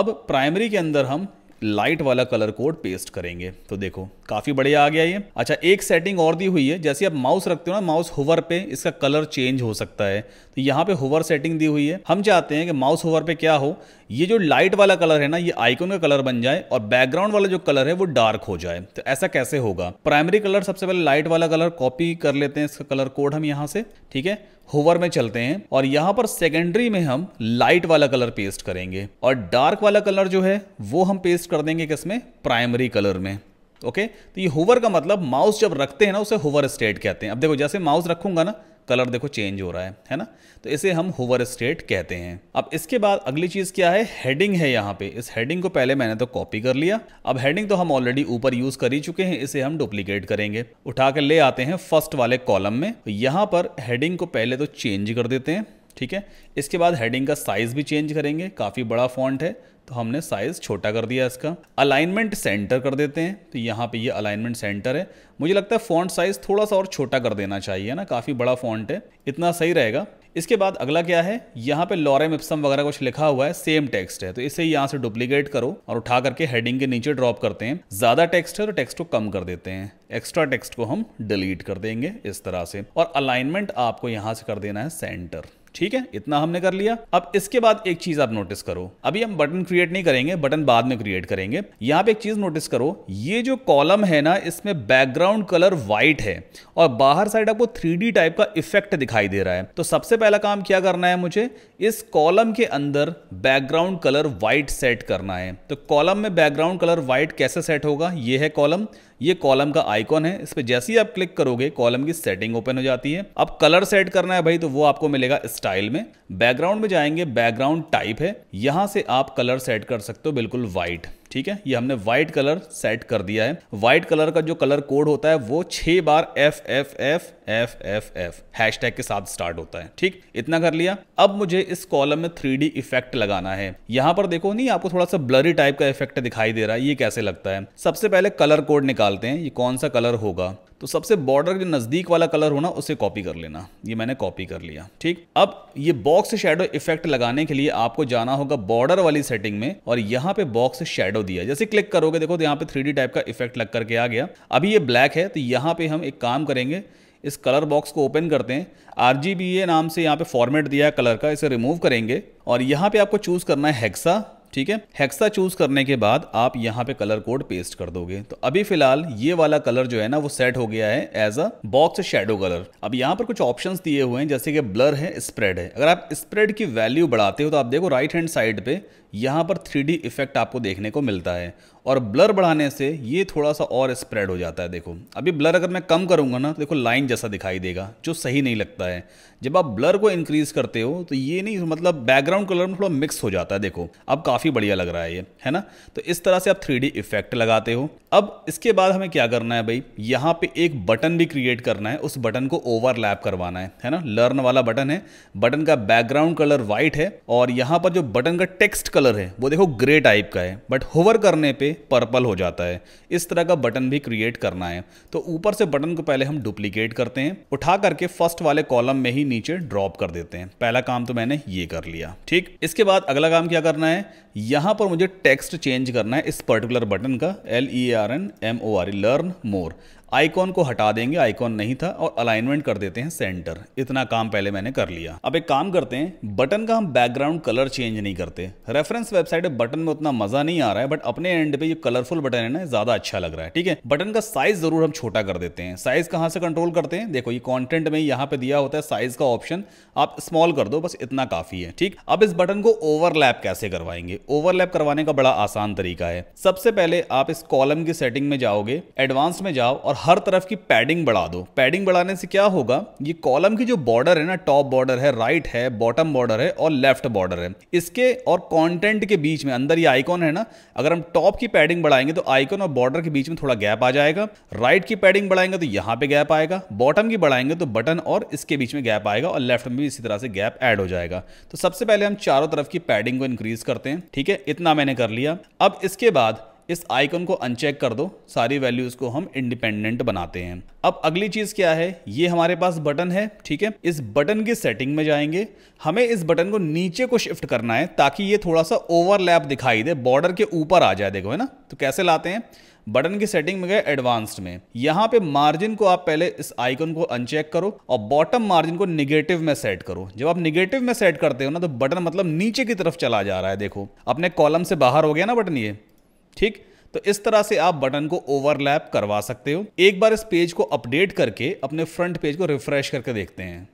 अब प्राइमरी के अंदर हम लाइट वाला कलर कोड पेस्ट करेंगे तो देखो काफ़ी बढ़िया आ गया ये अच्छा एक सेटिंग और दी हुई है जैसे आप माउस रखते हो ना माउस होवर पे इसका कलर चेंज हो सकता है तो यहाँ पे होवर सेटिंग दी हुई है हम चाहते हैं कि माउस होवर पे क्या हो ये जो लाइट वाला कलर है ना ये आइकन का कलर बन जाए और बैकग्राउंड वाला जो कलर है वो डार्क हो जाए तो ऐसा कैसे होगा प्राइमरी कलर सबसे पहले लाइट वाला कलर कॉपी कर लेते हैं इसका कलर कोड हम यहाँ से ठीक है होवर में चलते हैं और यहां पर सेकेंडरी में हम लाइट वाला कलर पेस्ट करेंगे और डार्क वाला कलर जो है वो हम पेस्ट कर देंगे किसमें प्राइमरी कलर में ओके तो ये होवर का मतलब माउस जब रखते हैं ना उसे होवर स्टेट कहते हैं अब देखो जैसे माउस रखूंगा ना कलर देखो चेंज हो रहा है है ना तो इसे हम होवर स्टेट कहते हैं अब इसके बाद अगली चीज़ क्या है हेडिंग है यहाँ पे इस हेडिंग को पहले मैंने तो कॉपी कर लिया अब हेडिंग तो हम ऑलरेडी ऊपर यूज़ कर ही चुके हैं इसे हम डुप्लीकेट करेंगे उठा कर ले आते हैं फर्स्ट वाले कॉलम में तो यहाँ पर हेडिंग को पहले तो चेंज कर देते हैं ठीक है इसके बाद हेडिंग का साइज़ भी चेंज करेंगे काफ़ी बड़ा फॉन्ट है तो हमने साइज़ छोटा कर दिया इसका अलाइनमेंट सेंटर कर देते हैं तो यहाँ पे ये अलाइनमेंट सेंटर है मुझे लगता है फ़ॉन्ट साइज़ थोड़ा सा और छोटा कर देना चाहिए ना काफ़ी बड़ा फ़ॉन्ट है इतना सही रहेगा इसके बाद अगला क्या है यहाँ पे लॉरे मिप्सम वगैरह कुछ लिखा हुआ है सेम टेक्स्ट है तो इसे यहाँ से डुप्लीकेट करो और उठा करके हेडिंग के नीचे ड्रॉप करते हैं ज़्यादा टेक्स्ट है तो टेक्स्ट को कम कर देते हैं एक्स्ट्रा टेक्स्ट को हम डिलीट कर देंगे इस तरह से और अलाइनमेंट आपको यहाँ से कर देना है सेंटर ठीक है इतना हमने कर लिया अब इसके बाद एक चीज आप नोटिस करो अभी हम बटन क्रिएट नहीं करेंगे बटन बाद में क्रिएट करेंगे यहां पे एक चीज नोटिस करो ये जो कॉलम है ना इसमें बैकग्राउंड कलर व्हाइट है और बाहर साइड आपको थ्री टाइप का इफेक्ट दिखाई दे रहा है तो सबसे पहला काम क्या करना है मुझे इस कॉलम के अंदर बैकग्राउंड कलर व्हाइट सेट करना है तो कॉलम में बैकग्राउंड कलर व्हाइट कैसे सेट होगा यह है कॉलम ये कॉलम का आइकॉन है इस पर जैसे ही आप क्लिक करोगे कॉलम की सेटिंग ओपन हो जाती है अब कलर सेट करना है भाई तो वो आपको मिलेगा स्टाइल में बैकग्राउंड में जाएंगे बैकग्राउंड टाइप है यहां से आप कलर सेट कर सकते हो बिल्कुल व्हाइट ठीक है ये हमने व्हाइट कलर सेट कर दिया है व्हाइट कलर का जो कलर कोड होता है वो छह बार F F F F F F hash के साथ स्टार्ट होता है ठीक इतना कर लिया अब मुझे इस कॉलम में थ्री इफेक्ट लगाना है यहाँ पर देखो नहीं आपको थोड़ा सा ब्लरी टाइप का इफेक्ट दिखाई दे रहा है ये कैसे लगता है सबसे पहले कलर कोड निकालते हैं ये कौन सा कलर होगा तो सबसे बॉर्डर के नज़दीक वाला कलर होना उसे कॉपी कर लेना ये मैंने कॉपी कर लिया ठीक अब ये बॉक्स शेडो इफेक्ट लगाने के लिए आपको जाना होगा बॉर्डर वाली सेटिंग में और यहाँ पे बॉक्स शेडो दिया जैसे क्लिक करोगे देखो तो यहाँ पे थ्री टाइप का इफेक्ट लग करके आ गया अभी ये ब्लैक है तो यहाँ पे हम एक काम करेंगे इस कलर बॉक्स को ओपन करते हैं आर नाम से यहाँ पे फॉर्मेट दिया है कलर का इसे रिमूव करेंगे और यहाँ पे आपको चूज करना है हेक्सा ठीक है हेक्सा चूज करने के बाद आप यहाँ पे कलर कोड पेस्ट कर दोगे तो अभी फिलहाल ये वाला कलर जो है ना वो सेट हो गया है as a box shadow colour अब यहाँ पर कुछ ऑप्शंस दिए हुए हैं जैसे कि ब्लर है स्प्रेड है अगर आप स्प्रेड की वैल्यू बढ़ाते हो तो आप देखो राइट हैंड साइड पे यहाँ पर थ्री इफेक्ट आपको देखने को मिलता है और ब्लर बढ़ाने से ये थोड़ा सा और स्प्रेड हो जाता है देखो अभी ब्लर अगर मैं कम करूँगा ना तो देखो लाइन जैसा दिखाई देगा जो सही नहीं लगता है जब आप ब्लर को इंक्रीज करते हो तो ये नहीं मतलब बैकग्राउंड कलर में थोड़ा मिक्स हो जाता है देखो अब काफ़ी बढ़िया लग रहा है ये है ना तो इस तरह से आप थ्री इफेक्ट लगाते हो अब इसके बाद हमें क्या करना है भाई यहाँ पे एक बटन भी क्रिएट करना है उस बटन को ओवरलैप करवाना है है ना लर्न वाला बटन है बटन का बैकग्राउंड कलर व्हाइट है और यहाँ पर जो बटन का टेक्स्ट कलर कलर है वो देखो ग्रे टाइप का है बट होवर करने पे पर्पल हो जाता है इस तरह का बटन भी क्रिएट करना है तो ऊपर से बटन को पहले हम डुप्लीकेट करते हैं उठा करके फर्स्ट वाले कॉलम में ही नीचे ड्रॉप कर देते हैं पहला काम तो मैंने ये कर लिया ठीक इसके बाद अगला काम क्या करना है यहाँ पर मुझे टेक्स्ट चेंज करना है इस पर्टिकुलर बटन का L E R N M O R learn more icon को हटा देंगे आइकॉन नहीं था और अलाइनमेंट कर देते हैं सेंटर इतना काम पहले मैंने कर लिया अब एक काम करते हैं बटन का हम बैकग्राउंड कलर चेंज नहीं करते रेफरेंस वेबसाइट बटन में उतना मजा नहीं आ रहा है बट अपने एंड पे जो कलरफुल बटन है ना ज्यादा अच्छा लग रहा है ठीक है बटन का साइज जरूर हम छोटा कर देते हैं साइज कहाँ से कंट्रोल करते हैं देखो ये कॉन्टेंट में यहाँ पे दिया होता है साइज का ऑप्शन आप स्मॉल कर दो बस इतना काफी है ठीक अब इस बटन को ओवरलैप कैसे करवाएंगे ओवरलैप करवाने का बड़ा आसान तरीका है सबसे पहले आप इस कॉलम की सेटिंग में जाओगे एडवांस में जाओ और हर तरफ की पैडिंग बढ़ा दो पैडिंग बढ़ाने से क्या होगा ये कॉलम की जो बॉर्डर है ना टॉप बॉर्डर है राइट है बॉटम बॉर्डर है और लेफ्ट बॉर्डर है इसके और कंटेंट के बीच में अंदर ये आइकॉन है ना अगर हम टॉप की पैडिंग बढ़ाएंगे तो आइकॉन और बॉर्डर के बीच में थोड़ा गैप आ जाएगा राइट की पैडिंग बढ़ाएंगे तो यहाँ पे गैप आएगा बॉटम की बढ़ाएंगे तो बटन और इसके बीच में गैप आएगा और लेफ्ट में भी इसी तरह से गैप एड हो जाएगा तो सबसे पहले हम चारों तरफ की पैडिंग को इंक्रीज करते हैं ठीक है इतना मैंने कर लिया अब इसके बाद इस आइकन को अनचेक कर दो सारी वैल्यूज़ को हम इंडिपेंडेंट बनाते हैं अब अगली चीज़ क्या है ये हमारे पास बटन है ठीक है इस बटन की सेटिंग में जाएंगे हमें इस बटन को नीचे को शिफ्ट करना है ताकि ये थोड़ा सा ओवरलैप दिखाई दे बॉर्डर के ऊपर आ जाए देखो है ना तो कैसे लाते हैं बटन की सेटिंग में गए एडवांस्ड में यहाँ पे मार्जिन को आप पहले इस आइकन को अनचेक करो और बॉटम मार्जिन को निगेटिव में सेट करो जब आप निगेटिव में सेट करते हो ना तो बटन मतलब नीचे की तरफ चला जा रहा है देखो अपने कॉलम से बाहर हो गया ना बटन ये ठीक तो इस तरह से आप बटन को ओवरलैप करवा सकते हो एक बार इस पेज को अपडेट करके अपने फ्रंट पेज को रिफ्रेश करके देखते हैं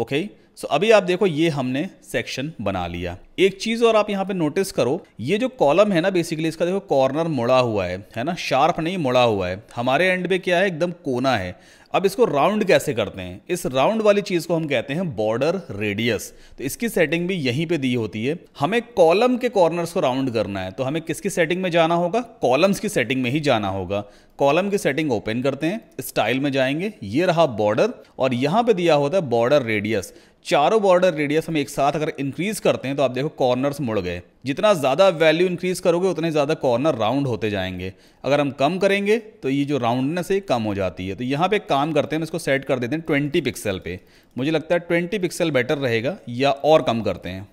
ओके okay. सो अभी आप देखो ये हमने सेक्शन बना लिया एक चीज़ और आप यहाँ पे नोटिस करो ये जो कॉलम है ना बेसिकली इसका देखो कॉर्नर मुड़ा हुआ है है ना शार्प नहीं मुड़ा हुआ है हमारे एंड पे क्या है एकदम कोना है अब इसको राउंड कैसे करते हैं इस राउंड वाली चीज़ को हम कहते हैं बॉर्डर रेडियस तो इसकी सेटिंग भी यहीं पे दी होती है हमें कॉलम के कॉर्नर्स को राउंड करना है तो हमें किसकी सेटिंग में जाना होगा कॉलम्स की सेटिंग में ही जाना होगा कॉलम की सेटिंग ओपन करते हैं स्टाइल में जाएंगे ये रहा बॉर्डर और यहां पे दिया होता है बॉर्डर रेडियस चारों बॉर्डर रेडियस हम एक साथ अगर इंक्रीज करते हैं तो आप देखो कॉर्नर्स मुड़ गए जितना ज़्यादा वैल्यू इंक्रीज करोगे उतने ज़्यादा कॉर्नर राउंड होते जाएंगे अगर हम कम करेंगे तो ये जो राउंडनेस है कम हो जाती है तो यहाँ पे काम करते हैं हम इसको सेट कर देते हैं ट्वेंटी पिक्सल पे मुझे लगता है ट्वेंटी पिक्सल बेटर रहेगा या और कम करते हैं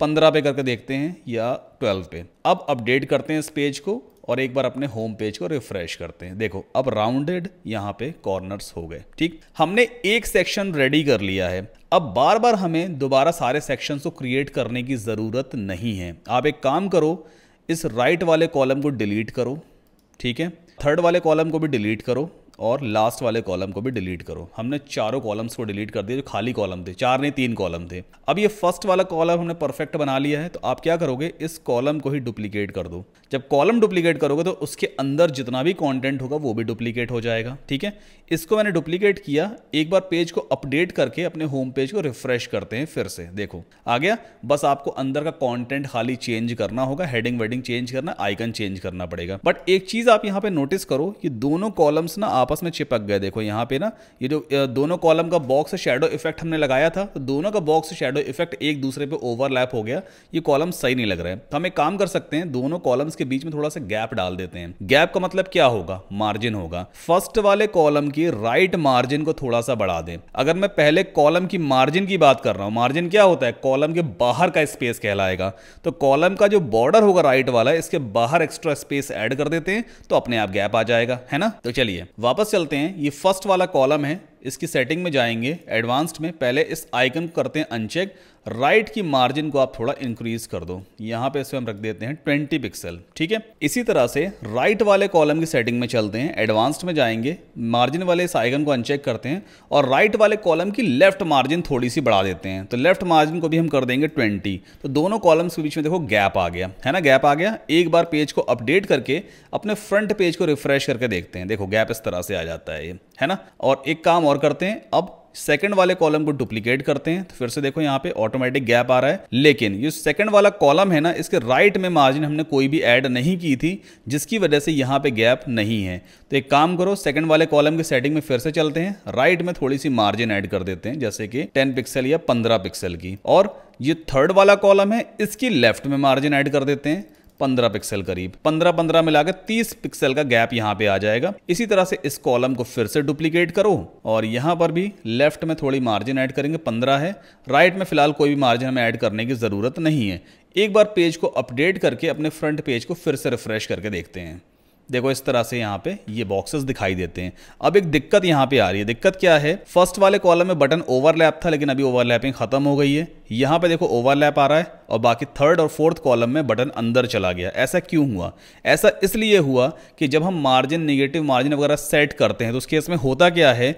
पंद्रह पे करके देखते हैं या ट्वेल्व पे अब अपडेट करते हैं इस पेज को और एक बार अपने होम पेज को रिफ्रेश करते हैं देखो अब राउंडेड यहाँ पे कॉर्नर्स हो गए ठीक हमने एक सेक्शन रेडी कर लिया है अब बार बार हमें दोबारा सारे सेक्शन को क्रिएट करने की ज़रूरत नहीं है आप एक काम करो इस राइट वाले कॉलम को डिलीट करो ठीक है थर्ड वाले कॉलम को भी डिलीट करो और लास्ट वाले कॉलम को भी डिलीट करो हमने चारों कॉलम्स को डिलीट कर दिया जो खाली कॉलम थे चार नहीं तीन कॉलम थे अब ये फर्स्ट वाला कॉलम हमने परफेक्ट बना लिया है तो आप क्या करोगे इस कॉलम को ही डुप्लीकेट कर दो जब कॉलम डुप्लीकेट करोगे तो उसके अंदर जितना भी कॉन्टेंट होगा वो भी डुप्लीकेट हो जाएगा ठीक है इसको मैंने डुप्लीकेट किया एक बार पेज को अपडेट करके अपने होम पेज को रिफ्रेश करते हैं फिर से देखो आ गया बस आपको अंदर का कॉन्टेंट खाली चेंज करना होगा हेडिंग वेडिंग चेंज करना आइकन चेंज करना पड़ेगा बट एक चीज आप यहाँ पे नोटिस करो कि दोनों कॉलम्स ना आपस में चिपक गए देखो यहाँ पे ना ये जो दोनों कॉलम का बॉक्स शेडो इफेक्ट हमने लगाया था तो दोनों का बॉक्स शेडो इफेक्ट एक दूसरे पे ओवरलैप हो गया ये कॉलम सही नहीं लग रहे हैं तो हम एक काम कर सकते हैं दोनों कॉलम्स के बीच में थोड़ा सा गैप डाल देते हैं गैप का मतलब क्या होगा मार्जिन होगा फर्स्ट वाले कॉलम की राइट मार्जिन को थोड़ा सा बढ़ा दें अगर मैं पहले कॉलम की मार्जिन की बात कर रहा हूँ मार्जिन क्या होता है कॉलम के बाहर का स्पेस कहलाएगा तो कॉलम का जो बॉर्डर होगा राइट वाला इसके बाहर एक्स्ट्रा स्पेस ऐड कर देते हैं तो अपने आप गैप आ जाएगा है ना तो चलिए वापस चलते हैं ये फर्स्ट वाला कॉलम है इसकी सेटिंग में जाएंगे एडवांस्ड में पहले इस आइकन को करते हैं अनचेक राइट की मार्जिन को आप थोड़ा इंक्रीज कर दो यहाँ पे इसमें हम रख देते हैं 20 पिक्सल ठीक है इसी तरह से राइट वाले कॉलम की सेटिंग में चलते हैं एडवांस्ड में जाएंगे मार्जिन वाले इस आइकन को अनचेक करते हैं और राइट वाले कॉलम की लेफ्ट मार्जिन थोड़ी सी बढ़ा देते हैं तो लेफ्ट मार्जिन को भी हम कर देंगे ट्वेंटी तो दोनों कॉलम्स के बीच में देखो गैप आ गया है ना गैप आ गया एक बार पेज को अपडेट करके अपने फ्रंट पेज को रिफ्रेश करके देखते हैं देखो गैप इस तरह से आ जाता है ये है ना और एक काम और करते हैं अब सेकंड वाले कॉलम को डुप्लीकेट करते हैं तो फिर से देखो यहाँ पे ऑटोमेटिक गैप आ रहा है लेकिन ये सेकंड वाला कॉलम है ना इसके राइट में मार्जिन हमने कोई भी ऐड नहीं की थी जिसकी वजह से यहाँ पे गैप नहीं है तो एक काम करो सेकंड वाले कॉलम की सेटिंग में फिर से चलते हैं राइट में थोड़ी सी मार्जिन ऐड कर देते हैं जैसे कि टेन पिक्सल या पंद्रह पिक्सल की और ये थर्ड वाला कॉलम है इसकी लेफ्ट में मार्जिन ऐड कर देते हैं 15 पिक्सल करीब 15-15 लाकर 30 पिक्सल का गैप यहाँ पे आ जाएगा इसी तरह से इस कॉलम को फिर से डुप्लीकेट करो और यहाँ पर भी लेफ्ट में थोड़ी मार्जिन ऐड करेंगे 15 है राइट में फिलहाल कोई भी मार्जिन हमें ऐड करने की ज़रूरत नहीं है एक बार पेज को अपडेट करके अपने फ्रंट पेज को फिर से रिफ्रेश करके देखते हैं देखो इस तरह से यहाँ पे ये बॉक्सेस दिखाई देते हैं अब एक दिक्कत यहाँ पे आ रही है दिक्कत क्या है फर्स्ट वाले कॉलम में बटन ओवरलैप था लेकिन अभी ओवरलैपिंग खत्म हो गई है यहाँ पे देखो ओवरलैप आ रहा है और बाकी थर्ड और फोर्थ कॉलम में बटन अंदर चला गया ऐसा क्यों हुआ ऐसा इसलिए हुआ कि जब हम मार्जिन निगेटिव मार्जिन वगैरह सेट करते हैं तो उस केस में होता क्या है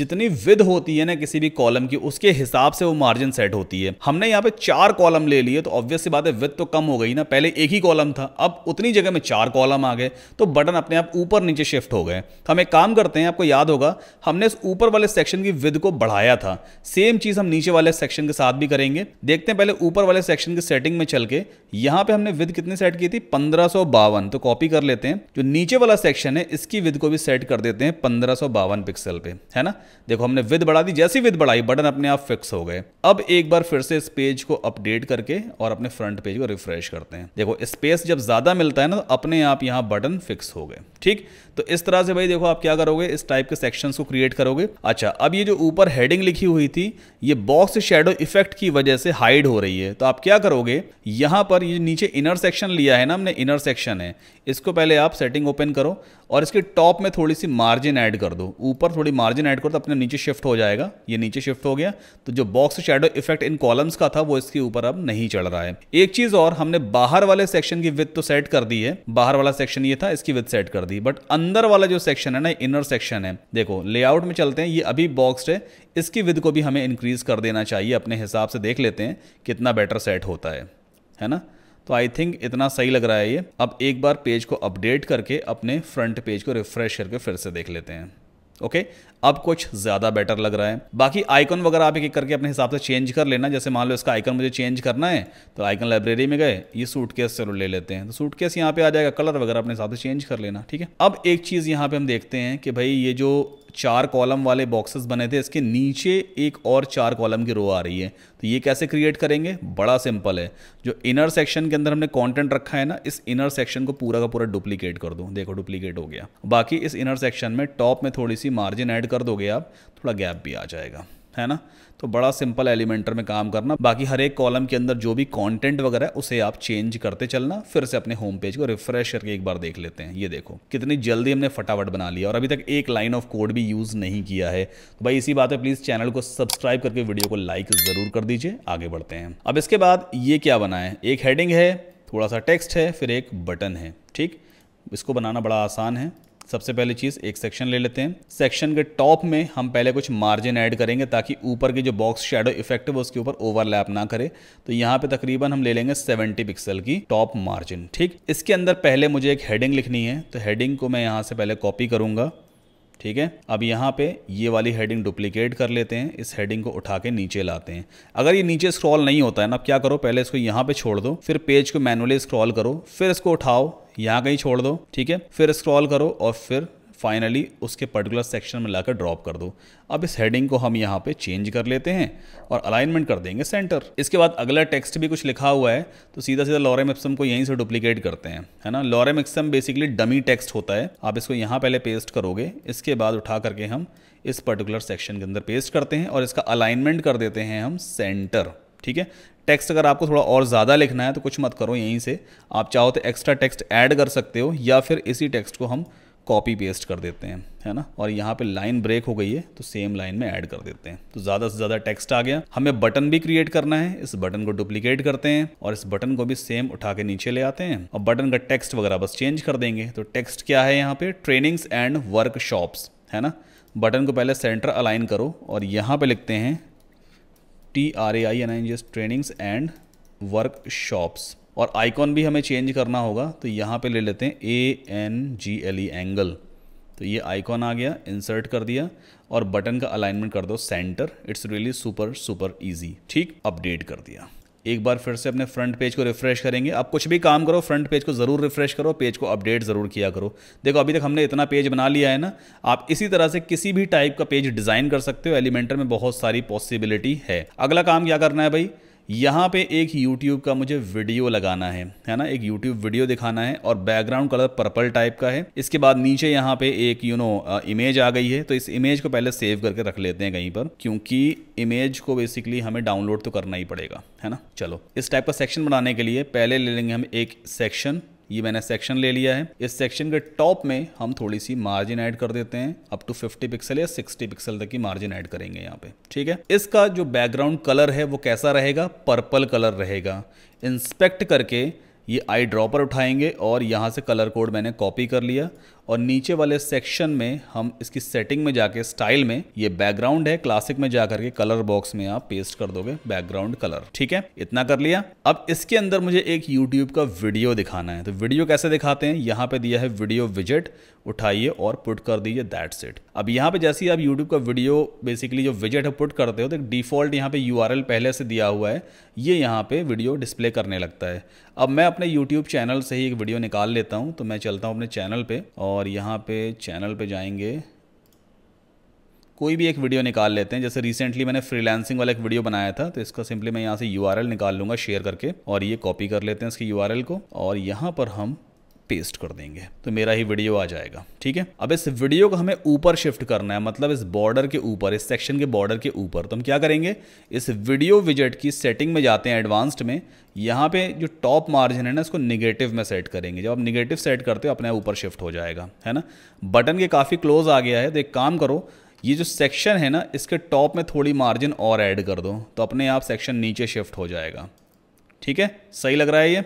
जितनी विद होती है ना किसी भी कॉलम की उसके हिसाब से वो मार्जिन सेट होती है हमने यहाँ पे चार कॉलम ले लिए तो ऑब्वियसली बात है विद तो कम हो गई ना पहले एक ही कॉलम था अब उतनी जगह में चार कॉलम आ गए तो बटन अपने आप ऊपर नीचे शिफ्ट हो गए तो हम एक काम करते हैं आपको याद होगा हमने इस ऊपर वाले सेक्शन की विद को बढ़ाया था सेम चीज़ हम नीचे वाले सेक्शन के साथ भी करेंगे देखते हैं पहले ऊपर वाले सेक्शन की सेटिंग में चल के यहाँ पे हमने विद कितनी सेट की थी पंद्रह तो कॉपी कर लेते हैं जो नीचे वाला सेक्शन है इसकी विद को भी सेट कर देते हैं पंद्रह पिक्सल पे है ना देखो हमने विद बढ़ा दी जैसी विद बढ़ाई बटन अपने आप फिक्स हो गए अब एक बार फिर से इस पेज को अपडेट करके और अपने फ्रंट पेज को रिफ्रेश करते हैं देखो स्पेस जब ज्यादा मिलता है ना तो अपने आप यहां बटन फिक्स हो गए ठीक तो इस तरह से भाई देखो आप क्या करोगे इस टाइप के सेक्शंस को क्रिएट करोगे अच्छा अब ये जो ऊपर हेडिंग लिखी हुई थी ये बॉक्स शेडो इफेक्ट की वजह से हाइड हो रही है तो आप क्या करोगे यहां पर ये नीचे इनर सेक्शन लिया है ना हमने इनर सेक्शन है इसको पहले आप सेटिंग ओपन करो और इसके टॉप में थोड़ी सी मार्जिन ऐड कर दो ऊपर थोड़ी मार्जिन ऐड करो तो अपने नीचे शिफ्ट हो जाएगा ये नीचे शिफ्ट हो गया तो जो बॉक्स शेडो इफेक्ट इन कॉलम्स का था वो इसके ऊपर अब नहीं चढ़ रहा है एक चीज और हमने बाहर वाले सेक्शन की विथ तो सेट कर दी है बाहर वाला सेक्शन ये था इसकी विथ सेट कर दी बट अंदर वाला जो सेक्शन है ना इनर सेक्शन है देखो लेआउट में चलते हैं ये अभी बॉक्स्ड है इसकी विद को भी हमें इंक्रीज़ कर देना चाहिए अपने हिसाब से देख लेते हैं कितना बेटर सेट होता है है ना तो आई थिंक इतना सही लग रहा है ये अब एक बार पेज को अपडेट करके अपने फ्रंट पेज को रिफ्रेश करके फिर से देख लेते हैं ओके अब कुछ ज़्यादा बेटर लग रहा है बाकी आइकन वगैरह आप एक करके अपने हिसाब से चेंज कर लेना जैसे मान लो इसका आइकन मुझे चेंज करना है तो आइकन लाइब्रेरी में गए ये सूट केस चलो ले लेते हैं तो सूट केस यहाँ पे आ जाएगा कलर वगैरह अपने हिसाब से चेंज कर लेना ठीक है अब एक चीज़ यहाँ पे हम देखते हैं कि भाई ये जो चार कॉलम वाले बॉक्सेस बने थे इसके नीचे एक और चार कॉलम की रो आ रही है तो ये कैसे क्रिएट करेंगे बड़ा सिंपल है जो इनर सेक्शन के अंदर हमने कंटेंट रखा है ना इस इनर सेक्शन को पूरा का पूरा डुप्लीकेट कर दो देखो डुप्लीकेट हो गया बाकी इस इनर सेक्शन में टॉप में थोड़ी सी मार्जिन ऐड कर दोगे आप थोड़ा गैप भी आ जाएगा है ना तो बड़ा सिंपल एलिमेंटर में काम करना बाकी हर एक कॉलम के अंदर जो भी कॉन्टेंट वगैरह उसे आप चेंज करते चलना फिर से अपने होम पेज को रिफ्रेश करके एक बार देख लेते हैं ये देखो कितनी जल्दी हमने फटाफट बना लिया और अभी तक एक लाइन ऑफ कोड भी यूज़ नहीं किया है तो भाई इसी बात है प्लीज़ चैनल को सब्सक्राइब करके वीडियो को लाइक ज़रूर कर दीजिए आगे बढ़ते हैं अब इसके बाद ये क्या बना है एक हेडिंग है थोड़ा सा टेक्स्ट है फिर एक बटन है ठीक इसको बनाना बड़ा आसान है सबसे पहली चीज़ एक सेक्शन ले लेते हैं सेक्शन के टॉप में हम पहले कुछ मार्जिन ऐड करेंगे ताकि ऊपर की जो बॉक्स शेडो इफेक्ट है उसके ऊपर ओवरलैप ना करे तो यहाँ पे तकरीबन हम ले लेंगे 70 पिक्सल की टॉप मार्जिन ठीक इसके अंदर पहले मुझे एक हेडिंग लिखनी है तो हेडिंग को मैं यहाँ से पहले कॉपी करूंगा ठीक है अब यहाँ पे ये वाली हेडिंग डुप्लीकेट कर लेते हैं इस हेडिंग को उठा के नीचे लाते हैं अगर ये नीचे स्क्रॉल नहीं होता है ना अब क्या करो पहले इसको यहाँ पे छोड़ दो फिर पेज को मैनुअली स्क्रॉल करो फिर इसको उठाओ यहाँ कहीं छोड़ दो ठीक है फिर स्क्रॉल करो और फिर फाइनली उसके पर्टिकुलर सेक्शन में लाकर ड्रॉप कर दो अब इस हेडिंग को हम यहाँ पे चेंज कर लेते हैं और अलाइनमेंट कर देंगे सेंटर इसके बाद अगला टेक्स्ट भी कुछ लिखा हुआ है तो सीधा सीधा लॉरेम एक्सम को यहीं से डुप्लीकेट करते हैं है ना lorem ipsum basically dummy text होता है आप इसको यहाँ पहले पेस्ट करोगे इसके बाद उठा करके हम इस पर्टिकुलर सेक्शन के अंदर पेस्ट करते हैं और इसका अलाइनमेंट कर देते हैं हम सेंटर ठीक है टेक्स्ट अगर आपको थोड़ा और ज़्यादा लिखना है तो कुछ मत करो यहीं से आप चाहो तो एक्स्ट्रा टेक्स्ट ऐड कर सकते हो या फिर इसी टेक्स्ट को हम कॉपी पेस्ट कर देते हैं है ना और यहाँ पे लाइन ब्रेक हो गई है तो सेम लाइन में ऐड कर देते हैं तो ज़्यादा से ज़्यादा टेक्स्ट आ गया हमें बटन भी क्रिएट करना है इस बटन को डुप्लीकेट करते हैं और इस बटन को भी सेम उठा के नीचे ले आते हैं और बटन का टेक्स्ट वगैरह बस चेंज कर देंगे तो टेक्स्ट क्या है यहाँ पे ट्रेनिंग्स एंड वर्कशॉप्स है ना बटन को पहले सेंटर अलाइन करो और यहाँ पर लिखते हैं T R A I N I N G S trainings and workshops और आइकॉन भी हमें चेंज करना होगा तो यहाँ पे ले लेते हैं A N G L E angle तो ये आइकॉन आ गया इंसर्ट कर दिया और बटन का अलाइनमेंट कर दो centre it's really super super easy ठीक अपडेट कर दिया एक बार फिर से अपने फ्रंट पेज को रिफ्रेश करेंगे आप कुछ भी काम करो फ्रंट पेज को ज़रूर रिफ्रेश करो पेज को अपडेट ज़रूर किया करो देखो अभी तक हमने इतना पेज बना लिया है ना आप इसी तरह से किसी भी टाइप का पेज डिज़ाइन कर सकते हो एलिमेंटर में बहुत सारी पॉसिबिलिटी है अगला काम क्या करना है भाई यहाँ पे एक यूट्यूब का मुझे वीडियो लगाना है है ना एक यूट्यूब वीडियो दिखाना है और बैकग्राउंड कलर पर्पल टाइप का है इसके बाद नीचे यहाँ पे एक यू नो इमेज आ गई है तो इस इमेज को पहले सेव करके रख लेते हैं कहीं पर क्योंकि इमेज को बेसिकली हमें डाउनलोड तो करना ही पड़ेगा है ना चलो इस टाइप का सेक्शन बनाने के लिए पहले ले लेंगे हम एक सेक्शन ये मैंने सेक्शन ले लिया है इस सेक्शन के टॉप में हम थोड़ी सी मार्जिन ऐड कर देते हैं अप टू 50 पिक्सल या 60 पिक्सल तक की मार्जिन ऐड करेंगे यहाँ पे ठीक है इसका जो बैकग्राउंड कलर है वो कैसा रहेगा पर्पल कलर रहेगा इंस्पेक्ट करके ये आई ड्रॉपर उठाएंगे और यहाँ से कलर कोड मैंने कॉपी कर लिया और नीचे वाले सेक्शन में हम इसकी सेटिंग में जाके स्टाइल में ये बैकग्राउंड है क्लासिक में जाकर के कलर बॉक्स में आप पेस्ट कर दोगे बैकग्राउंड कलर ठीक है इतना कर लिया अब इसके अंदर मुझे एक यूट्यूब का वीडियो दिखाना है तो वीडियो कैसे दिखाते हैं यहाँ पे दिया है वीडियो विजेट उठाइए और पुट कर दीजिए दैट सेट अब यहाँ पे जैसे ही आप YouTube का वीडियो बेसिकली जो विजेट है पुट करते हो तो डिफॉल्ट यहाँ पे यू पहले से दिया हुआ है ये यहाँ पे वीडियो डिस्प्ले करने लगता है अब मैं अपने यूट्यूब चैनल से ही एक वीडियो निकाल लेता हूँ तो मैं चलता हूँ अपने चैनल पर और यहाँ पर चैनल पर जाएंगे कोई भी एक वीडियो निकाल लेते हैं जैसे रिसेंटली मैंने फ्रीलांसिंग वाला एक वीडियो बनाया था तो इसका सिंपली मैं यहाँ से यू निकाल लूंगा शेयर करके और ये कॉपी कर लेते हैं इसके यू को और यहाँ पर हम पेस्ट कर देंगे तो मेरा ही वीडियो आ जाएगा ठीक है अब इस वीडियो को हमें ऊपर शिफ्ट करना है मतलब इस बॉर्डर के ऊपर इस सेक्शन के बॉर्डर के ऊपर तो हम क्या करेंगे इस वीडियो विजेट की सेटिंग में जाते हैं एडवांस्ड में यहाँ पे जो टॉप मार्जिन है ना इसको निगेटिव में सेट करेंगे जब आप निगेटिव सेट करते हो अपने ऊपर शिफ्ट हो जाएगा है ना बटन के काफ़ी क्लोज आ गया है तो एक काम करो ये जो सेक्शन है ना इसके टॉप में थोड़ी मार्जिन और ऐड कर दो तो अपने आप सेक्शन नीचे शिफ्ट हो जाएगा ठीक है सही लग रहा है ये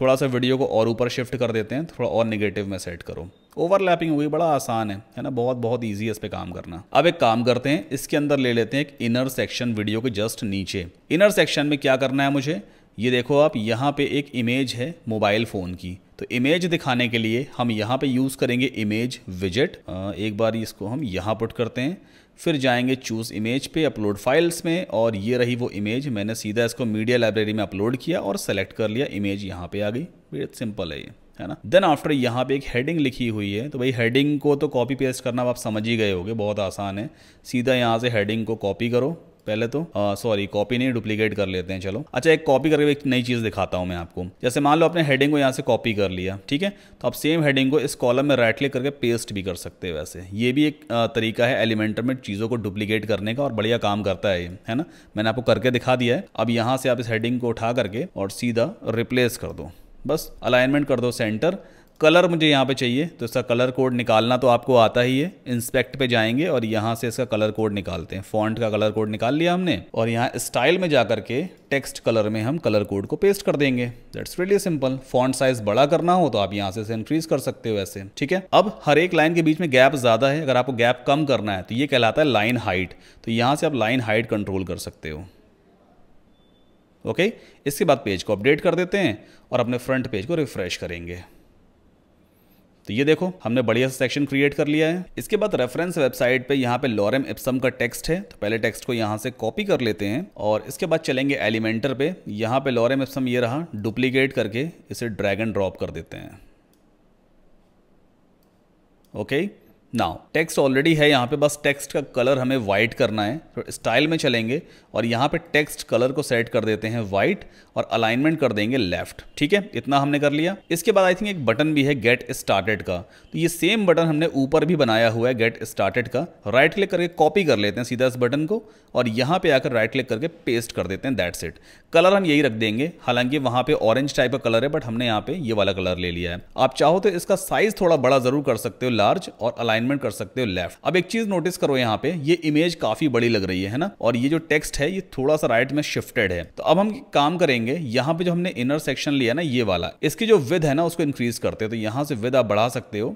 थोड़ा सा वीडियो को और ऊपर शिफ्ट कर देते हैं थोड़ा और निगेटिव में सेट करो ओवरलैपिंग हुई बड़ा आसान है है ना बहुत बहुत ईजी है इस पर काम करना अब एक काम करते हैं इसके अंदर ले लेते हैं एक इनर सेक्शन वीडियो के जस्ट नीचे इनर सेक्शन में क्या करना है मुझे ये देखो आप यहाँ पे एक इमेज है मोबाइल फ़ोन की तो इमेज दिखाने के लिए हम यहाँ पे यूज़ करेंगे इमेज विजेट एक बार इसको हम यहाँ पुट करते हैं फिर जाएंगे चूज़ इमेज पे अपलोड फाइल्स में और ये रही वो इमेज मैंने सीधा इसको मीडिया लाइब्रेरी में अपलोड किया और सेलेक्ट कर लिया इमेज यहाँ पे आ गई वेट सिंपल है ये है ना देन आफ्टर यहाँ पे एक हेडिंग लिखी हुई है तो भाई हेडिंग को तो कॉपी पेस्ट करना आप समझ ही गए होगे बहुत आसान है सीधा यहाँ से हेडिंग को कॉपी करो पहले तो सॉरी कॉपी नहीं डुप्लीकेट कर लेते हैं चलो अच्छा एक कॉपी करके एक नई चीज़ दिखाता हूँ मैं आपको जैसे मान लो आपने हेडिंग को यहाँ से कॉपी कर लिया ठीक है तो आप सेम हेडिंग को इस कॉलम में राइट क्लिक करके पेस्ट भी कर सकते हैं वैसे ये भी एक तरीका है एलिमेंटर में चीज़ों को डुप्लीकेट करने का और बढ़िया काम करता है ये है ना मैंने आपको करके दिखा दिया है अब यहाँ से आप इस हेडिंग को उठा करके और सीधा रिप्लेस कर दो बस अलाइनमेंट कर दो सेंटर कलर मुझे यहाँ पे चाहिए तो इसका कलर कोड निकालना तो आपको आता ही है इंस्पेक्ट पे जाएंगे और यहाँ से इसका कलर कोड निकालते हैं फॉन्ट का कलर कोड निकाल लिया हमने और यहाँ स्टाइल में जा करके टेक्स्ट कलर में हम कलर कोड को पेस्ट कर देंगे that's really simple font size बड़ा करना हो तो आप यहाँ से इंक्रीज कर सकते हो ऐसे ठीक है अब हर एक लाइन के बीच में गैप ज्यादा है अगर आपको गैप कम करना है तो ये कहलाता है लाइन हाइट तो यहाँ से आप लाइन हाइट कंट्रोल कर सकते हो ओके इसके बाद पेज को अपडेट कर देते हैं और अपने फ्रंट पेज को रिफ्रेश करेंगे तो ये देखो हमने बढ़िया सा सेक्शन क्रिएट कर लिया है इसके बाद रेफरेंस वेबसाइट पे यहाँ पे लॉरेम इप्सम का टेक्स्ट है तो पहले टेक्स्ट को यहाँ से कॉपी कर लेते हैं और इसके बाद चलेंगे एलिमेंटर पे यहाँ पे लॉरेम इप्सम ये रहा डुप्लीकेट करके इसे ड्रैग एंड ड्रॉप कर देते हैं okay okay? Now text already है यहाँ पे बस टेक्स्ट का कलर हमें वाइट करना है तो स्टाइल में चलेंगे और यहाँ पे टेक्स्ट कलर को सेट कर देते हैं वाइट और अलाइनमेंट कर देंगे लेफ्ट ठीक है इतना हमने कर लिया इसके बाद आई थिंक एक बटन भी है गेट स्टार्टेड का तो ये सेम बटन हमने ऊपर भी बनाया हुआ है गेट स्टार्टेड का राइट क्लिक करके कॉपी कर लेते हैं सीधा इस बटन को और यहाँ पे आकर राइट क्लिक करके पेस्ट कर देते हैं दैट सेट कलर हम यही रख देंगे हालांकि वहाँ पे ऑरेंज टाइप का कलर है बट हमने यहाँ पे ये वाला कलर ले लिया है आप चाहो तो इसका साइज थोड़ा बड़ा जरूर कर सकते हो लार्ज और अलाइन अलाइनमेंट कर सकते हो लेफ्ट अब एक चीज नोटिस करो यहाँ पे ये इमेज काफी बड़ी लग रही है ना और ये जो टेक्स्ट है ये थोड़ा सा राइट में शिफ्टेड है तो अब हम काम करेंगे यहाँ पे जो हमने इनर सेक्शन लिया ना ये वाला इसकी जो विद है ना उसको इंक्रीज करते हो तो यहाँ से विद आप बढ़ा सकते हो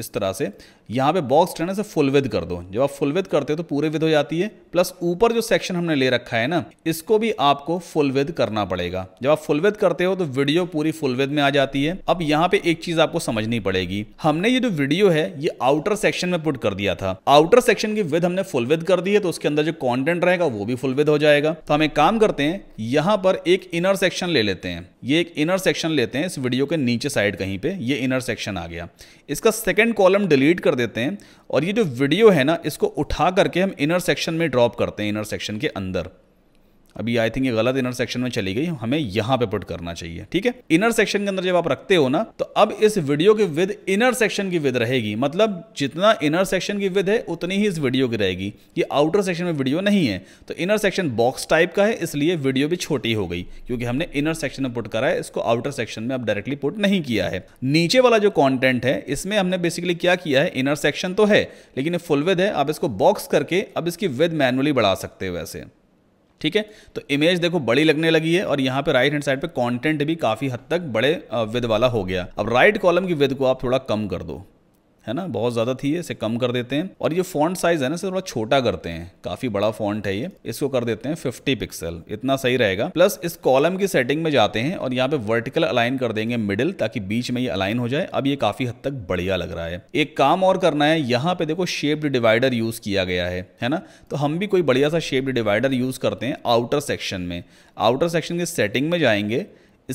इस तरह से यहाँ पे बॉक्स ट्रेनर से फुल विद कर दो जब आप फुल विद करते हो तो पूरे विद हो जाती है प्लस ऊपर जो सेक्शन हमने ले रखा है ना इसको भी आपको फुल विद करना पड़ेगा जब आप फुल विद करते हो तो वीडियो पूरी फुल विद में आ जाती है अब यहाँ पे एक चीज आपको समझनी पड़ेगी हमने ये जो वीडियो है ये आउटर सेक्शन में पुट कर दिया था आउटर सेक्शन की विद हमने फुल विद कर दी है तो उसके अंदर जो कॉन्टेंट रहेगा वो भी फुल विद हो जाएगा तो हम एक काम करते हैं यहाँ पर एक इनर सेक्शन ले लेते हैं ये एक इनर सेक्शन लेते हैं इस वीडियो के नीचे साइड कहीं पे ये इनर सेक्शन आ गया इसका सेकेंड सेकेंड कॉलम डिलीट कर देते हैं और ये जो वीडियो है ना इसको उठा करके हम इनर सेक्शन में ड्रॉप करते हैं इनर सेक्शन के अंदर अभी आई थिंक ये गलत इनर सेक्शन में चली गई हमें यहाँ पे पुट करना चाहिए ठीक है इनर सेक्शन के अंदर जब आप रखते हो ना तो अब इस वीडियो की विद इनर सेक्शन की विद रहेगी मतलब जितना इनर सेक्शन की विद है उतनी ही इस वीडियो की रहेगी ये आउटर सेक्शन में वीडियो नहीं है तो इनर सेक्शन बॉक्स टाइप का है इसलिए वीडियो भी छोटी हो गई क्योंकि हमने इनर सेक्शन में पुट करा है इसको आउटर सेक्शन में अब डायरेक्टली पुट नहीं किया है नीचे वाला जो कॉन्टेंट है इसमें हमने बेसिकली क्या किया है इनर सेक्शन तो है लेकिन ये फुल विद है आप इसको बॉक्स करके अब इसकी विद मैनुअली बढ़ा सकते हो वैसे ठीक है तो इमेज देखो बड़ी लगने लगी है और यहाँ पे राइट हैंड साइड पे कंटेंट भी काफी हद तक बड़े विद वाला हो गया अब राइट कॉलम की विद को आप थोड़ा कम कर दो है ना बहुत ज़्यादा थी इसे कम कर देते हैं और ये फॉन्ट साइज है ना इसे थोड़ा छोटा करते हैं काफ़ी बड़ा फॉन्ट है ये इसको कर देते हैं फिफ्टी पिक्सल इतना सही रहेगा प्लस इस कॉलम की सेटिंग में जाते हैं और यहाँ पे वर्टिकल अलाइन कर देंगे मिडिल ताकि बीच में ये अलाइन हो जाए अब ये काफ़ी हद तक बढ़िया लग रहा है एक काम और करना है यहाँ पे देखो शेप्ड डिवाइडर यूज़ किया गया है है ना तो हम भी कोई बढ़िया सा शेप्ड डिवाइडर यूज़ करते हैं आउटर सेक्शन में आउटर सेक्शन की सेटिंग में जाएंगे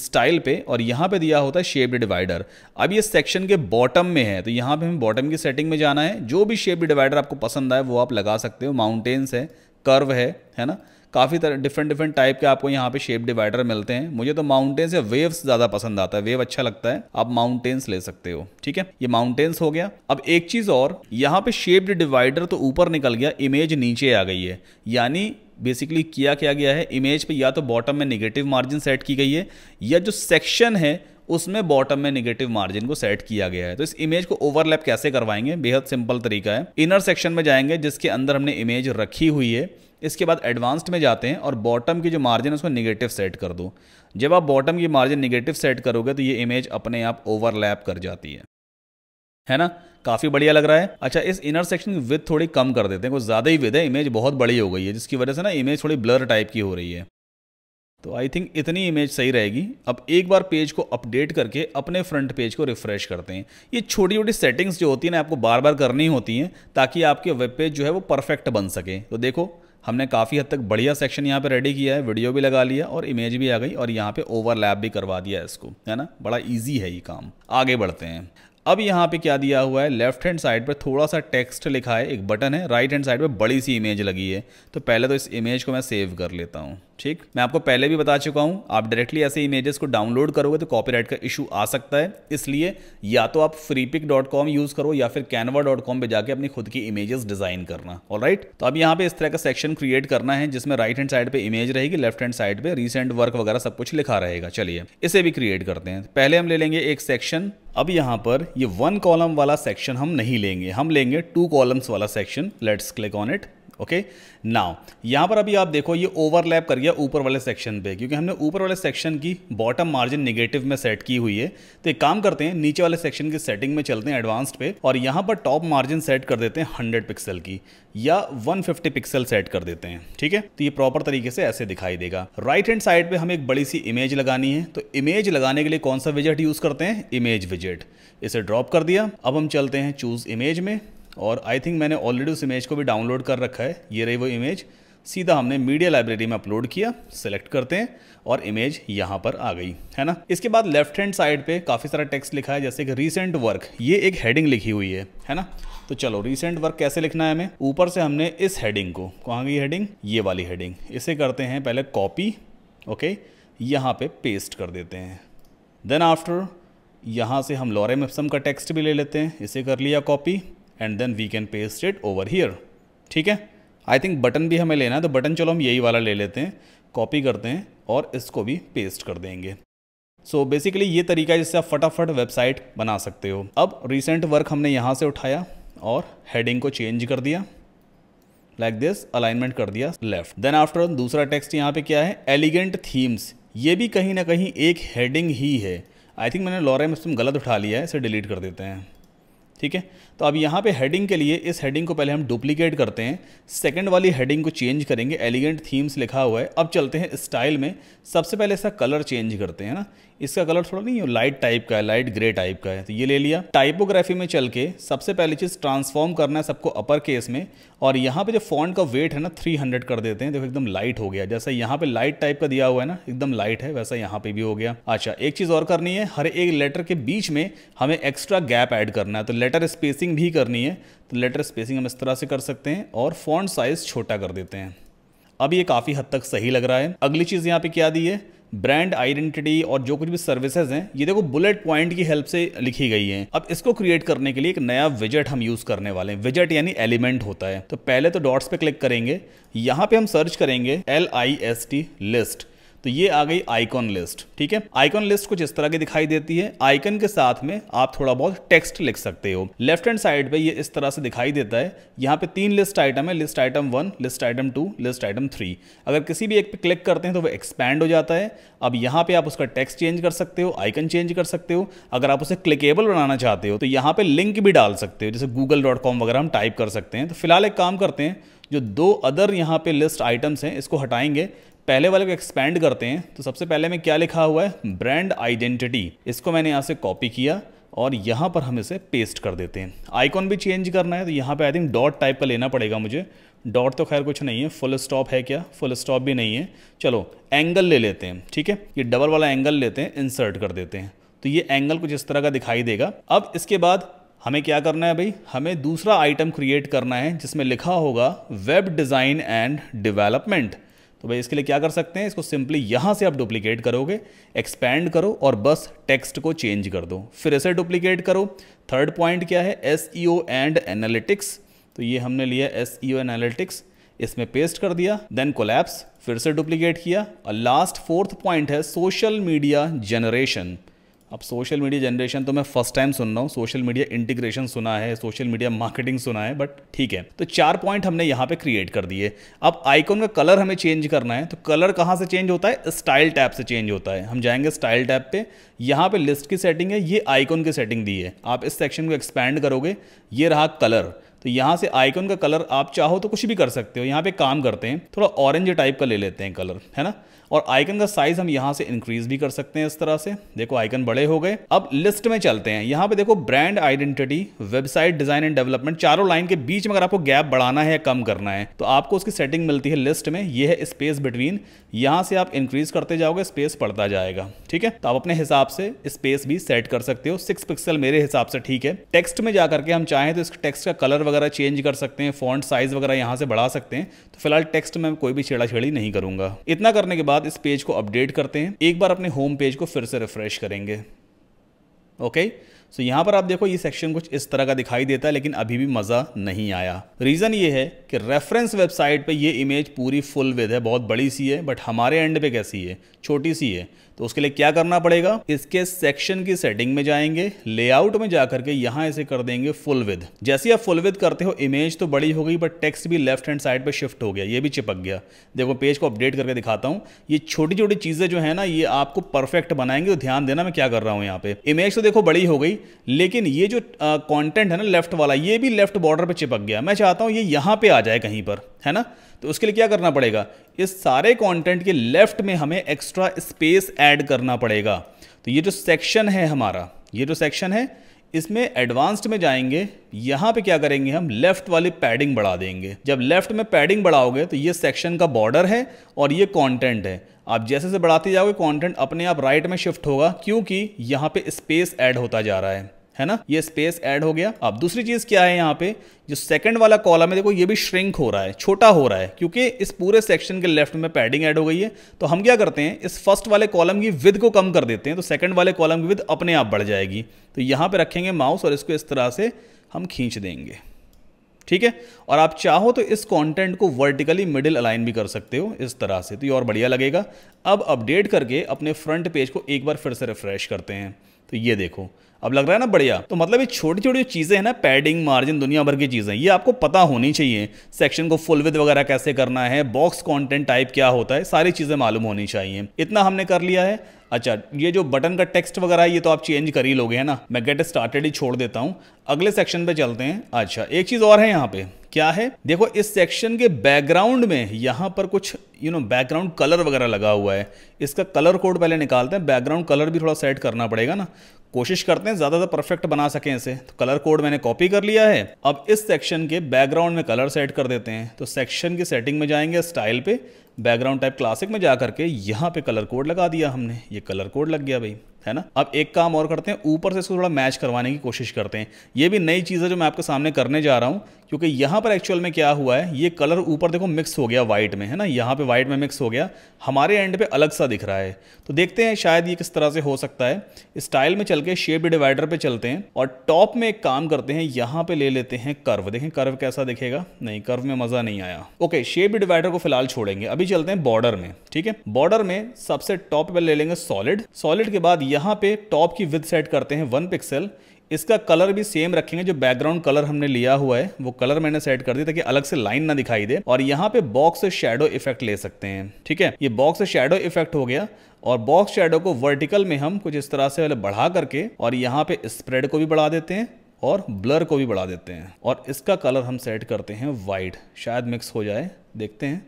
स्टाइल पे और यहाँ पे दिया होता है शेप्ड डिवाइडर अब ये सेक्शन के बॉटम में है तो यहाँ पे हमें बॉटम की सेटिंग में जाना है जो भी शेप्ड डिवाइडर आपको पसंद आए वो आप लगा सकते हो माउंटेन्स है कर्व है है ना काफ़ी तरह डिफरेंट डिफरेंट टाइप के आपको यहाँ पे शेप डिवाइडर मिलते हैं मुझे तो माउंटेन्स या वेव्स ज़्यादा पसंद आता है वेव अच्छा लगता है आप माउंटेन्स ले सकते हो ठीक है ये माउंटेन्स हो गया अब एक चीज़ और यहाँ पे शेप्ड डिवाइडर तो ऊपर निकल गया इमेज नीचे आ गई है यानी बेसिकली किया क्या गया है इमेज पे या तो बॉटम में निगेटिव मार्जिन सेट की गई है या जो सेक्शन है उसमें बॉटम में निगेटिव मार्जिन को सेट किया गया है तो इस इमेज को ओवरलैप कैसे करवाएंगे बेहद सिंपल तरीका है इनर सेक्शन में जाएंगे जिसके अंदर हमने इमेज रखी हुई है इसके बाद एडवांस्ड में जाते हैं और बॉटम की जो मार्जिन है उसको निगेटिव सेट कर दो जब आप बॉटम की मार्जिन निगेटिव सेट करोगे तो ये इमेज अपने आप ओवरलैप कर जाती है है ना काफ़ी बढ़िया लग रहा है अच्छा इस इनर सेक्शन की विथ थोड़ी कम कर देते हैं कुछ ज़्यादा ही विद है इमेज बहुत बड़ी हो गई है जिसकी वजह से ना इमेज थोड़ी ब्लर टाइप की हो रही है तो आई थिंक इतनी इमेज सही रहेगी अब एक बार पेज को अपडेट करके अपने फ्रंट पेज को रिफ्रेश करते हैं ये छोटी छोटी सेटिंग्स जो होती है ना आपको बार बार करनी होती हैं ताकि आपके वेब पेज जो है वो परफेक्ट बन सके तो देखो हमने काफ़ी हद तक बढ़िया सेक्शन यहाँ पे रेडी किया है वीडियो भी लगा लिया और इमेज भी आ गई और यहाँ पे ओवरलैप भी करवा दिया है इसको है ना बड़ा इजी है ये काम आगे बढ़ते हैं अब यहाँ पे क्या दिया हुआ है लेफ्ट हैंड साइड पर थोड़ा सा टेक्स्ट लिखा है एक बटन है राइट हैंड साइड पर बड़ी सी इमेज लगी है तो पहले तो इस इमेज को मैं सेव कर लेता हूँ ठीक मैं आपको पहले भी बता चुका हूँ आप डायरेक्टली ऐसे इमेजेस को डाउनलोड करोगे तो कॉपीराइट का इशू आ सकता है इसलिए या तो आप फ्रीपिक डॉट कॉम यूज़ करो या फिर कैनवा डॉट कॉम पर जाके अपनी खुद की इमेजेस डिज़ाइन करना और राइट तो अब यहाँ पे इस तरह का सेक्शन क्रिएट करना है जिसमें राइट हैंड साइड पर इमेज रहेगी लेफ्ट हैंड साइड पर रिसेंट वर्क वगैरह सब कुछ लिखा रहेगा चलिए इसे भी क्रिएट करते हैं पहले हम ले लेंगे एक सेक्शन अब यहाँ पर ये वन कॉलम वाला सेक्शन हम नहीं लेंगे हम लेंगे टू कॉलम्स वाला section let's click on it okay now यहां पर अभी आप देखो ये ओवरलैप कर गया ऊपर वाले सेक्शन पे क्योंकि हमने ऊपर वाले सेक्शन की बॉटम मार्जिन निगेटिव में सेट की हुई है तो एक काम करते हैं नीचे वाले सेक्शन की सेटिंग में चलते हैं एडवांस्ड पे और यहां पर टॉप मार्जिन सेट कर देते हैं हंड्रेड पिक्सल की या फिफ्टी पिक्सल सेट कर देते हैं ठीक है तो ये प्रॉपर तरीके से ऐसे दिखाई देगा राइट हैंड साइड पर हमें एक बड़ी सी इमेज लगानी है तो इमेज लगाने के लिए कौन सा विजेट यूज करते हैं इमेज विजेट इसे ड्रॉप कर दिया अब हम चलते हैं चूज इमेज में और आई थिंक मैंने ऑलरेडी उस इमेज को भी डाउनलोड कर रखा है ये रही वो इमेज सीधा हमने मीडिया लाइब्रेरी में अपलोड किया सेलेक्ट करते हैं और इमेज यहाँ पर आ गई है ना इसके बाद लेफ्ट हैंड साइड पे काफ़ी सारा टेक्स्ट लिखा है जैसे कि रिसेंट वर्क ये एक हेडिंग लिखी हुई है है ना तो चलो रिसेंट वर्क कैसे लिखना है हमें ऊपर से हमने इस हेडिंग को कहाँ गई हेडिंग ये वाली हेडिंग इसे करते हैं पहले कॉपी ओके यहाँ पर पेस्ट कर देते हैं देन आफ्टर यहाँ से हम लॉरे मिप्सम का टेक्स्ट भी ले लेते हैं इसे कर लिया copy and then we can paste it over here ठीक है आई थिंक बटन भी हमें लेना है तो बटन चलो हम यही वाला ले लेते हैं कॉपी करते हैं और इसको भी पेस्ट कर देंगे सो so बेसिकली ये तरीका है जिससे आप फटाफट वेबसाइट बना सकते हो अब रिसेंट वर्क हमने यहाँ से उठाया और हेडिंग को चेंज कर दिया लाइक दिस अलाइनमेंट कर दिया लेफ्ट देन आफ्टर दूसरा टेक्स्ट यहाँ पे क्या है एलिगेंट थीम्स ये भी कहीं ना कहीं एक हेडिंग ही है आई थिंक मैंने लॉरेम इसमें गलत उठा लिया है इसे डिलीट कर देते हैं ठीक है तो अब यहाँ पे हेडिंग के लिए इस हेडिंग को पहले हम डुप्लीकेट करते हैं सेकंड वाली हेडिंग को चेंज करेंगे एलिगेंट थीम्स लिखा हुआ है अब चलते हैं स्टाइल में सबसे पहले इसका कलर चेंज करते हैं ना इसका कलर थोड़ा नहीं लाइट टाइप का है लाइट ग्रे टाइप का है तो ये ले लिया टाइपोग्राफी में चल के सबसे पहली चीज़ ट्रांसफॉर्म करना है सबको अपर केस में और यहाँ पे जो फॉन्ट का वेट है ना 300 कर देते हैं देखो एकदम लाइट हो गया जैसा यहाँ पे लाइट टाइप का दिया हुआ है ना एकदम लाइट है वैसा यहाँ पे भी हो गया अच्छा एक चीज़ और करनी है हर एक लेटर के बीच में हमें एक्स्ट्रा गैप ऐड करना है तो लेटर स्पेसिंग भी करनी है तो लेटर स्पेसिंग हम इस तरह से कर सकते हैं और फॉन्ट साइज़ छोटा कर देते हैं अब ये काफ़ी हद तक सही लग रहा है अगली चीज़ यहाँ पे क्या दी है ब्रांड आइडेंटिटी और जो कुछ भी सर्विसेज हैं ये देखो बुलेट पॉइंट की हेल्प से लिखी गई है अब इसको क्रिएट करने के लिए एक नया विजेट हम यूज करने वाले हैं विजेट यानी एलिमेंट होता है तो पहले तो डॉट्स पे क्लिक करेंगे यहाँ पे हम सर्च करेंगे L I S T list तो ये आ गई आइकॉन लिस्ट ठीक है आइकॉन लिस्ट कुछ इस तरह की दिखाई देती है आइकन के साथ में आप थोड़ा बहुत टेक्स्ट लिख सकते हो लेफ्ट हैंड साइड पे ये इस तरह से दिखाई देता है यहाँ पे तीन लिस्ट आइटम है list item one list item two list item three अगर किसी भी एक पे क्लिक करते हैं तो वो एक्सपैंड हो जाता है अब यहाँ पे आप उसका टेक्स्ट चेंज कर सकते हो आइकन चेंज कर सकते हो अगर आप उसे क्लिकेबल बनाना चाहते हो तो यहाँ पे लिंक भी डाल सकते हो जैसे गूगल वगैरह हम टाइप कर सकते हैं तो फिलहाल एक काम करते हैं जो दो अदर यहाँ पे लिस्ट आइटम्स हैं इसको हटाएंगे पहले वाले को एक्सपैंड करते हैं तो सबसे पहले में क्या लिखा हुआ है ब्रांड आइडेंटिटी इसको मैंने यहाँ से कॉपी किया और यहाँ पर हम इसे पेस्ट कर देते हैं आइकॉन भी चेंज करना है तो यहाँ पे आई थिंक डॉट टाइप का लेना पड़ेगा मुझे डॉट तो खैर कुछ नहीं है फुल स्टॉप है क्या फुल स्टॉप भी नहीं है चलो एंगल ले लेते हैं ठीक है ये डबल वाला एंगल लेते हैं इंसर्ट कर देते हैं तो ये एंगल कुछ इस तरह का दिखाई देगा अब इसके बाद हमें क्या करना है भाई हमें दूसरा आइटम क्रिएट करना है जिसमें लिखा होगा वेब डिज़ाइन एंड डिवेलपमेंट तो भाई इसके लिए क्या कर सकते हैं इसको सिंपली यहाँ से आप डुप्लीकेट करोगे एक्सपैंड करो और बस टेक्स्ट को चेंज कर दो फिर इसे डुप्लीकेट करो थर्ड पॉइंट क्या है एस एंड एनालिटिक्स तो ये हमने लिया एस ओ एनालिटिक्स इसमें पेस्ट कर दिया देन कोलैप्स फिर से डुप्लीकेट किया और लास्ट फोर्थ पॉइंट है सोशल मीडिया जनरेशन अब सोशल मीडिया जनरेशन तो मैं फर्स्ट टाइम सुन रहा हूँ सोशल मीडिया इंटीग्रेशन सुना है सोशल मीडिया मार्केटिंग सुना है बट ठीक है तो चार पॉइंट हमने यहाँ पे क्रिएट कर दिए अब आइकॉन का कलर हमें चेंज करना है तो कलर कहाँ से चेंज होता है स्टाइल टैब से चेंज होता है हम जाएंगे स्टाइल टैब पे यहाँ पे लिस्ट की सेटिंग है ये आइकॉन की सेटिंग दी है आप इस सेक्शन को एक्सपैंड करोगे ये रहा कलर तो यहाँ से आइकॉन का कलर आप चाहो तो कुछ भी कर सकते हो यहाँ पे काम करते हैं थोड़ा ऑरेंज टाइप का ले लेते हैं कलर है ना और आइकन का साइज हम यहां से इंक्रीज भी कर सकते हैं इस तरह से देखो आइकन बड़े हो गए अब लिस्ट में चलते हैं यहां पे देखो brand identity website design and development चारों लाइन के बीच में अगर आपको गैप बढ़ाना है या कम करना है तो आपको उसकी सेटिंग मिलती है लिस्ट में यह है स्पेस बिटवीन यहाँ से आप इंक्रीज करते जाओगे स्पेस पड़ता जाएगा ठीक है तो आप अपने हिसाब से स्पेस भी सेट कर सकते हो सिक्स पिक्सल मेरे हिसाब से ठीक है टेक्स्ट में जाकर के हम चाहें तो इस टेक्स्ट का कलर वगैरह चेंज कर सकते हैं फॉन्ट साइज वगैरह यहाँ से बढ़ा सकते हैं तो फिलहाल टेक्स्ट में कोई भी छेड़ाछेड़ी नहीं करूंगा इतना करने के बाद इस पेज को अपडेट करते हैं एक बार अपने होम पेज को फिर से रिफ्रेश करेंगे ओके okay? सो यहाँ पर आप देखो ये सेक्शन कुछ इस तरह का दिखाई देता है लेकिन अभी भी मज़ा नहीं आया रीज़न ये है कि रेफरेंस वेबसाइट पे ये इमेज पूरी फुल विद है बहुत बड़ी सी है बट हमारे एंड पे कैसी है छोटी सी है तो उसके लिए क्या करना पड़ेगा इसके सेक्शन की सेटिंग में जाएंगे लेआउट में जाकर के यहाँ इसे कर देंगे फुल विद जैसे आप फुल विद करते हो इमेज तो बड़ी हो गई पर टेक्स्ट भी लेफ्ट हैंड साइड पर शिफ्ट हो गया ये भी चिपक गया देखो पेज को अपडेट करके दिखाता हूँ ये छोटी छोटी चीज़ें जो है ना ये आपको परफेक्ट बनाएंगे तो ध्यान देना मैं क्या कर रहा हूँ यहाँ पे इमेज तो देखो बड़ी हो गई लेकिन ये जो कॉन्टेंट है ना लेफ्ट वाला ये भी लेफ्ट बॉर्डर पर चिपक गया मैं चाहता हूँ ये यहाँ पे आ जाए कहीं पर है ना तो उसके लिए क्या करना पड़ेगा ये सारे कंटेंट के लेफ्ट में हमें एक्स्ट्रा स्पेस ऐड करना पड़ेगा तो ये जो सेक्शन है हमारा ये जो सेक्शन है इसमें एडवांस्ड में जाएंगे यहां पे क्या करेंगे हम लेफ्ट वाली पैडिंग बढ़ा देंगे जब लेफ्ट में पैडिंग बढ़ाओगे तो ये सेक्शन का बॉर्डर है और ये कंटेंट है आप जैसे जैसे बढ़ाते जाओगे कंटेंट अपने आप राइट में शिफ्ट होगा क्योंकि यहाँ पे स्पेस ऐड होता जा रहा है है ना ये स्पेस ऐड हो गया अब दूसरी चीज़ क्या है यहाँ पे जो सेकंड वाला कॉलम है देखो ये भी श्रिंक हो रहा है छोटा हो रहा है क्योंकि इस पूरे सेक्शन के लेफ्ट में पैडिंग ऐड हो गई है तो हम क्या करते हैं इस फर्स्ट वाले कॉलम की विद को कम कर देते हैं तो सेकंड वाले कॉलम की विद अपने आप बढ़ जाएगी तो यहाँ पर रखेंगे माउस और इसको इस तरह से हम खींच देंगे ठीक है और आप चाहो तो इस कंटेंट को वर्टिकली मिडिल अलाइन भी कर सकते हो इस तरह से तो ये और बढ़िया लगेगा अब अपडेट करके अपने फ्रंट पेज को एक बार फिर से रिफ्रेश करते हैं तो ये देखो अब लग रहा है ना बढ़िया तो मतलब ये छोटी छोटी चीज़ें हैं ना पैडिंग मार्जिन दुनिया भर की चीज़ें ये आपको पता होनी चाहिए सेक्शन को फुल विद वगैरह कैसे करना है बॉक्स कॉन्टेंट टाइप क्या होता है सारी चीज़ें मालूम होनी चाहिए इतना हमने कर लिया है अच्छा ये जो बटन का टेक्स्ट वगैरह ये तो आप चेंज कर ही लोगे है ना मैं गेट स्टार्टेड ही छोड़ देता हूँ अगले सेक्शन पे चलते हैं अच्छा एक चीज़ और है यहाँ पे क्या है देखो इस सेक्शन के बैकग्राउंड में यहाँ पर कुछ यू नो बैकग्राउंड कलर वगैरह लगा हुआ है इसका कलर कोड पहले निकालते हैं बैकग्राउंड कलर भी थोड़ा सेट करना पड़ेगा ना कोशिश करते हैं ज़्यादा से परफेक्ट बना सकें इसे तो कलर कोड मैंने कॉपी कर लिया है अब इस सेक्शन के बैकग्राउंड में कलर सेट कर देते हैं तो सेक्शन की सेटिंग में जाएंगे स्टाइल पे बैकग्राउंड टाइप क्लासिक में जा करके यहाँ पे कलर कोड लगा दिया हमने ये कलर कोड लग गया भाई है ना अब एक काम और करते हैं ऊपर से इसको थोड़ा मैच करवाने की कोशिश करते हैं ये भी नई चीज़ है जो मैं आपके सामने करने जा रहा हूँ क्योंकि यहाँ पर एक्चुअल में क्या हुआ है ये कलर ऊपर देखो मिक्स हो गया वाइट में है ना यहाँ पे वाइट में मिक्स हो गया हमारे एंड पे अलग सा दिख रहा है तो देखते हैं शायद ये किस तरह से हो सकता है स्टाइल में चल के शेप डिवाइडर पे चलते हैं और टॉप में एक काम करते हैं यहाँ पे ले लेते हैं कर्व देखें कर्व कैसा दिखेगा नहीं कर्व में मज़ा नहीं आया ओके शेप डिवाइडर को फिलहाल छोड़ेंगे अभी चलते हैं बॉर्डर में ठीक है बॉर्डर में सबसे टॉप पर ले लेंगे सॉलिड सॉलिड के बाद यहाँ पे टॉप की विद सेट करते हैं वन पिक्सल इसका कलर भी सेम रखेंगे जो बैकग्राउंड कलर हमने लिया हुआ है वो कलर मैंने सेट कर दिया ताकि अलग से लाइन ना दिखाई दे और यहाँ पे बॉक्स शेडो इफेक्ट ले सकते हैं ठीक है ये बॉक्स शेडो इफेक्ट हो गया और बॉक्स शेडो को वर्टिकल में हम कुछ इस तरह से पहले बढ़ा करके और यहाँ पे स्प्रेड को भी बढ़ा देते हैं और ब्लर को भी बढ़ा देते हैं और इसका कलर हम सेट करते हैं वाइट शायद मिक्स हो जाए देखते हैं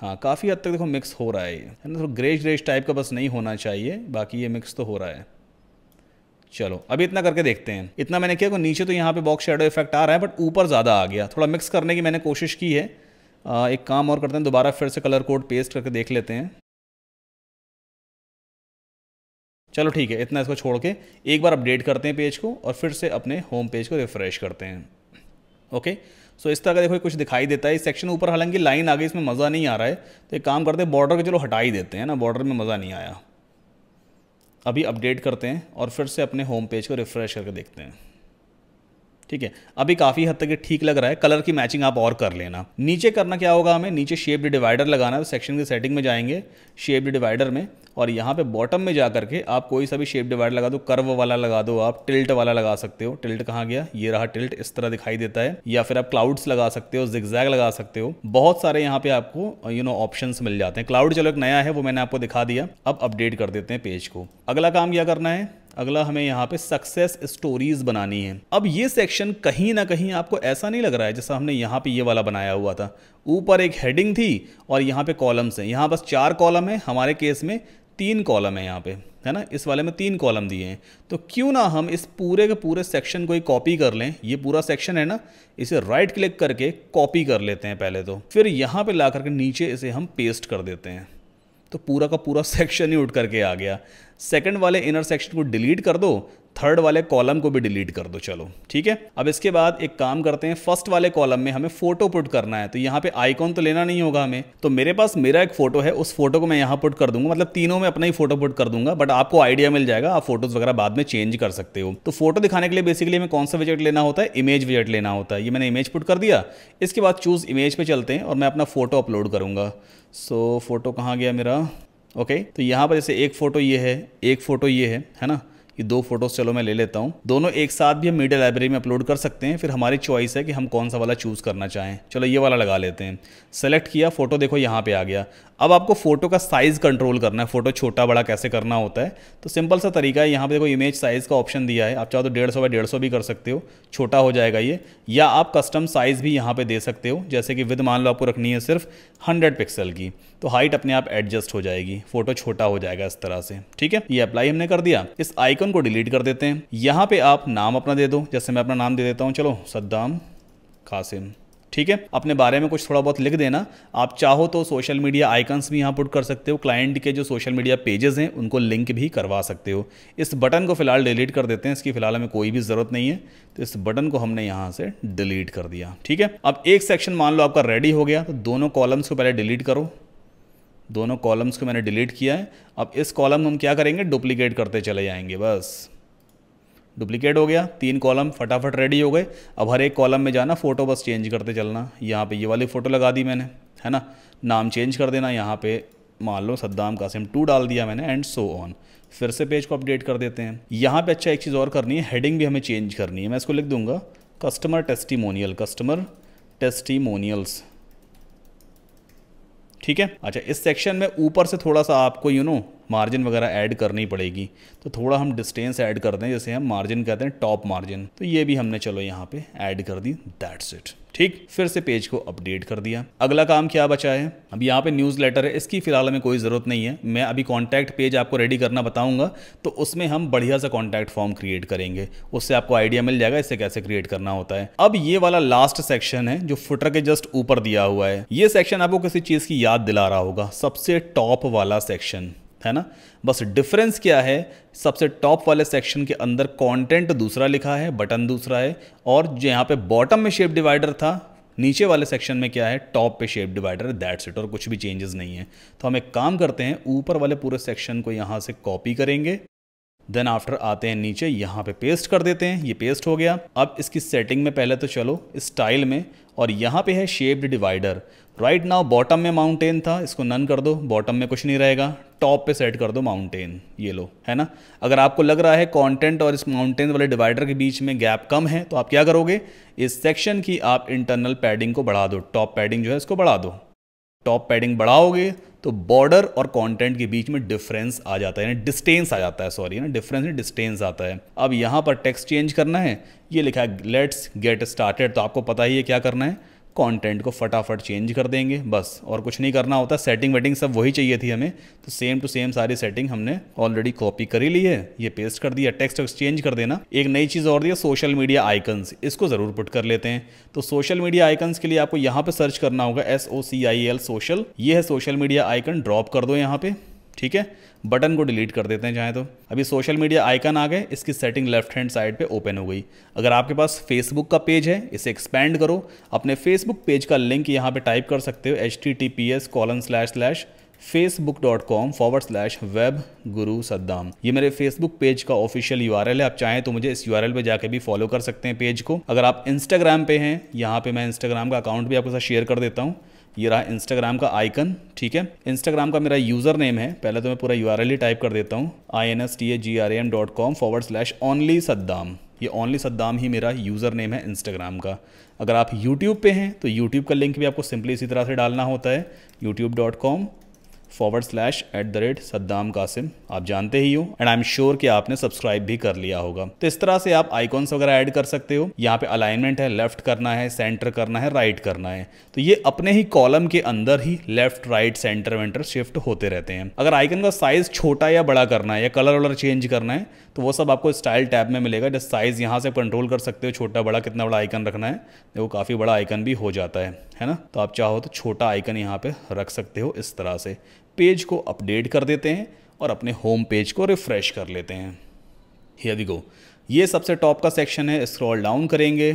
हाँ काफ़ी हद तक देखो मिक्स हो रहा है ये है ना ग्रेज ग्रेज टाइप का बस नहीं होना चाहिए बाकी ये मिक्स तो हो रहा है चलो अभी इतना करके देखते हैं इतना मैंने किया कि नीचे तो यहाँ पे बॉक्स शेडो इफेक्ट आ रहा है बट ऊपर ज़्यादा आ गया थोड़ा मिक्स करने की मैंने कोशिश की है आ, एक काम और करते हैं दोबारा फिर से कलर कोड पेस्ट करके देख लेते हैं चलो ठीक है इतना इसको छोड़ के एक बार अपडेट करते हैं पेज को और फिर से अपने होम पेज को रिफ्रेश करते हैं ओके सो इस तरह का देखो कुछ दिखाई देता है इस सेक्शन ऊपर हालांकि लाइन आ गई इसमें मज़ा नहीं आ रहा है तो एक काम करते हैं बॉर्डर को चलो हटा ही देते हैं ना बॉर्डर में मज़ा नहीं आया अभी अपडेट करते हैं और फिर से अपने होम पेज को रिफ़्रेश करके देखते हैं ठीक है अभी काफ़ी हद तक ये ठीक लग रहा है कलर की मैचिंग आप और कर लेना नीचे करना क्या होगा हमें नीचे शेप्ड डिवाइडर लगाना है सेक्शन की सेटिंग में जाएंगे शेप्ड डिवाइडर में और यहाँ पे बॉटम में जा करके आप कोई सा भी शेप डिवाइडर लगा दो कर्व वाला लगा दो आप टिल्ट वाला लगा सकते हो टिल्ट कहाँ गया ये रहा टिल्ट इस तरह दिखाई देता है या फिर आप क्लाउड्स लगा सकते हो जिग्जैग लगा सकते हो बहुत सारे यहाँ पे आपको यू नो ऑप्शन मिल जाते हैं क्लाउड चलो एक नया है वो मैंने आपको दिखा दिया अब अपडेट कर देते हैं पेज को अगला काम क्या करना है अगला हमें यहाँ पे सक्सेस स्टोरीज बनानी है अब ये सेक्शन कहीं ना कहीं आपको ऐसा नहीं लग रहा है जैसा हमने यहाँ पे ये वाला बनाया हुआ था ऊपर एक हेडिंग थी और यहाँ पे कॉलम्स हैं यहाँ बस चार कॉलम है हमारे केस में तीन कॉलम है यहाँ पे है ना इस वाले में तीन कॉलम दिए हैं तो क्यों ना हम इस पूरे के पूरे सेक्शन को ही कॉपी कर लें ये पूरा सेक्शन है ना इसे राइट क्लिक करके कॉपी कर लेते हैं पहले तो फिर यहाँ पे ला करके नीचे इसे हम पेस्ट कर देते हैं तो पूरा का पूरा सेक्शन ही उठ करके आ गया सेकंड वाले इनर सेक्शन को डिलीट कर दो थर्ड वाले कॉलम को भी डिलीट कर दो चलो ठीक है अब इसके बाद एक काम करते हैं फर्स्ट वाले कॉलम में हमें फोटो पुट करना है तो यहाँ पे आइकॉन तो लेना नहीं होगा हमें तो मेरे पास मेरा एक फोटो है उस फोटो को मैं यहाँ पुट कर दूंगा मतलब तीनों में अपना ही फोटो पुट कर दूंगा बट आपको आइडिया मिल जाएगा आप फोटोज वगैरह बाद में चेंज कर सकते हो तो फोटो दिखाने के लिए बेसिकली हमें कौन सा विजेट लेना होता है इमेज विजेट लेना होता है ये मैंने इमेज पुट कर दिया इसके बाद चूज इमेज पर चलते हैं और मैं अपना फोटो अपलोड करूंगा सो फोटो कहाँ गया मेरा ओके तो यहाँ पर जैसे एक फोटो ये है एक फोटो ये है है ना ये दो फोटोज चलो मैं ले लेता हूँ दोनों एक साथ भी हम मीडिया लाइब्रेरी में अपलोड कर सकते हैं फिर हमारी चॉइस है कि हम कौन सा वाला चूज़ करना चाहें चलो ये वाला लगा लेते हैं सेलेक्ट किया फोटो देखो यहाँ पे आ गया अब आपको फोटो का साइज़ कंट्रोल करना है फोटो छोटा बड़ा कैसे करना होता है तो सिंपल सा तरीका है यहाँ पे देखो इमेज साइज़ का ऑप्शन दिया है आप चाहो तो डेढ़ सौ बाई डेढ़ सौ भी कर सकते हो छोटा हो जाएगा ये या आप कस्टम साइज़ भी यहाँ पे दे सकते हो जैसे कि विद मान लो आपको रखनी है सिर्फ हंड्रेड पिक्सल की तो हाइट अपने आप एडजस्ट हो जाएगी फोटो छोटा हो जाएगा इस तरह से ठीक है ये अप्लाई हमने कर दिया इस आइकन को डिलीट कर देते हैं यहाँ पे आप नाम अपना दे दो जैसे मैं अपना नाम दे देता हूँ चलो सद्दाम कासिम ठीक है अपने बारे में कुछ थोड़ा बहुत लिख देना आप चाहो तो सोशल मीडिया आइकन्स भी यहाँ पुट कर सकते हो क्लाइंट के जो सोशल मीडिया पेजेस हैं उनको लिंक भी करवा सकते हो इस बटन को फिलहाल डिलीट कर देते हैं इसकी फिलहाल हमें कोई भी ज़रूरत नहीं है तो इस बटन को हमने यहाँ से डिलीट कर दिया ठीक है अब एक सेक्शन मान लो आपका रेडी हो गया तो दोनों कॉलम्स को पहले डिलीट करो दोनों कॉलम्स को मैंने डिलीट किया है अब इस कॉलम हम क्या करेंगे डुप्लीकेट करते चले जाएंगे बस डुप्लीकेट हो गया तीन कॉलम फटाफट रेडी हो गए अब हर एक कॉलम में जाना फ़ोटो बस चेंज करते चलना यहाँ पे ये वाली फ़ोटो लगा दी मैंने है ना नाम चेंज कर देना यहाँ पे मान लो सद्दाम कासिम टू डाल दिया मैंने एंड सो ऑन फिर से पेज को अपडेट कर देते हैं यहाँ पे अच्छा एक चीज़ और करनी है हेडिंग भी हमें चेंज करनी है मैं इसको लिख दूंगा कस्टमर टेस्टीमोनियल कस्टमर टेस्टीमोनियल्स ठीक है अच्छा इस सेक्शन में ऊपर से थोड़ा सा आपको you you know know, margin वगैरह ऐड करनी पड़ेगी तो थोड़ा हम डिस्टेंस ऐड करते हैं जैसे हम मार्जिन कहते हैं टॉप मार्जिन तो ये भी हमने चलो यहाँ पे ऐड कर दी दैट्स इट ठीक फिर से पेज को अपडेट कर दिया अगला काम क्या बचा है अब यहाँ पे न्यूज़ लेटर है इसकी फिलहाल हमें कोई ज़रूरत नहीं है मैं अभी कॉन्टैक्ट पेज आपको रेडी करना बताऊंगा तो उसमें हम बढ़िया सा कॉन्टैक्ट फॉर्म क्रिएट करेंगे उससे आपको आइडिया मिल जाएगा इसे कैसे क्रिएट करना होता है अब ये वाला लास्ट सेक्शन है जो फुटर के जस्ट ऊपर दिया हुआ है ये सेक्शन आपको किसी चीज़ की याद दिला रहा होगा सबसे टॉप वाला सेक्शन है ना बस डिफरेंस क्या है सबसे टॉप वाले सेक्शन के अंदर कंटेंट दूसरा लिखा है बटन दूसरा है और जो यहाँ पे बॉटम में शेप डिवाइडर था नीचे वाले सेक्शन में क्या है टॉप पे शेप डिवाइडर दैट्स इट और कुछ भी चेंजेस नहीं है तो हम एक काम करते हैं ऊपर वाले पूरे सेक्शन को यहाँ से कॉपी करेंगे देन आफ्टर आते हैं नीचे यहाँ पे पेस्ट कर देते हैं ये पेस्ट हो गया अब इसकी सेटिंग में पहले तो चलो स्टाइल में और यहाँ पे है shaped divider right now bottom में माउंटेन था इसको नन कर दो बॉटम में कुछ नहीं रहेगा टॉप पे सेट कर दो माउंटेन ये लो है ना अगर आपको लग रहा है कंटेंट और इस माउंटेन वाले डिवाइडर के बीच में गैप कम है तो आप क्या करोगे इस सेक्शन की आप इंटरनल पैडिंग को बढ़ा दो टॉप पैडिंग जो है इसको बढ़ा दो टॉप पैडिंग बढ़ाओगे तो बॉर्डर और कंटेंट के बीच में डिफरेंस आ जाता है यानी डिस्टेंस आ जाता है सॉरी ना डिफरेंस नहीं डिस्टेंस आता है अब यहाँ पर टेक्स्ट चेंज करना है ये लिखा है लेट्स गेट स्टार्टेड तो आपको पता ही है क्या करना है कंटेंट को फटाफट चेंज कर देंगे बस और कुछ नहीं करना होता सेटिंग वेटिंग सब वही चाहिए थी हमें तो सेम टू सेम सारी सेटिंग हमने ऑलरेडी कॉपी कर ही ली है ये पेस्ट कर दिया टेक्स्ट एक्सचेंज कर देना एक नई चीज़ और दिया सोशल मीडिया आइकन्स इसको ज़रूर पुट कर लेते हैं तो सोशल मीडिया आइकन्स के लिए आपको यहाँ पर सर्च करना होगा S O C I L social ये है सोशल मीडिया आइकन ड्रॉप कर दो यहाँ पे ठीक है बटन को डिलीट कर देते हैं चाहे तो अभी सोशल मीडिया आइकन आ गए इसकी सेटिंग लेफ्ट हैंड साइड पे ओपन हो गई अगर आपके पास फेसबुक का पेज है इसे एक्सपेंड करो अपने फेसबुक पेज का लिंक यहाँ पे टाइप कर सकते हो H T T P S colon slash slash Facebook dot com forward slash web Guru Saddam ये मेरे फेसबुक पेज का ऑफिशियल यू है आप चाहें तो मुझे इस यू आर पे जाके भी फॉलो कर सकते हैं पेज को अगर आप इंस्टाग्राम पे हैं यहाँ पे मैं इंस्टाग्राम का अकाउंट भी आपके साथ शेयर कर देता हूँ ये रहा इंस्टाग्राम का आइकन ठीक है इंस्टाग्राम का मेरा यूज़र नेम है पहले तो मैं पूरा यू ही टाइप कर देता हूँ I N S T A G R N dot com forward slash only Saddam ये ओनली सद्दाम ही मेरा यूज़र नेम है इंस्टाग्राम का अगर आप यूट्यूब पे हैं तो यूट्यूब का लिंक भी आपको सिंपली इसी तरह से डालना होता है YouTube dot com forward slash at the rate Saddam Qasim आप जानते ही हो एंड आई एम श्योर कि आपने सब्सक्राइब भी कर लिया होगा तो इस तरह से आप आइकॉन्स वगैरह ऐड कर सकते हो यहाँ पे अलाइनमेंट है लेफ्ट करना है सेंटर करना है राइट करना है तो ये अपने ही कॉलम के अंदर ही लेफ्ट राइट सेंटर वेंटर शिफ्ट होते रहते हैं अगर आइकन का साइज छोटा या बड़ा करना है या कलर वलर चेंज करना है तो वो सब आपको स्टाइल टैब में मिलेगा जस्ट साइज़ यहाँ से कंट्रोल कर सकते हो छोटा बड़ा कितना बड़ा आइकन रखना है देखो काफ़ी बड़ा आइकन भी हो जाता है है ना तो आप चाहो तो छोटा आइकन यहाँ पर रख सकते हो इस तरह से पेज को अपडेट कर देते हैं और अपने होम पेज को रिफ़्रेश कर लेते हैं हेयर गो ये सबसे टॉप का सेक्शन है स्क्रॉल डाउन करेंगे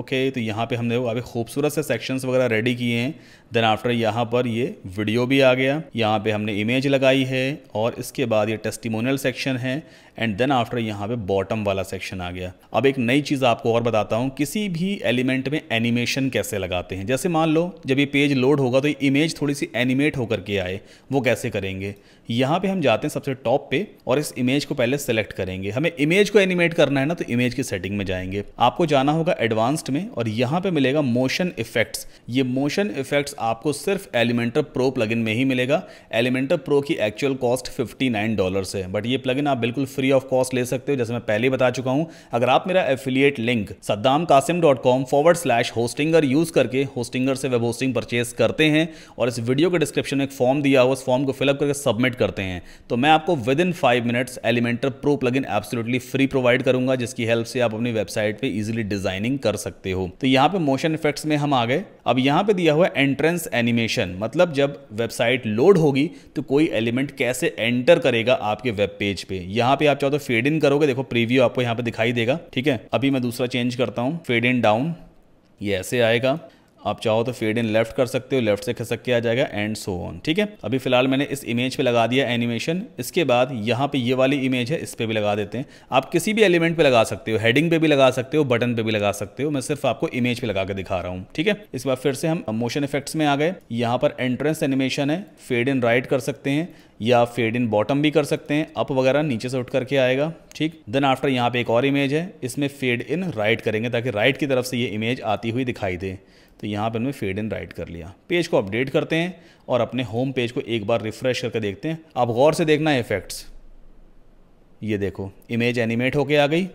ओके तो यहाँ पे हमने अभी खूबसूरत से सेक्शंस वगैरह रेडी किए हैं देन आफ्टर यहाँ पर ये वीडियो भी आ गया यहाँ पे हमने इमेज लगाई है और इसके बाद ये टेस्टिमोनियल सेक्शन है एंड देन आफ्टर यहाँ पे बॉटम वाला सेक्शन आ गया अब एक नई चीज़ आपको और बताता हूँ किसी भी एलिमेंट में एनिमेशन कैसे लगाते हैं जैसे मान लो जब ये पेज लोड होगा तो ये इमेज थोड़ी सी एनिमेट होकर के आए वो कैसे करेंगे यहाँ पे हम जाते हैं सबसे टॉप पे और इस इमेज को पहले सेलेक्ट करेंगे हमें इमेज को एनिमेट करना है ना तो इमेज की सेटिंग में जाएंगे आपको जाना होगा एडवांस्ड में और यहाँ पे मिलेगा मोशन इफेक्ट्स ये मोशन इफेक्ट्स आपको सिर्फ एलिमेंटर प्रो प्लगइन में ही मिलेगा एलिमेंटर प्रो की एक्चुअल कॉस्ट 59 डॉलर्स है बट ये प्लगइन आप बिल्कुल फ्री ऑफ कॉस्ट ले सकते हो जैसे मैं पहले बता चुका हूं अगर आप मेरा affiliate link Saddam Qasim dot com forward slash Hostinger use करके होस्टिंगर से वेब होस्टिंग परचेज करते हैं और इस वीडियो के डिस्क्रिप्शन में एक फॉर्म दिया हुआ उस फॉर्म को फिलअप करके सबमिट करते हैं तो मैं आपको within five minutes Elementor pro plugin free provide करूंगा जिसकी हेल्प से आप अपनी वेबसाइट पर इजिली डिजाइनिंग कर सकते हो तो यहाँ पे मोशन इफेक्ट्स में हम आ गए अब यहाँ पे दिया हुआ एंट्रेंस रेफरेंस एनिमेशन मतलब जब वेबसाइट लोड होगी तो कोई एलिमेंट कैसे एंटर करेगा आपके वेब पेज पे यहाँ पे आप चाहो तो फेड इन करोगे देखो प्रीव्यू आपको यहाँ पे दिखाई देगा ठीक है अभी मैं दूसरा चेंज करता हूँ फेड इन डाउन ये ऐसे आएगा आप चाहो तो फेड इन लेफ्ट कर सकते हो लेफ्ट से खिसक के आ जाएगा एंड सो ऑन ठीक है अभी फिलहाल मैंने इस इमेज पे लगा दिया एनिमेशन इसके बाद यहाँ पे ये वाली इमेज है इस पर भी लगा देते हैं आप किसी भी एलिमेंट पे लगा सकते हो हेडिंग पे भी लगा सकते हो बटन पे भी लगा सकते हो मैं सिर्फ आपको इमेज पे लगा के दिखा रहा हूँ ठीक है इस बार फिर से हम मोशन इफेक्ट्स में आ गए यहाँ पर एंट्रेंस एनिमेशन है फेड इन राइट कर सकते हैं या फेड इन बॉटम भी कर सकते हैं अप वगैरह नीचे से उठ करके आएगा ठीक देन आफ्टर यहाँ पे एक और इमेज है इसमें फेड इन राइट करेंगे ताकि राइट की तरफ से ये इमेज आती हुई दिखाई दे तो यहाँ पर हमने फेड इन राइट कर लिया पेज को अपडेट करते हैं और अपने होम पेज को एक बार रिफ़्रेश करके देखते हैं आप गौर से देखना है इफ़ेक्ट्स ये देखो इमेज एनिमेट होके आ गई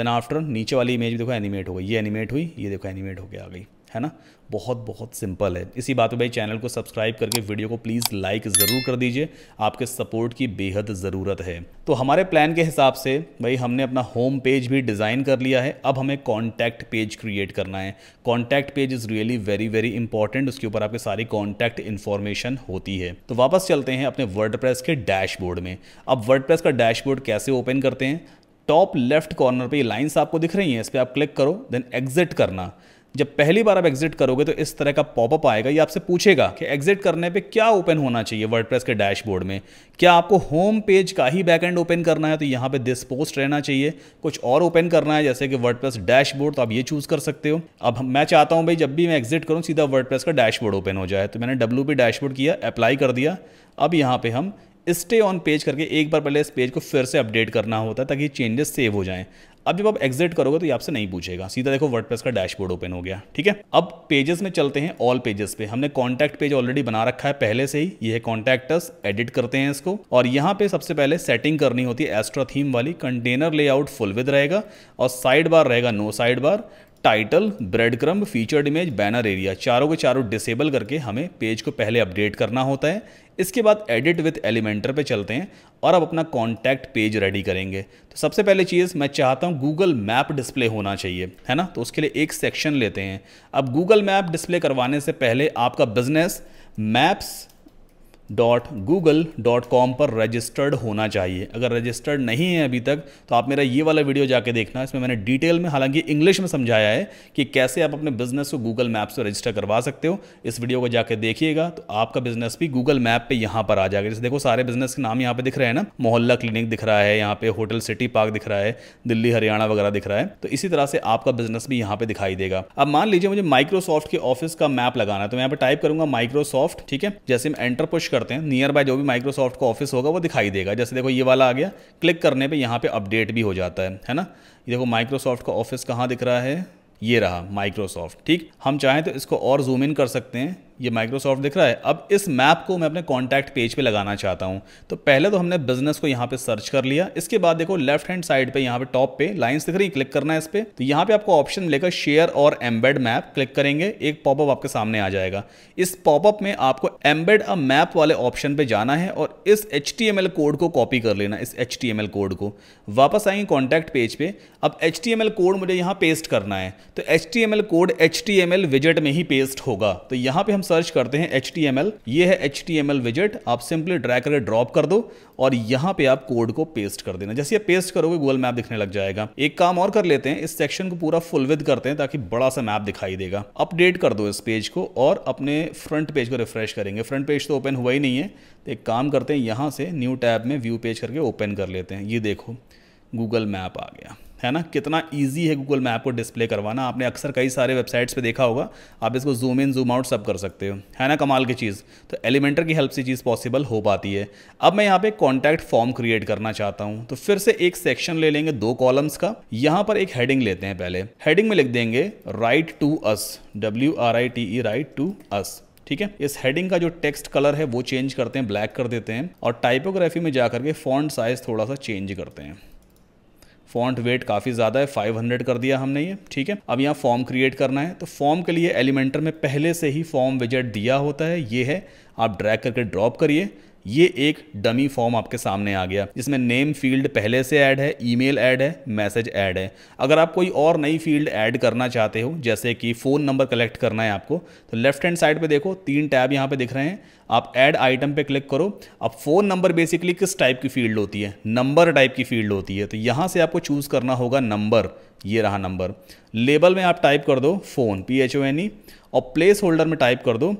देन आफ्टर नीचे वाली इमेज भी देखो एनिमेट हो गई ये एनिमेट हुई ये देखो एनिमेट होके आ गई है ना बहुत बहुत सिंपल है इसी बात पे भाई चैनल को सब्सक्राइब करके वीडियो को प्लीज़ लाइक ज़रूर कर दीजिए आपके सपोर्ट की बेहद ज़रूरत है तो हमारे प्लान के हिसाब से भाई हमने अपना होम पेज भी डिज़ाइन कर लिया है अब हमें कॉन्टैक्ट पेज क्रिएट करना है contact page is really very very important उसके ऊपर आपके सारी कॉन्टैक्ट इन्फॉर्मेशन होती है तो वापस चलते हैं अपने वर्ड के डैशबोर्ड में अब वर्ड का डैशबोर्ड कैसे ओपन करते हैं टॉप लेफ्ट कॉर्नर पे ये लाइन्स आपको दिख रही हैं इस पर आप क्लिक करो देन एग्जिट करना जब पहली बार आप एग्जिट करोगे तो इस तरह का पॉपअप आएगा ये आपसे पूछेगा कि एग्जिट करने पे क्या ओपन होना चाहिए वर्ड के डैशबोर्ड में क्या आपको होम पेज का ही बैकएंड ओपन करना है तो यहाँ पे दिस पोस्ट रहना चाहिए कुछ और ओपन करना है जैसे कि प्रेस डैशबोर्ड तो आप ये चूज़ कर सकते हो अब मैं चाहता हूँ भाई जब भी मैं एग्जिट करूँ सीधा वर्ड का डैशबोर्ड ओपन हो जाए तो मैंने डब्ल्यू डैशबोर्ड किया अप्लाई कर दिया अब यहाँ पर हम स्टे ऑन पेज करके एक बार पहले इस पेज को फिर से अपडेट करना होता है ताकि चेंजेस सेव हो जाएं अब जब आप एग्जिट करोगे तो ये आपसे नहीं पूछेगा सीधा देखो वर्डप्रेस का डैशबोर्ड ओपन हो गया ठीक है अब पेजेस में चलते हैं ऑल पेजेस पे हमने कॉन्टैक्ट पेज ऑलरेडी बना रखा है पहले से ही ये है कॉन्टैक्टस एडिट करते हैं इसको और यहाँ पे सबसे पहले सेटिंग करनी होती है एस्ट्रा थीम वाली कंटेनर लेआउट फुल विद रहेगा और साइड बार रहेगा no side bar title breadcrumb featured image banner area चारों के चारों डिसेबल करके हमें पेज को पहले अपडेट करना होता है इसके बाद एडिट विथ एलिमेंटर पे चलते हैं और अब अपना कॉन्टैक्ट पेज रेडी करेंगे तो सबसे पहले चीज़ मैं चाहता हूँ गूगल मैप डिस्प्ले होना चाहिए है ना तो उसके लिए एक सेक्शन लेते हैं अब गूगल मैप डिस्प्ले करवाने से पहले आपका business maps dot Google dot com पर रजिस्टर्ड होना चाहिए अगर रजिस्टर्ड नहीं है अभी तक तो आप मेरा ये वाला वीडियो जाके देखना इसमें मैंने डिटेल में हालांकि इंग्लिश में समझाया है कि कैसे आप अपने बिजनेस को गूगल मैप से रजिस्टर करवा सकते हो इस वीडियो को जाके देखिएगा तो आपका बिजनेस भी गूगल मैप पर यहाँ पर आ जाएगा जैसे देखो सारे बिजनेस के नाम यहाँ पे दिख रहे हैं ना मोहल्ला क्लिनिक दिख रहा है यहाँ पे होटल सिटी पार्क दिख रहा है दिल्ली हरियाणा वगैरह दिख रहा है तो इसी तरह से आपका बिजनेस भी यहाँ पे दिखाई देगा अब मान लीजिए मुझे माइक्रोसॉफ्ट के ऑफिस का मैप लगाना है तो मैं यहाँ पे टाइप करूंगा माइक्रोसॉफ्ट ठीक है जैसे मैं एंटर पुश करते हैं नियर बाय जो भी माइक्रोसॉफ्ट का ऑफिस होगा वो दिखाई देगा जैसे देखो ये वाला आ गया क्लिक करने पे यहाँ पे अपडेट भी हो जाता है है ना ये देखो माइक्रोसॉफ्ट का ऑफिस कहाँ दिख रहा है ये रहा माइक्रोसॉफ्ट ठीक हम चाहें तो इसको और जूम इन कर सकते हैं ये माइक्रोसॉफ्ट दिख रहा है अब इस मैप को मैं अपने कॉन्टैक्ट पेज पे लगाना चाहता हूँ तो पहले तो हमने बिजनेस को यहाँ पे सर्च कर लिया इसके बाद देखो लेफ्ट हैंड साइड पे यहाँ पे टॉप पे लाइंस दिख रही क्लिक करना है इस पर तो यहाँ पे आपको ऑप्शन मिलेगा शेयर और एम्बेड मैप क्लिक करेंगे एक पॉपअप आपके सामने आ जाएगा इस पॉपअप में आपको एम्बेड अ मैप वाले ऑप्शन पर जाना है और इस एच कोड को कॉपी कर लेना इस एच कोड को वापस आएंगे कॉन्टैक्ट पेज पर अब एच कोड मुझे यहाँ पेस्ट करना है तो एच कोड एच विजेट में ही पेस्ट होगा तो यहाँ पर हम सर्च करते हैं एच ये है एच विजेट आप सिंपली ड्रैक करके ड्रॉप कर दो और यहाँ पे आप कोड को पेस्ट कर देना जैसे आप पेस्ट करोगे गूगल मैप दिखने लग जाएगा एक काम और कर लेते हैं इस सेक्शन को पूरा फुल विद करते हैं ताकि बड़ा सा मैप दिखाई देगा अपडेट कर दो इस पेज को और अपने फ्रंट पेज को रिफ्रेश करेंगे फ्रंट पेज तो ओपन हुआ ही नहीं है तो एक काम करते हैं यहाँ से न्यू टैब में व्यू पेज करके ओपन कर लेते हैं ये देखो गूगल मैप आ गया है ना कितना ईजी है गूगल मैप को डिस्प्ले करवाना आपने अक्सर कई सारे वेबसाइट्स पे देखा होगा आप इसको जूम इन जूम आउट सब कर सकते हो है ना कमाल की चीज़ तो एलिमेंटर की हेल्प से चीज़ पॉसिबल हो पाती है अब मैं यहाँ पे कॉन्टैक्ट फॉर्म क्रिएट करना चाहता हूँ तो फिर से एक सेक्शन ले लेंगे दो कॉलम्स का यहाँ पर एक हेडिंग लेते हैं पहले हेडिंग में लिख देंगे write to us W R I T E write to us ठीक है इस हेडिंग का जो टेक्स्ट कलर है वो चेंज करते हैं ब्लैक कर देते हैं और टाइपोग्राफी में जाकर के फॉन्ट साइज थोड़ा सा चेंज करते हैं फॉन्ट वेट काफ़ी ज़्यादा है 500 कर दिया हमने ये ठीक है अब यहाँ फॉर्म क्रिएट करना है तो फॉर्म के लिए एलिमेंटर में पहले से ही फॉर्म विजेट दिया होता है ये है आप ड्रैग करके ड्रॉप करिए ये एक डमी फॉर्म आपके सामने आ गया जिसमें नेम फील्ड पहले से ऐड है ईमेल ऐड है मैसेज ऐड है अगर आप कोई और नई फील्ड ऐड करना चाहते हो जैसे कि फ़ोन नंबर कलेक्ट करना है आपको तो लेफ्ट हैंड साइड पे देखो तीन टैब यहाँ पे दिख रहे हैं आप ऐड आइटम पे क्लिक करो अब फ़ोन नंबर बेसिकली किस टाइप की फील्ड होती है नंबर टाइप की फील्ड होती है तो यहाँ से आपको चूज़ करना होगा नंबर ये रहा नंबर लेबल में आप टाइप कर दो phone P H O N E और प्लेस होल्डर में टाइप कर दो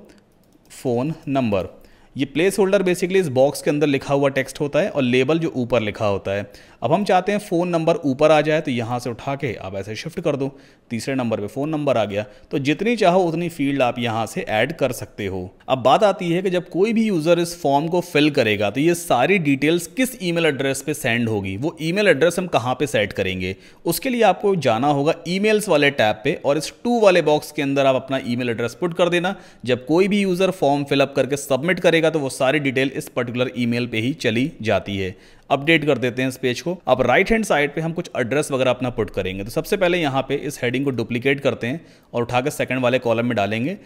फ़ोन नंबर ये प्लेस होल्डर बेसिकली इस बॉक्स के अंदर लिखा हुआ टेक्स्ट होता है और लेबल जो ऊपर लिखा होता है अब हम चाहते हैं फ़ोन नंबर ऊपर आ जाए तो यहाँ से उठा के आप ऐसे शिफ्ट कर दो तीसरे नंबर पे फ़ोन नंबर आ गया तो जितनी चाहो उतनी फील्ड आप यहाँ से ऐड कर सकते हो अब बात आती है कि जब कोई भी यूज़र इस फॉर्म को फिल करेगा तो ये सारी डिटेल्स किस ई एड्रेस पर सेंड होगी वो ई एड्रेस हम कहाँ पर सेट करेंगे उसके लिए आपको जाना होगा ई वाले टैब पर और इस टू वाले बॉक्स के अंदर आप अपना ई एड्रेस पुट कर देना जब कोई भी यूज़र फॉर्म फिलअप करके सबमिट करेगा तो वो सारी डिटेल इस पर्टिकुलर ई पे ही चली जाती है अपडेट कर देते हैं इस पेज को अब राइट हैंड साइड पे हम कुछ एड्रेस वगैरह अपना पुट करेंगे तो सबसे पहले यहाँ पे इस हेडिंग को डुप्लीकेट करते हैं और उठाकर सेकंड वाले कॉलम में डालेंगे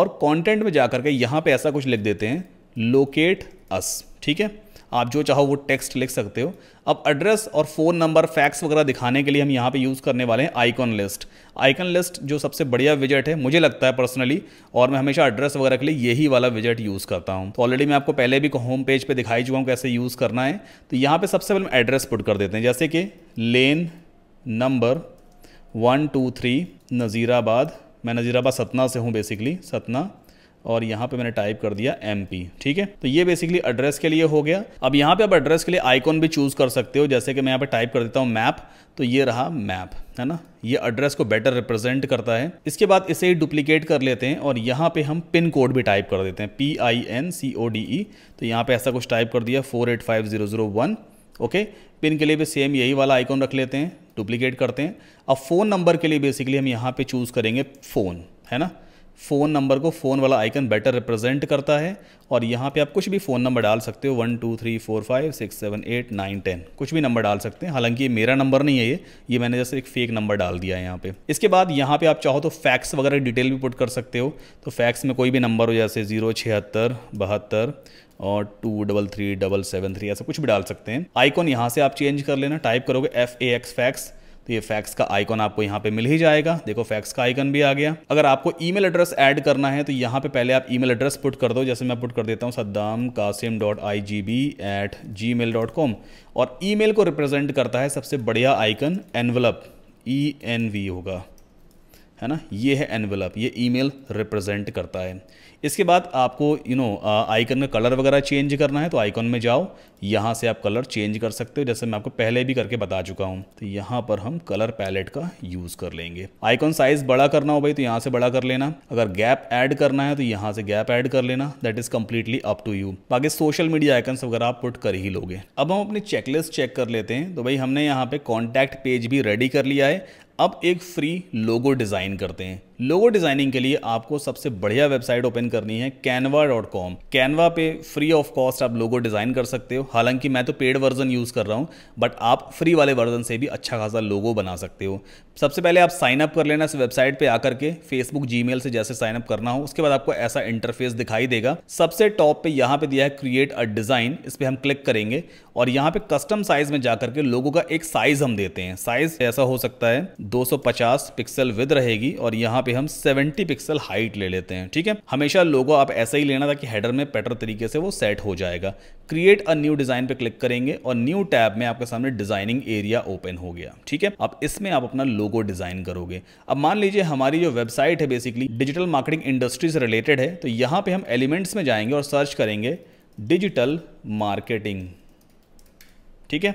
और कॉन्टेंट में जाकर के यहाँ पे ऐसा कुछ लिख देते हैं लोकेट अस ठीक है आप जो चाहो वो टेक्स्ट लिख सकते हो अब एड्रेस और फ़ोन नंबर फैक्स वगैरह दिखाने के लिए हम यहाँ पे यूज़ करने वाले हैं आइकन लिस्ट आइकन लिस्ट जो सबसे बढ़िया विजेट है मुझे लगता है पर्सनली और मैं हमेशा एड्रेस वगैरह के लिए यही वाला विजेट यूज़ करता हूँ तो ऑलरेडी मैं आपको पहले भी होम पेज पर पे दिखाई चुका हूँ कैसे यूज़ करना है तो यहाँ पर सबसे पहले एड्रेस पुट कर देते हैं जैसे कि lane number one two three Nazirabad मैं नज़ीराबाद सतना से हूँ बेसिकली सतना और यहाँ पे मैंने टाइप कर दिया एम ठीक है तो ये बेसिकली एड्रेस के लिए हो गया अब यहाँ पे आप एड्रेस के लिए आइकॉन भी चूज कर सकते हो जैसे कि मैं यहाँ पे टाइप कर देता हूँ मैप तो ये रहा मैप है ना ये एड्रेस को बेटर रिप्रेजेंट करता है इसके बाद इसे ही डुप्लीकेट कर लेते हैं और यहाँ पे हम पिन कोड भी टाइप कर देते हैं P I N C O D E तो यहाँ पे ऐसा कुछ टाइप कर दिया four eight five zero zero one okay pin के लिए भी सेम यही वाला आइकॉन रख लेते हैं डुप्लीकेट करते हैं अब फ़ोन नंबर के लिए बेसिकली हम यहाँ पे चूज़ करेंगे फ़ोन है ना फ़ोन नंबर को फ़ोन वाला आइकन बेटर रिप्रेजेंट करता है और यहाँ पे आप कुछ भी फ़ोन नंबर डाल सकते हो one two three four five six seven eight nine ten कुछ भी नंबर डाल सकते हैं हालांकि ये मेरा नंबर नहीं है ये ये मैंने जैसे एक फेक नंबर डाल दिया है यहाँ पे इसके बाद यहाँ पे आप चाहो तो फैक्स वगैरह डिटेल भी पुट कर सकते हो तो फैक्स में कोई भी नंबर हो जैसे जीरो छिहत्तर बहत्तर और two double three double seven three ऐसा कुछ भी डाल सकते हैं आइकॉन यहाँ से आप चेंज कर लेना टाइप करोगे एफ ए एक्स फैक्स तो ये फैक्स का आइकॉन आपको यहाँ पे मिल ही जाएगा देखो फैक्स का आइकन भी आ गया अगर आपको ईमेल एड्रेस ऐड करना है तो यहाँ पे पहले आप ईमेल एड्रेस पुट कर दो जैसे मैं पुट कर देता हूँ Saddam Qasim dot I G B at Gmail dot com और मेल को रिप्रेजेंट करता है सबसे बढ़िया icon envelope E N V होगा है ना ये है एनवलप ये मेल रिप्रेजेंट करता है इसके बाद आपको यू नो आइकन का कलर वगैरह चेंज करना है तो आइकन में जाओ यहाँ से आप कलर चेंज कर सकते हो जैसे मैं आपको पहले भी करके बता चुका हूँ तो यहाँ पर हम कलर पैलेट का यूज़ कर लेंगे आइकन साइज बड़ा करना हो भाई तो यहाँ से बड़ा कर लेना अगर गैप ऐड करना है तो यहाँ से गैप ऐड कर लेना that is completely up to you बाकी सोशल मीडिया आइकन्स वगैरह आप पुट कर ही लोगे अब हम अपनी चेकलिस्ट चेक कर लेते हैं तो भाई हमने यहाँ पे कॉन्टैक्ट पेज भी रेडी कर लिया है अब एक फ्री लोगो डिज़ाइन करते हैं लोगो डिज़ाइनिंग के लिए आपको सबसे बढ़िया वेबसाइट ओपन करनी है कैनवा डॉट कॉम कैनवा पे फ्री ऑफ कॉस्ट आप लोगो डिज़ाइन कर सकते हो हालांकि मैं तो पेड वर्जन यूज़ कर रहा हूं बट आप फ्री वाले वर्जन से भी अच्छा खासा लोगो बना सकते हो सबसे पहले आप साइन अप कर लेना इस वेबसाइट पे आकर के फेसबुक जी से जैसे साइन अप करना हो उसके बाद आपको ऐसा इंटरफेस दिखाई देगा सबसे टॉप पे यहाँ पे दिया है क्रिएट अ डिज़ाइन इस पर हम क्लिक करेंगे और यहाँ पे कस्टम साइज में जाकर के लोगों का एक साइज हम देते हैं साइज ऐसा हो सकता है दो पिक्सल विद रहेगी और यहाँ पे हम 70 पिक्सल हाइट ले लेते हैं ठीक है हमेशा लोगो आप ऐसा ही लेना था कि हेडर में बेटर तरीके से वो सेट हो जाएगा क्रिएट अ न्यू डिजाइन पे क्लिक करेंगे और न्यू टैब में आपके सामने डिजाइनिंग एरिया ओपन हो गया ठीक है अब इसमें आप अपना लोगो डिजाइन करोगे अब मान लीजिए हमारी जो वेबसाइट है बेसिकली डिजिटल मार्केटिंग इंडस्ट्री से रिलेटेड है तो यहाँ पे हम एलिमेंट्स में जाएंगे और सर्च करेंगे डिजिटल मार्केटिंग ठीक है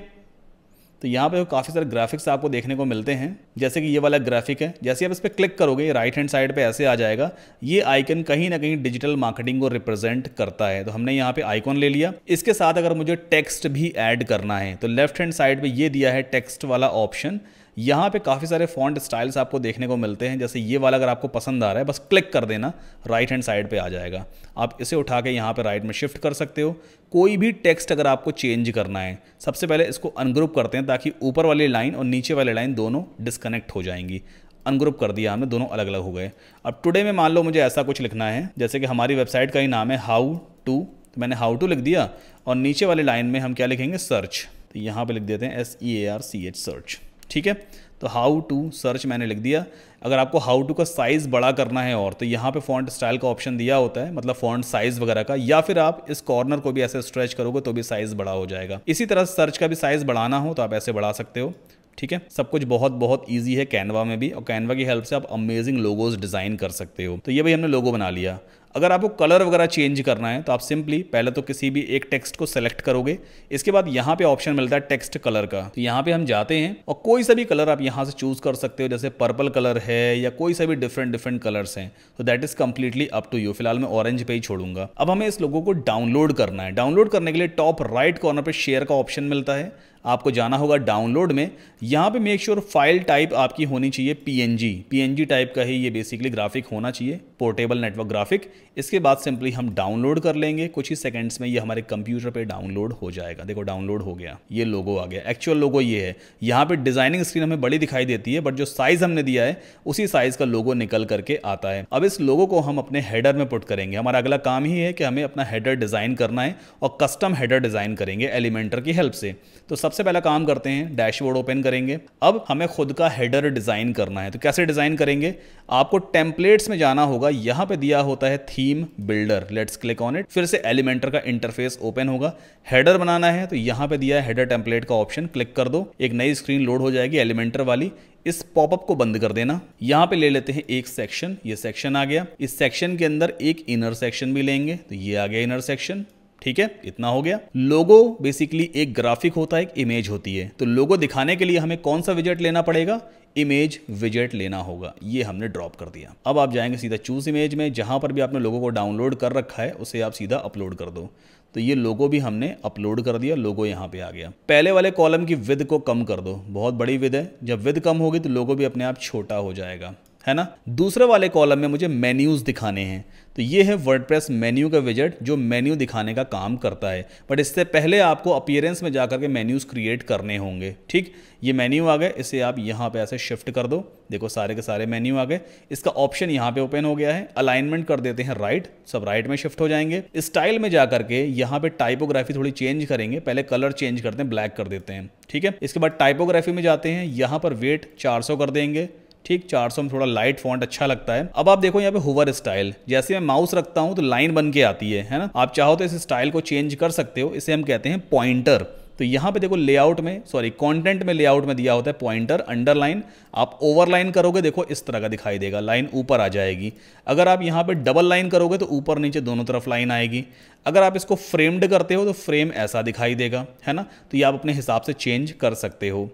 तो यहाँ पे काफ़ी सारे ग्राफिक्स आपको देखने को मिलते हैं जैसे कि ये वाला ग्राफिक है जैसे आप इस पर क्लिक करोगे राइट हैंड साइड पे ऐसे आ जाएगा ये आइकन कहीं ना कहीं डिजिटल मार्केटिंग को रिप्रेजेंट करता है तो हमने यहाँ पे आइकॉन ले लिया इसके साथ अगर मुझे टेक्स्ट भी ऐड करना है तो लेफ्ट हैंड साइड पर ये दिया है टेक्स्ट वाला ऑप्शन यहाँ पे काफ़ी सारे फॉन्ट स्टाइल्स आपको देखने को मिलते हैं जैसे ये वाला अगर आपको पसंद आ रहा है बस क्लिक कर देना राइट हैंड साइड पे आ जाएगा आप इसे उठा के यहाँ पे राइट में शिफ्ट कर सकते हो कोई भी टेक्स्ट अगर आपको चेंज करना है सबसे पहले इसको अनग्रुप करते हैं ताकि ऊपर वाली लाइन और नीचे वाली लाइन दोनों डिस्कनेक्ट हो जाएंगी अनग्रुप कर दिया हमने दोनों अलग अलग हो गए अब टुडे में मान लो मुझे ऐसा कुछ लिखना है जैसे कि हमारी वेबसाइट का ही नाम है हाउ टू तो मैंने हाउ टू लिख दिया और नीचे वाले लाइन में हम क्या लिखेंगे सर्च तो यहाँ पे लिख देते हैं S E A R C H search ठीक है तो हाउ टू सर्च मैंने लिख दिया अगर आपको हाउ टू का साइज़ बड़ा करना है और तो यहाँ पे फॉन्ट स्टाइल का ऑप्शन दिया होता है मतलब फॉन्ट साइज़ वगैरह का या फिर आप इस कॉर्नर को भी ऐसे स्ट्रेच करोगे तो भी साइज़ बड़ा हो जाएगा इसी तरह सर्च का भी साइज़ बढ़ाना हो तो आप ऐसे बढ़ा सकते हो ठीक है सब कुछ बहुत बहुत ईजी है कैनवा में भी और कैनवा की हेल्प से आप अमेजिंग लोगोज डिज़ाइन कर सकते हो तो ये भाई हमने लोगो बना लिया अगर आपको कलर वगैरह चेंज करना है तो आप सिंपली पहले तो किसी भी एक टेक्स्ट को सेलेक्ट करोगे इसके बाद यहाँ पे ऑप्शन मिलता है टेक्स्ट कलर का तो यहाँ पे हम जाते हैं और कोई सा भी कलर आप यहाँ से चूज कर सकते हो जैसे पर्पल कलर है या कोई सा भी डिफरेंट डिफरेंट कलर्स हैं तो that is completely up to you फिलहाल मैं ऑरेंज पे ही छोड़ूंगा अब हमें इस लोगों को डाउनलोड करना है डाउनलोड करने के लिए टॉप राइट कॉर्नर पर शेयर का ऑप्शन मिलता है आपको जाना होगा डाउनलोड में यहाँ पे मेक श्योर फाइल टाइप आपकी होनी चाहिए पीएनजी पीएनजी टाइप का ही ये बेसिकली ग्राफिक होना चाहिए पोर्टेबल नेटवर्क ग्राफिक इसके बाद सिंपली हम डाउनलोड कर लेंगे कुछ ही सेकंड्स में ये हमारे कंप्यूटर पे डाउनलोड हो जाएगा देखो डाउनलोड हो गया ये लोगो आ गया एक्चुअल लोगो ये है यहाँ पर डिजाइनिंग स्क्रीन हमें बड़ी दिखाई देती है बट जो साइज हमने दिया है उसी साइज का लोगो निकल करके आता है अब इस लोगो को हम अपने हेडर में पुट करेंगे हमारा अगला काम ही है कि हमें अपना हेडर डिजाइन करना है और कस्टम हेडर डिजाइन करेंगे एलिमेंटर की हेल्प से तो सब सबसे पहला काम करते हैं डैशबोर्ड ओपन करेंगे अब हमें खुद का हेडर डिज़ाइन करना है तो कैसे डिज़ाइन करेंगे आपको टेम्पलेट्स में जाना होगा यहाँ पे दिया होता है theme builder let's click on it फिर से एलिमेंटर का इंटरफेस ओपन होगा हेडर बनाना है तो यहाँ पे दिया है हेडर टेम्पलेट का ऑप्शन क्लिक कर दो एक नई स्क्रीन लोड हो जाएगी एलिमेंटर वाली इस पॉपअप को बंद कर देना यहाँ पे ले लेते हैं एक सेक्शन ये सेक्शन आ गया इस सेक्शन के अंदर एक इनर सेक्शन भी लेंगे तो ये आ गया इनर सेक्शन ठीक है इतना हो गया लोगो बेसिकली एक ग्राफिक होता है एक इमेज होती है तो लोगो दिखाने के लिए हमें कौन सा विजेट लेना पड़ेगा इमेज विजेट लेना होगा ये हमने ड्रॉप कर दिया अब आप जाएंगे सीधा चूज इमेज में जहां पर भी आपने लोगों को डाउनलोड कर रखा है उसे आप सीधा अपलोड कर दो तो ये लोगो भी हमने अपलोड कर दिया लोगो यहाँ पे आ गया पहले वाले कॉलम की विद को कम कर दो बहुत बड़ी विद है जब विद कम होगी तो लोगो भी अपने आप छोटा हो जाएगा है ना दूसरे वाले कॉलम में मुझे मेन्यूज़ दिखाने हैं तो ये है प्रेस मेन्यू का विजट जो मेन्यू दिखाने का काम करता है बट इससे पहले आपको अपियरेंस में जाकर के मेन्यूज़ क्रिएट करने होंगे ठीक ये मेन्यू आ गए इसे आप यहाँ पे ऐसे शिफ्ट कर दो देखो सारे के सारे मेन्यू आ गए इसका ऑप्शन यहाँ पे ओपन हो गया है अलाइनमेंट कर देते हैं राइट सब राइट में शिफ्ट हो जाएंगे स्टाइल में जा करके यहाँ पे टाइपोग्राफी थोड़ी चेंज करेंगे पहले कलर चेंज करते हैं ब्लैक कर देते हैं ठीक है इसके बाद टाइपोग्राफी में जाते हैं यहाँ पर वेट 400 कर देंगे ठीक 400 में थोड़ा लाइट फॉन्ट अच्छा लगता है अब आप देखो यहाँ पे होवर स्टाइल जैसे मैं माउस रखता हूँ तो लाइन बन के आती है है ना आप चाहो तो इस स्टाइल को चेंज कर सकते हो इसे हम कहते हैं पॉइंटर तो यहाँ पे देखो लेआउट में सॉरी कंटेंट में लेआउट में दिया होता है पॉइंटर अंडरलाइन आप ओवरलाइन करोगे देखो इस तरह का दिखाई देगा लाइन ऊपर आ जाएगी अगर आप यहाँ पे डबल लाइन करोगे तो ऊपर नीचे दोनों तरफ लाइन आएगी अगर आप इसको फ्रेम्ड करते हो तो फ्रेम ऐसा दिखाई देगा है ना तो ये आप अपने हिसाब से चेंज कर सकते हो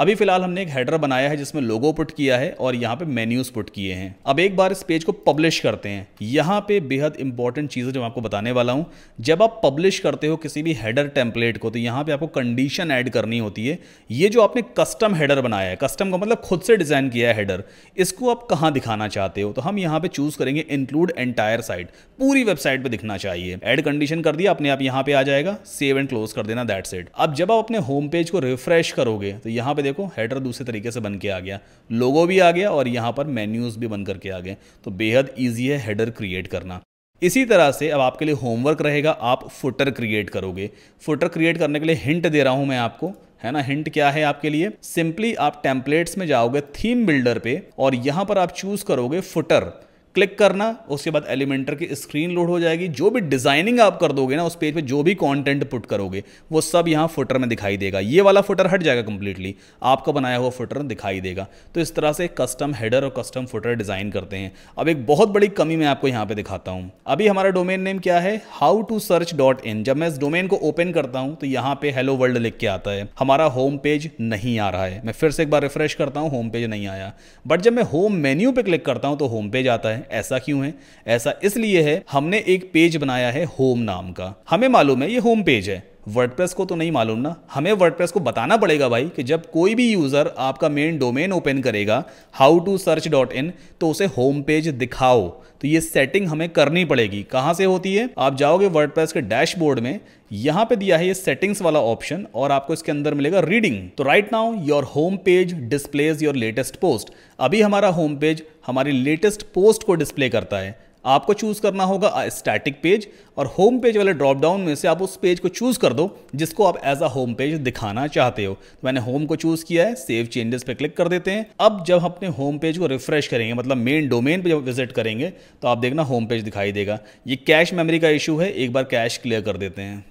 अभी फिलहाल हमने एक हेडर बनाया है जिसमें लोगो पुट किया है और यहाँ पे मेन्यूज पुट किए हैं अब एक बार इस पेज को पब्लिश करते हैं यहाँ पे बेहद इंपॉर्टेंट चीज़ें जो मैं आपको बताने वाला हूँ जब आप पब्लिश करते हो किसी भी हेडर टेम्पलेट को तो यहाँ पे आपको कंडीशन ऐड करनी होती है ये जो आपने कस्टम हेडर बनाया है कस्टम का मतलब खुद से डिज़ाइन किया है हेडर इसको आप कहाँ दिखाना चाहते हो तो हम यहाँ पे चूज़ करेंगे इंक्लूड एंटायर साइट पूरी वेबसाइट पे दिखना चाहिए एड कंडीशन कर दिया अपने आप यहाँ पे आ जाएगा सेव एंड क्लोज कर देना दैट सेट अब जब आप अपने होम पेज को रिफ्रेश करोगे तो यहाँ पे देखो हेडर दूसरे तरीके से बन के आ गया लोगो भी आ गया और यहाँ पर मेन्यूज़ भी बन करके आ गए तो बेहद ईजी है हेडर क्रिएट करना इसी तरह से अब आपके लिए होमवर्क रहेगा आप फुटर क्रिएट करोगे फुटर क्रिएट करने के लिए हिंट दे रहा हूँ मैं आपको है ना हिंट क्या है आपके लिए सिंपली आप टेम्पलेट्स में जाओगे थीम बिल्डर पे और यहाँ पर आप चूज करोगे फुटर क्लिक करना उसके बाद एलिमेंटर की स्क्रीन लोड हो जाएगी जो भी डिजाइनिंग आप कर दोगे ना उस पेज पे जो भी कंटेंट पुट करोगे वो सब यहाँ फुटर में दिखाई देगा ये वाला फुटर हट जाएगा कंप्लीटली आपका बनाया हुआ फुटर दिखाई देगा तो इस तरह से कस्टम हेडर और कस्टम फुटर डिज़ाइन करते हैं अब एक बहुत बड़ी कमी मैं आपको यहाँ पर दिखाता हूँ अभी हमारा डोमेन नेम क्या है how to search dot in जब मैं इस डोमेन को ओपन करता हूँ तो यहाँ पे हेलो वर्ल्ड लिख के आता है हमारा होम पेज नहीं आ रहा है मैं फिर से एक बार रिफ्रेश करता हूँ होम पेज नहीं आया बट जब मैं होम मेन्यू पे क्लिक करता हूँ तो होम पेज आता है है ऐसा क्यों है ऐसा इसलिए है हमने एक पेज बनाया है होम नाम का हमें मालूम है ये होम पेज है वर्डप्रेस को तो नहीं मालूम ना हमें वर्डप्रेस को बताना पड़ेगा भाई कि जब कोई भी यूज़र आपका मेन डोमेन ओपन करेगा how to search dot in तो उसे होम पेज दिखाओ तो ये सेटिंग हमें करनी पड़ेगी कहाँ से होती है आप जाओगे वर्डप्रेस के डैशबोर्ड में यहाँ पे दिया है ये सेटिंग्स वाला ऑप्शन और आपको इसके अंदर मिलेगा रीडिंग तो right now your home page displays your latest post अभी हमारा होम पेज हमारी लेटेस्ट पोस्ट को डिस्प्ले करता है आपको चूज़ करना होगा स्टैटिक पेज और होम पेज वाले ड्रॉप डाउन में से आप उस पेज को चूज़ कर दो जिसको आप एज अ होम पेज दिखाना चाहते हो तो मैंने होम को चूज़ किया है सेव चेंजेस पे क्लिक कर देते हैं अब जब अपने होम पेज को रिफ्रेश करेंगे मतलब मेन डोमेन पे जब विजिट करेंगे तो आप देखना होम पेज दिखाई देगा ये कैश मेमरी का इशू है एक बार कैश क्लियर कर देते हैं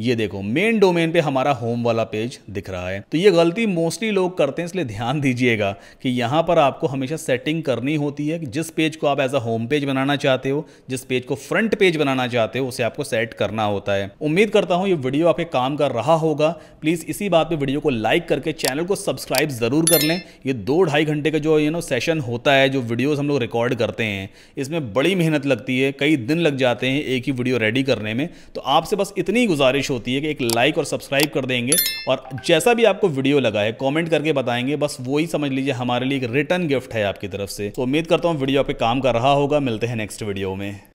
ये देखो मेन डोमेन पे हमारा होम वाला पेज दिख रहा है तो ये गलती मोस्टली लोग करते हैं इसलिए ध्यान दीजिएगा कि यहाँ पर आपको हमेशा सेटिंग करनी होती है कि जिस पेज को आप एज अ होम पेज बनाना चाहते हो जिस पेज को फ्रंट पेज बनाना चाहते हो उसे आपको सेट करना होता है उम्मीद करता हूँ ये वीडियो आपके काम कर रहा होगा प्लीज़ इसी बात पर वीडियो को लाइक करके चैनल को सब्सक्राइब ज़रूर कर लें ये दो ढाई घंटे का जो यू नो सेशन होता है जो वीडियोज़ हम लोग रिकॉर्ड करते हैं इसमें बड़ी मेहनत लगती है कई दिन लग जाते हैं एक ही वीडियो रेडी करने में तो आपसे बस इतनी गुजारिश ख्वाहिश होती है कि एक लाइक और सब्सक्राइब कर देंगे और जैसा भी आपको वीडियो लगा है कॉमेंट करके बताएंगे बस वही समझ लीजिए हमारे लिए एक रिटर्न गिफ्ट है आपकी तरफ से तो उम्मीद करता हूँ वीडियो आपके काम कर रहा होगा मिलते हैं नेक्स्ट वीडियो में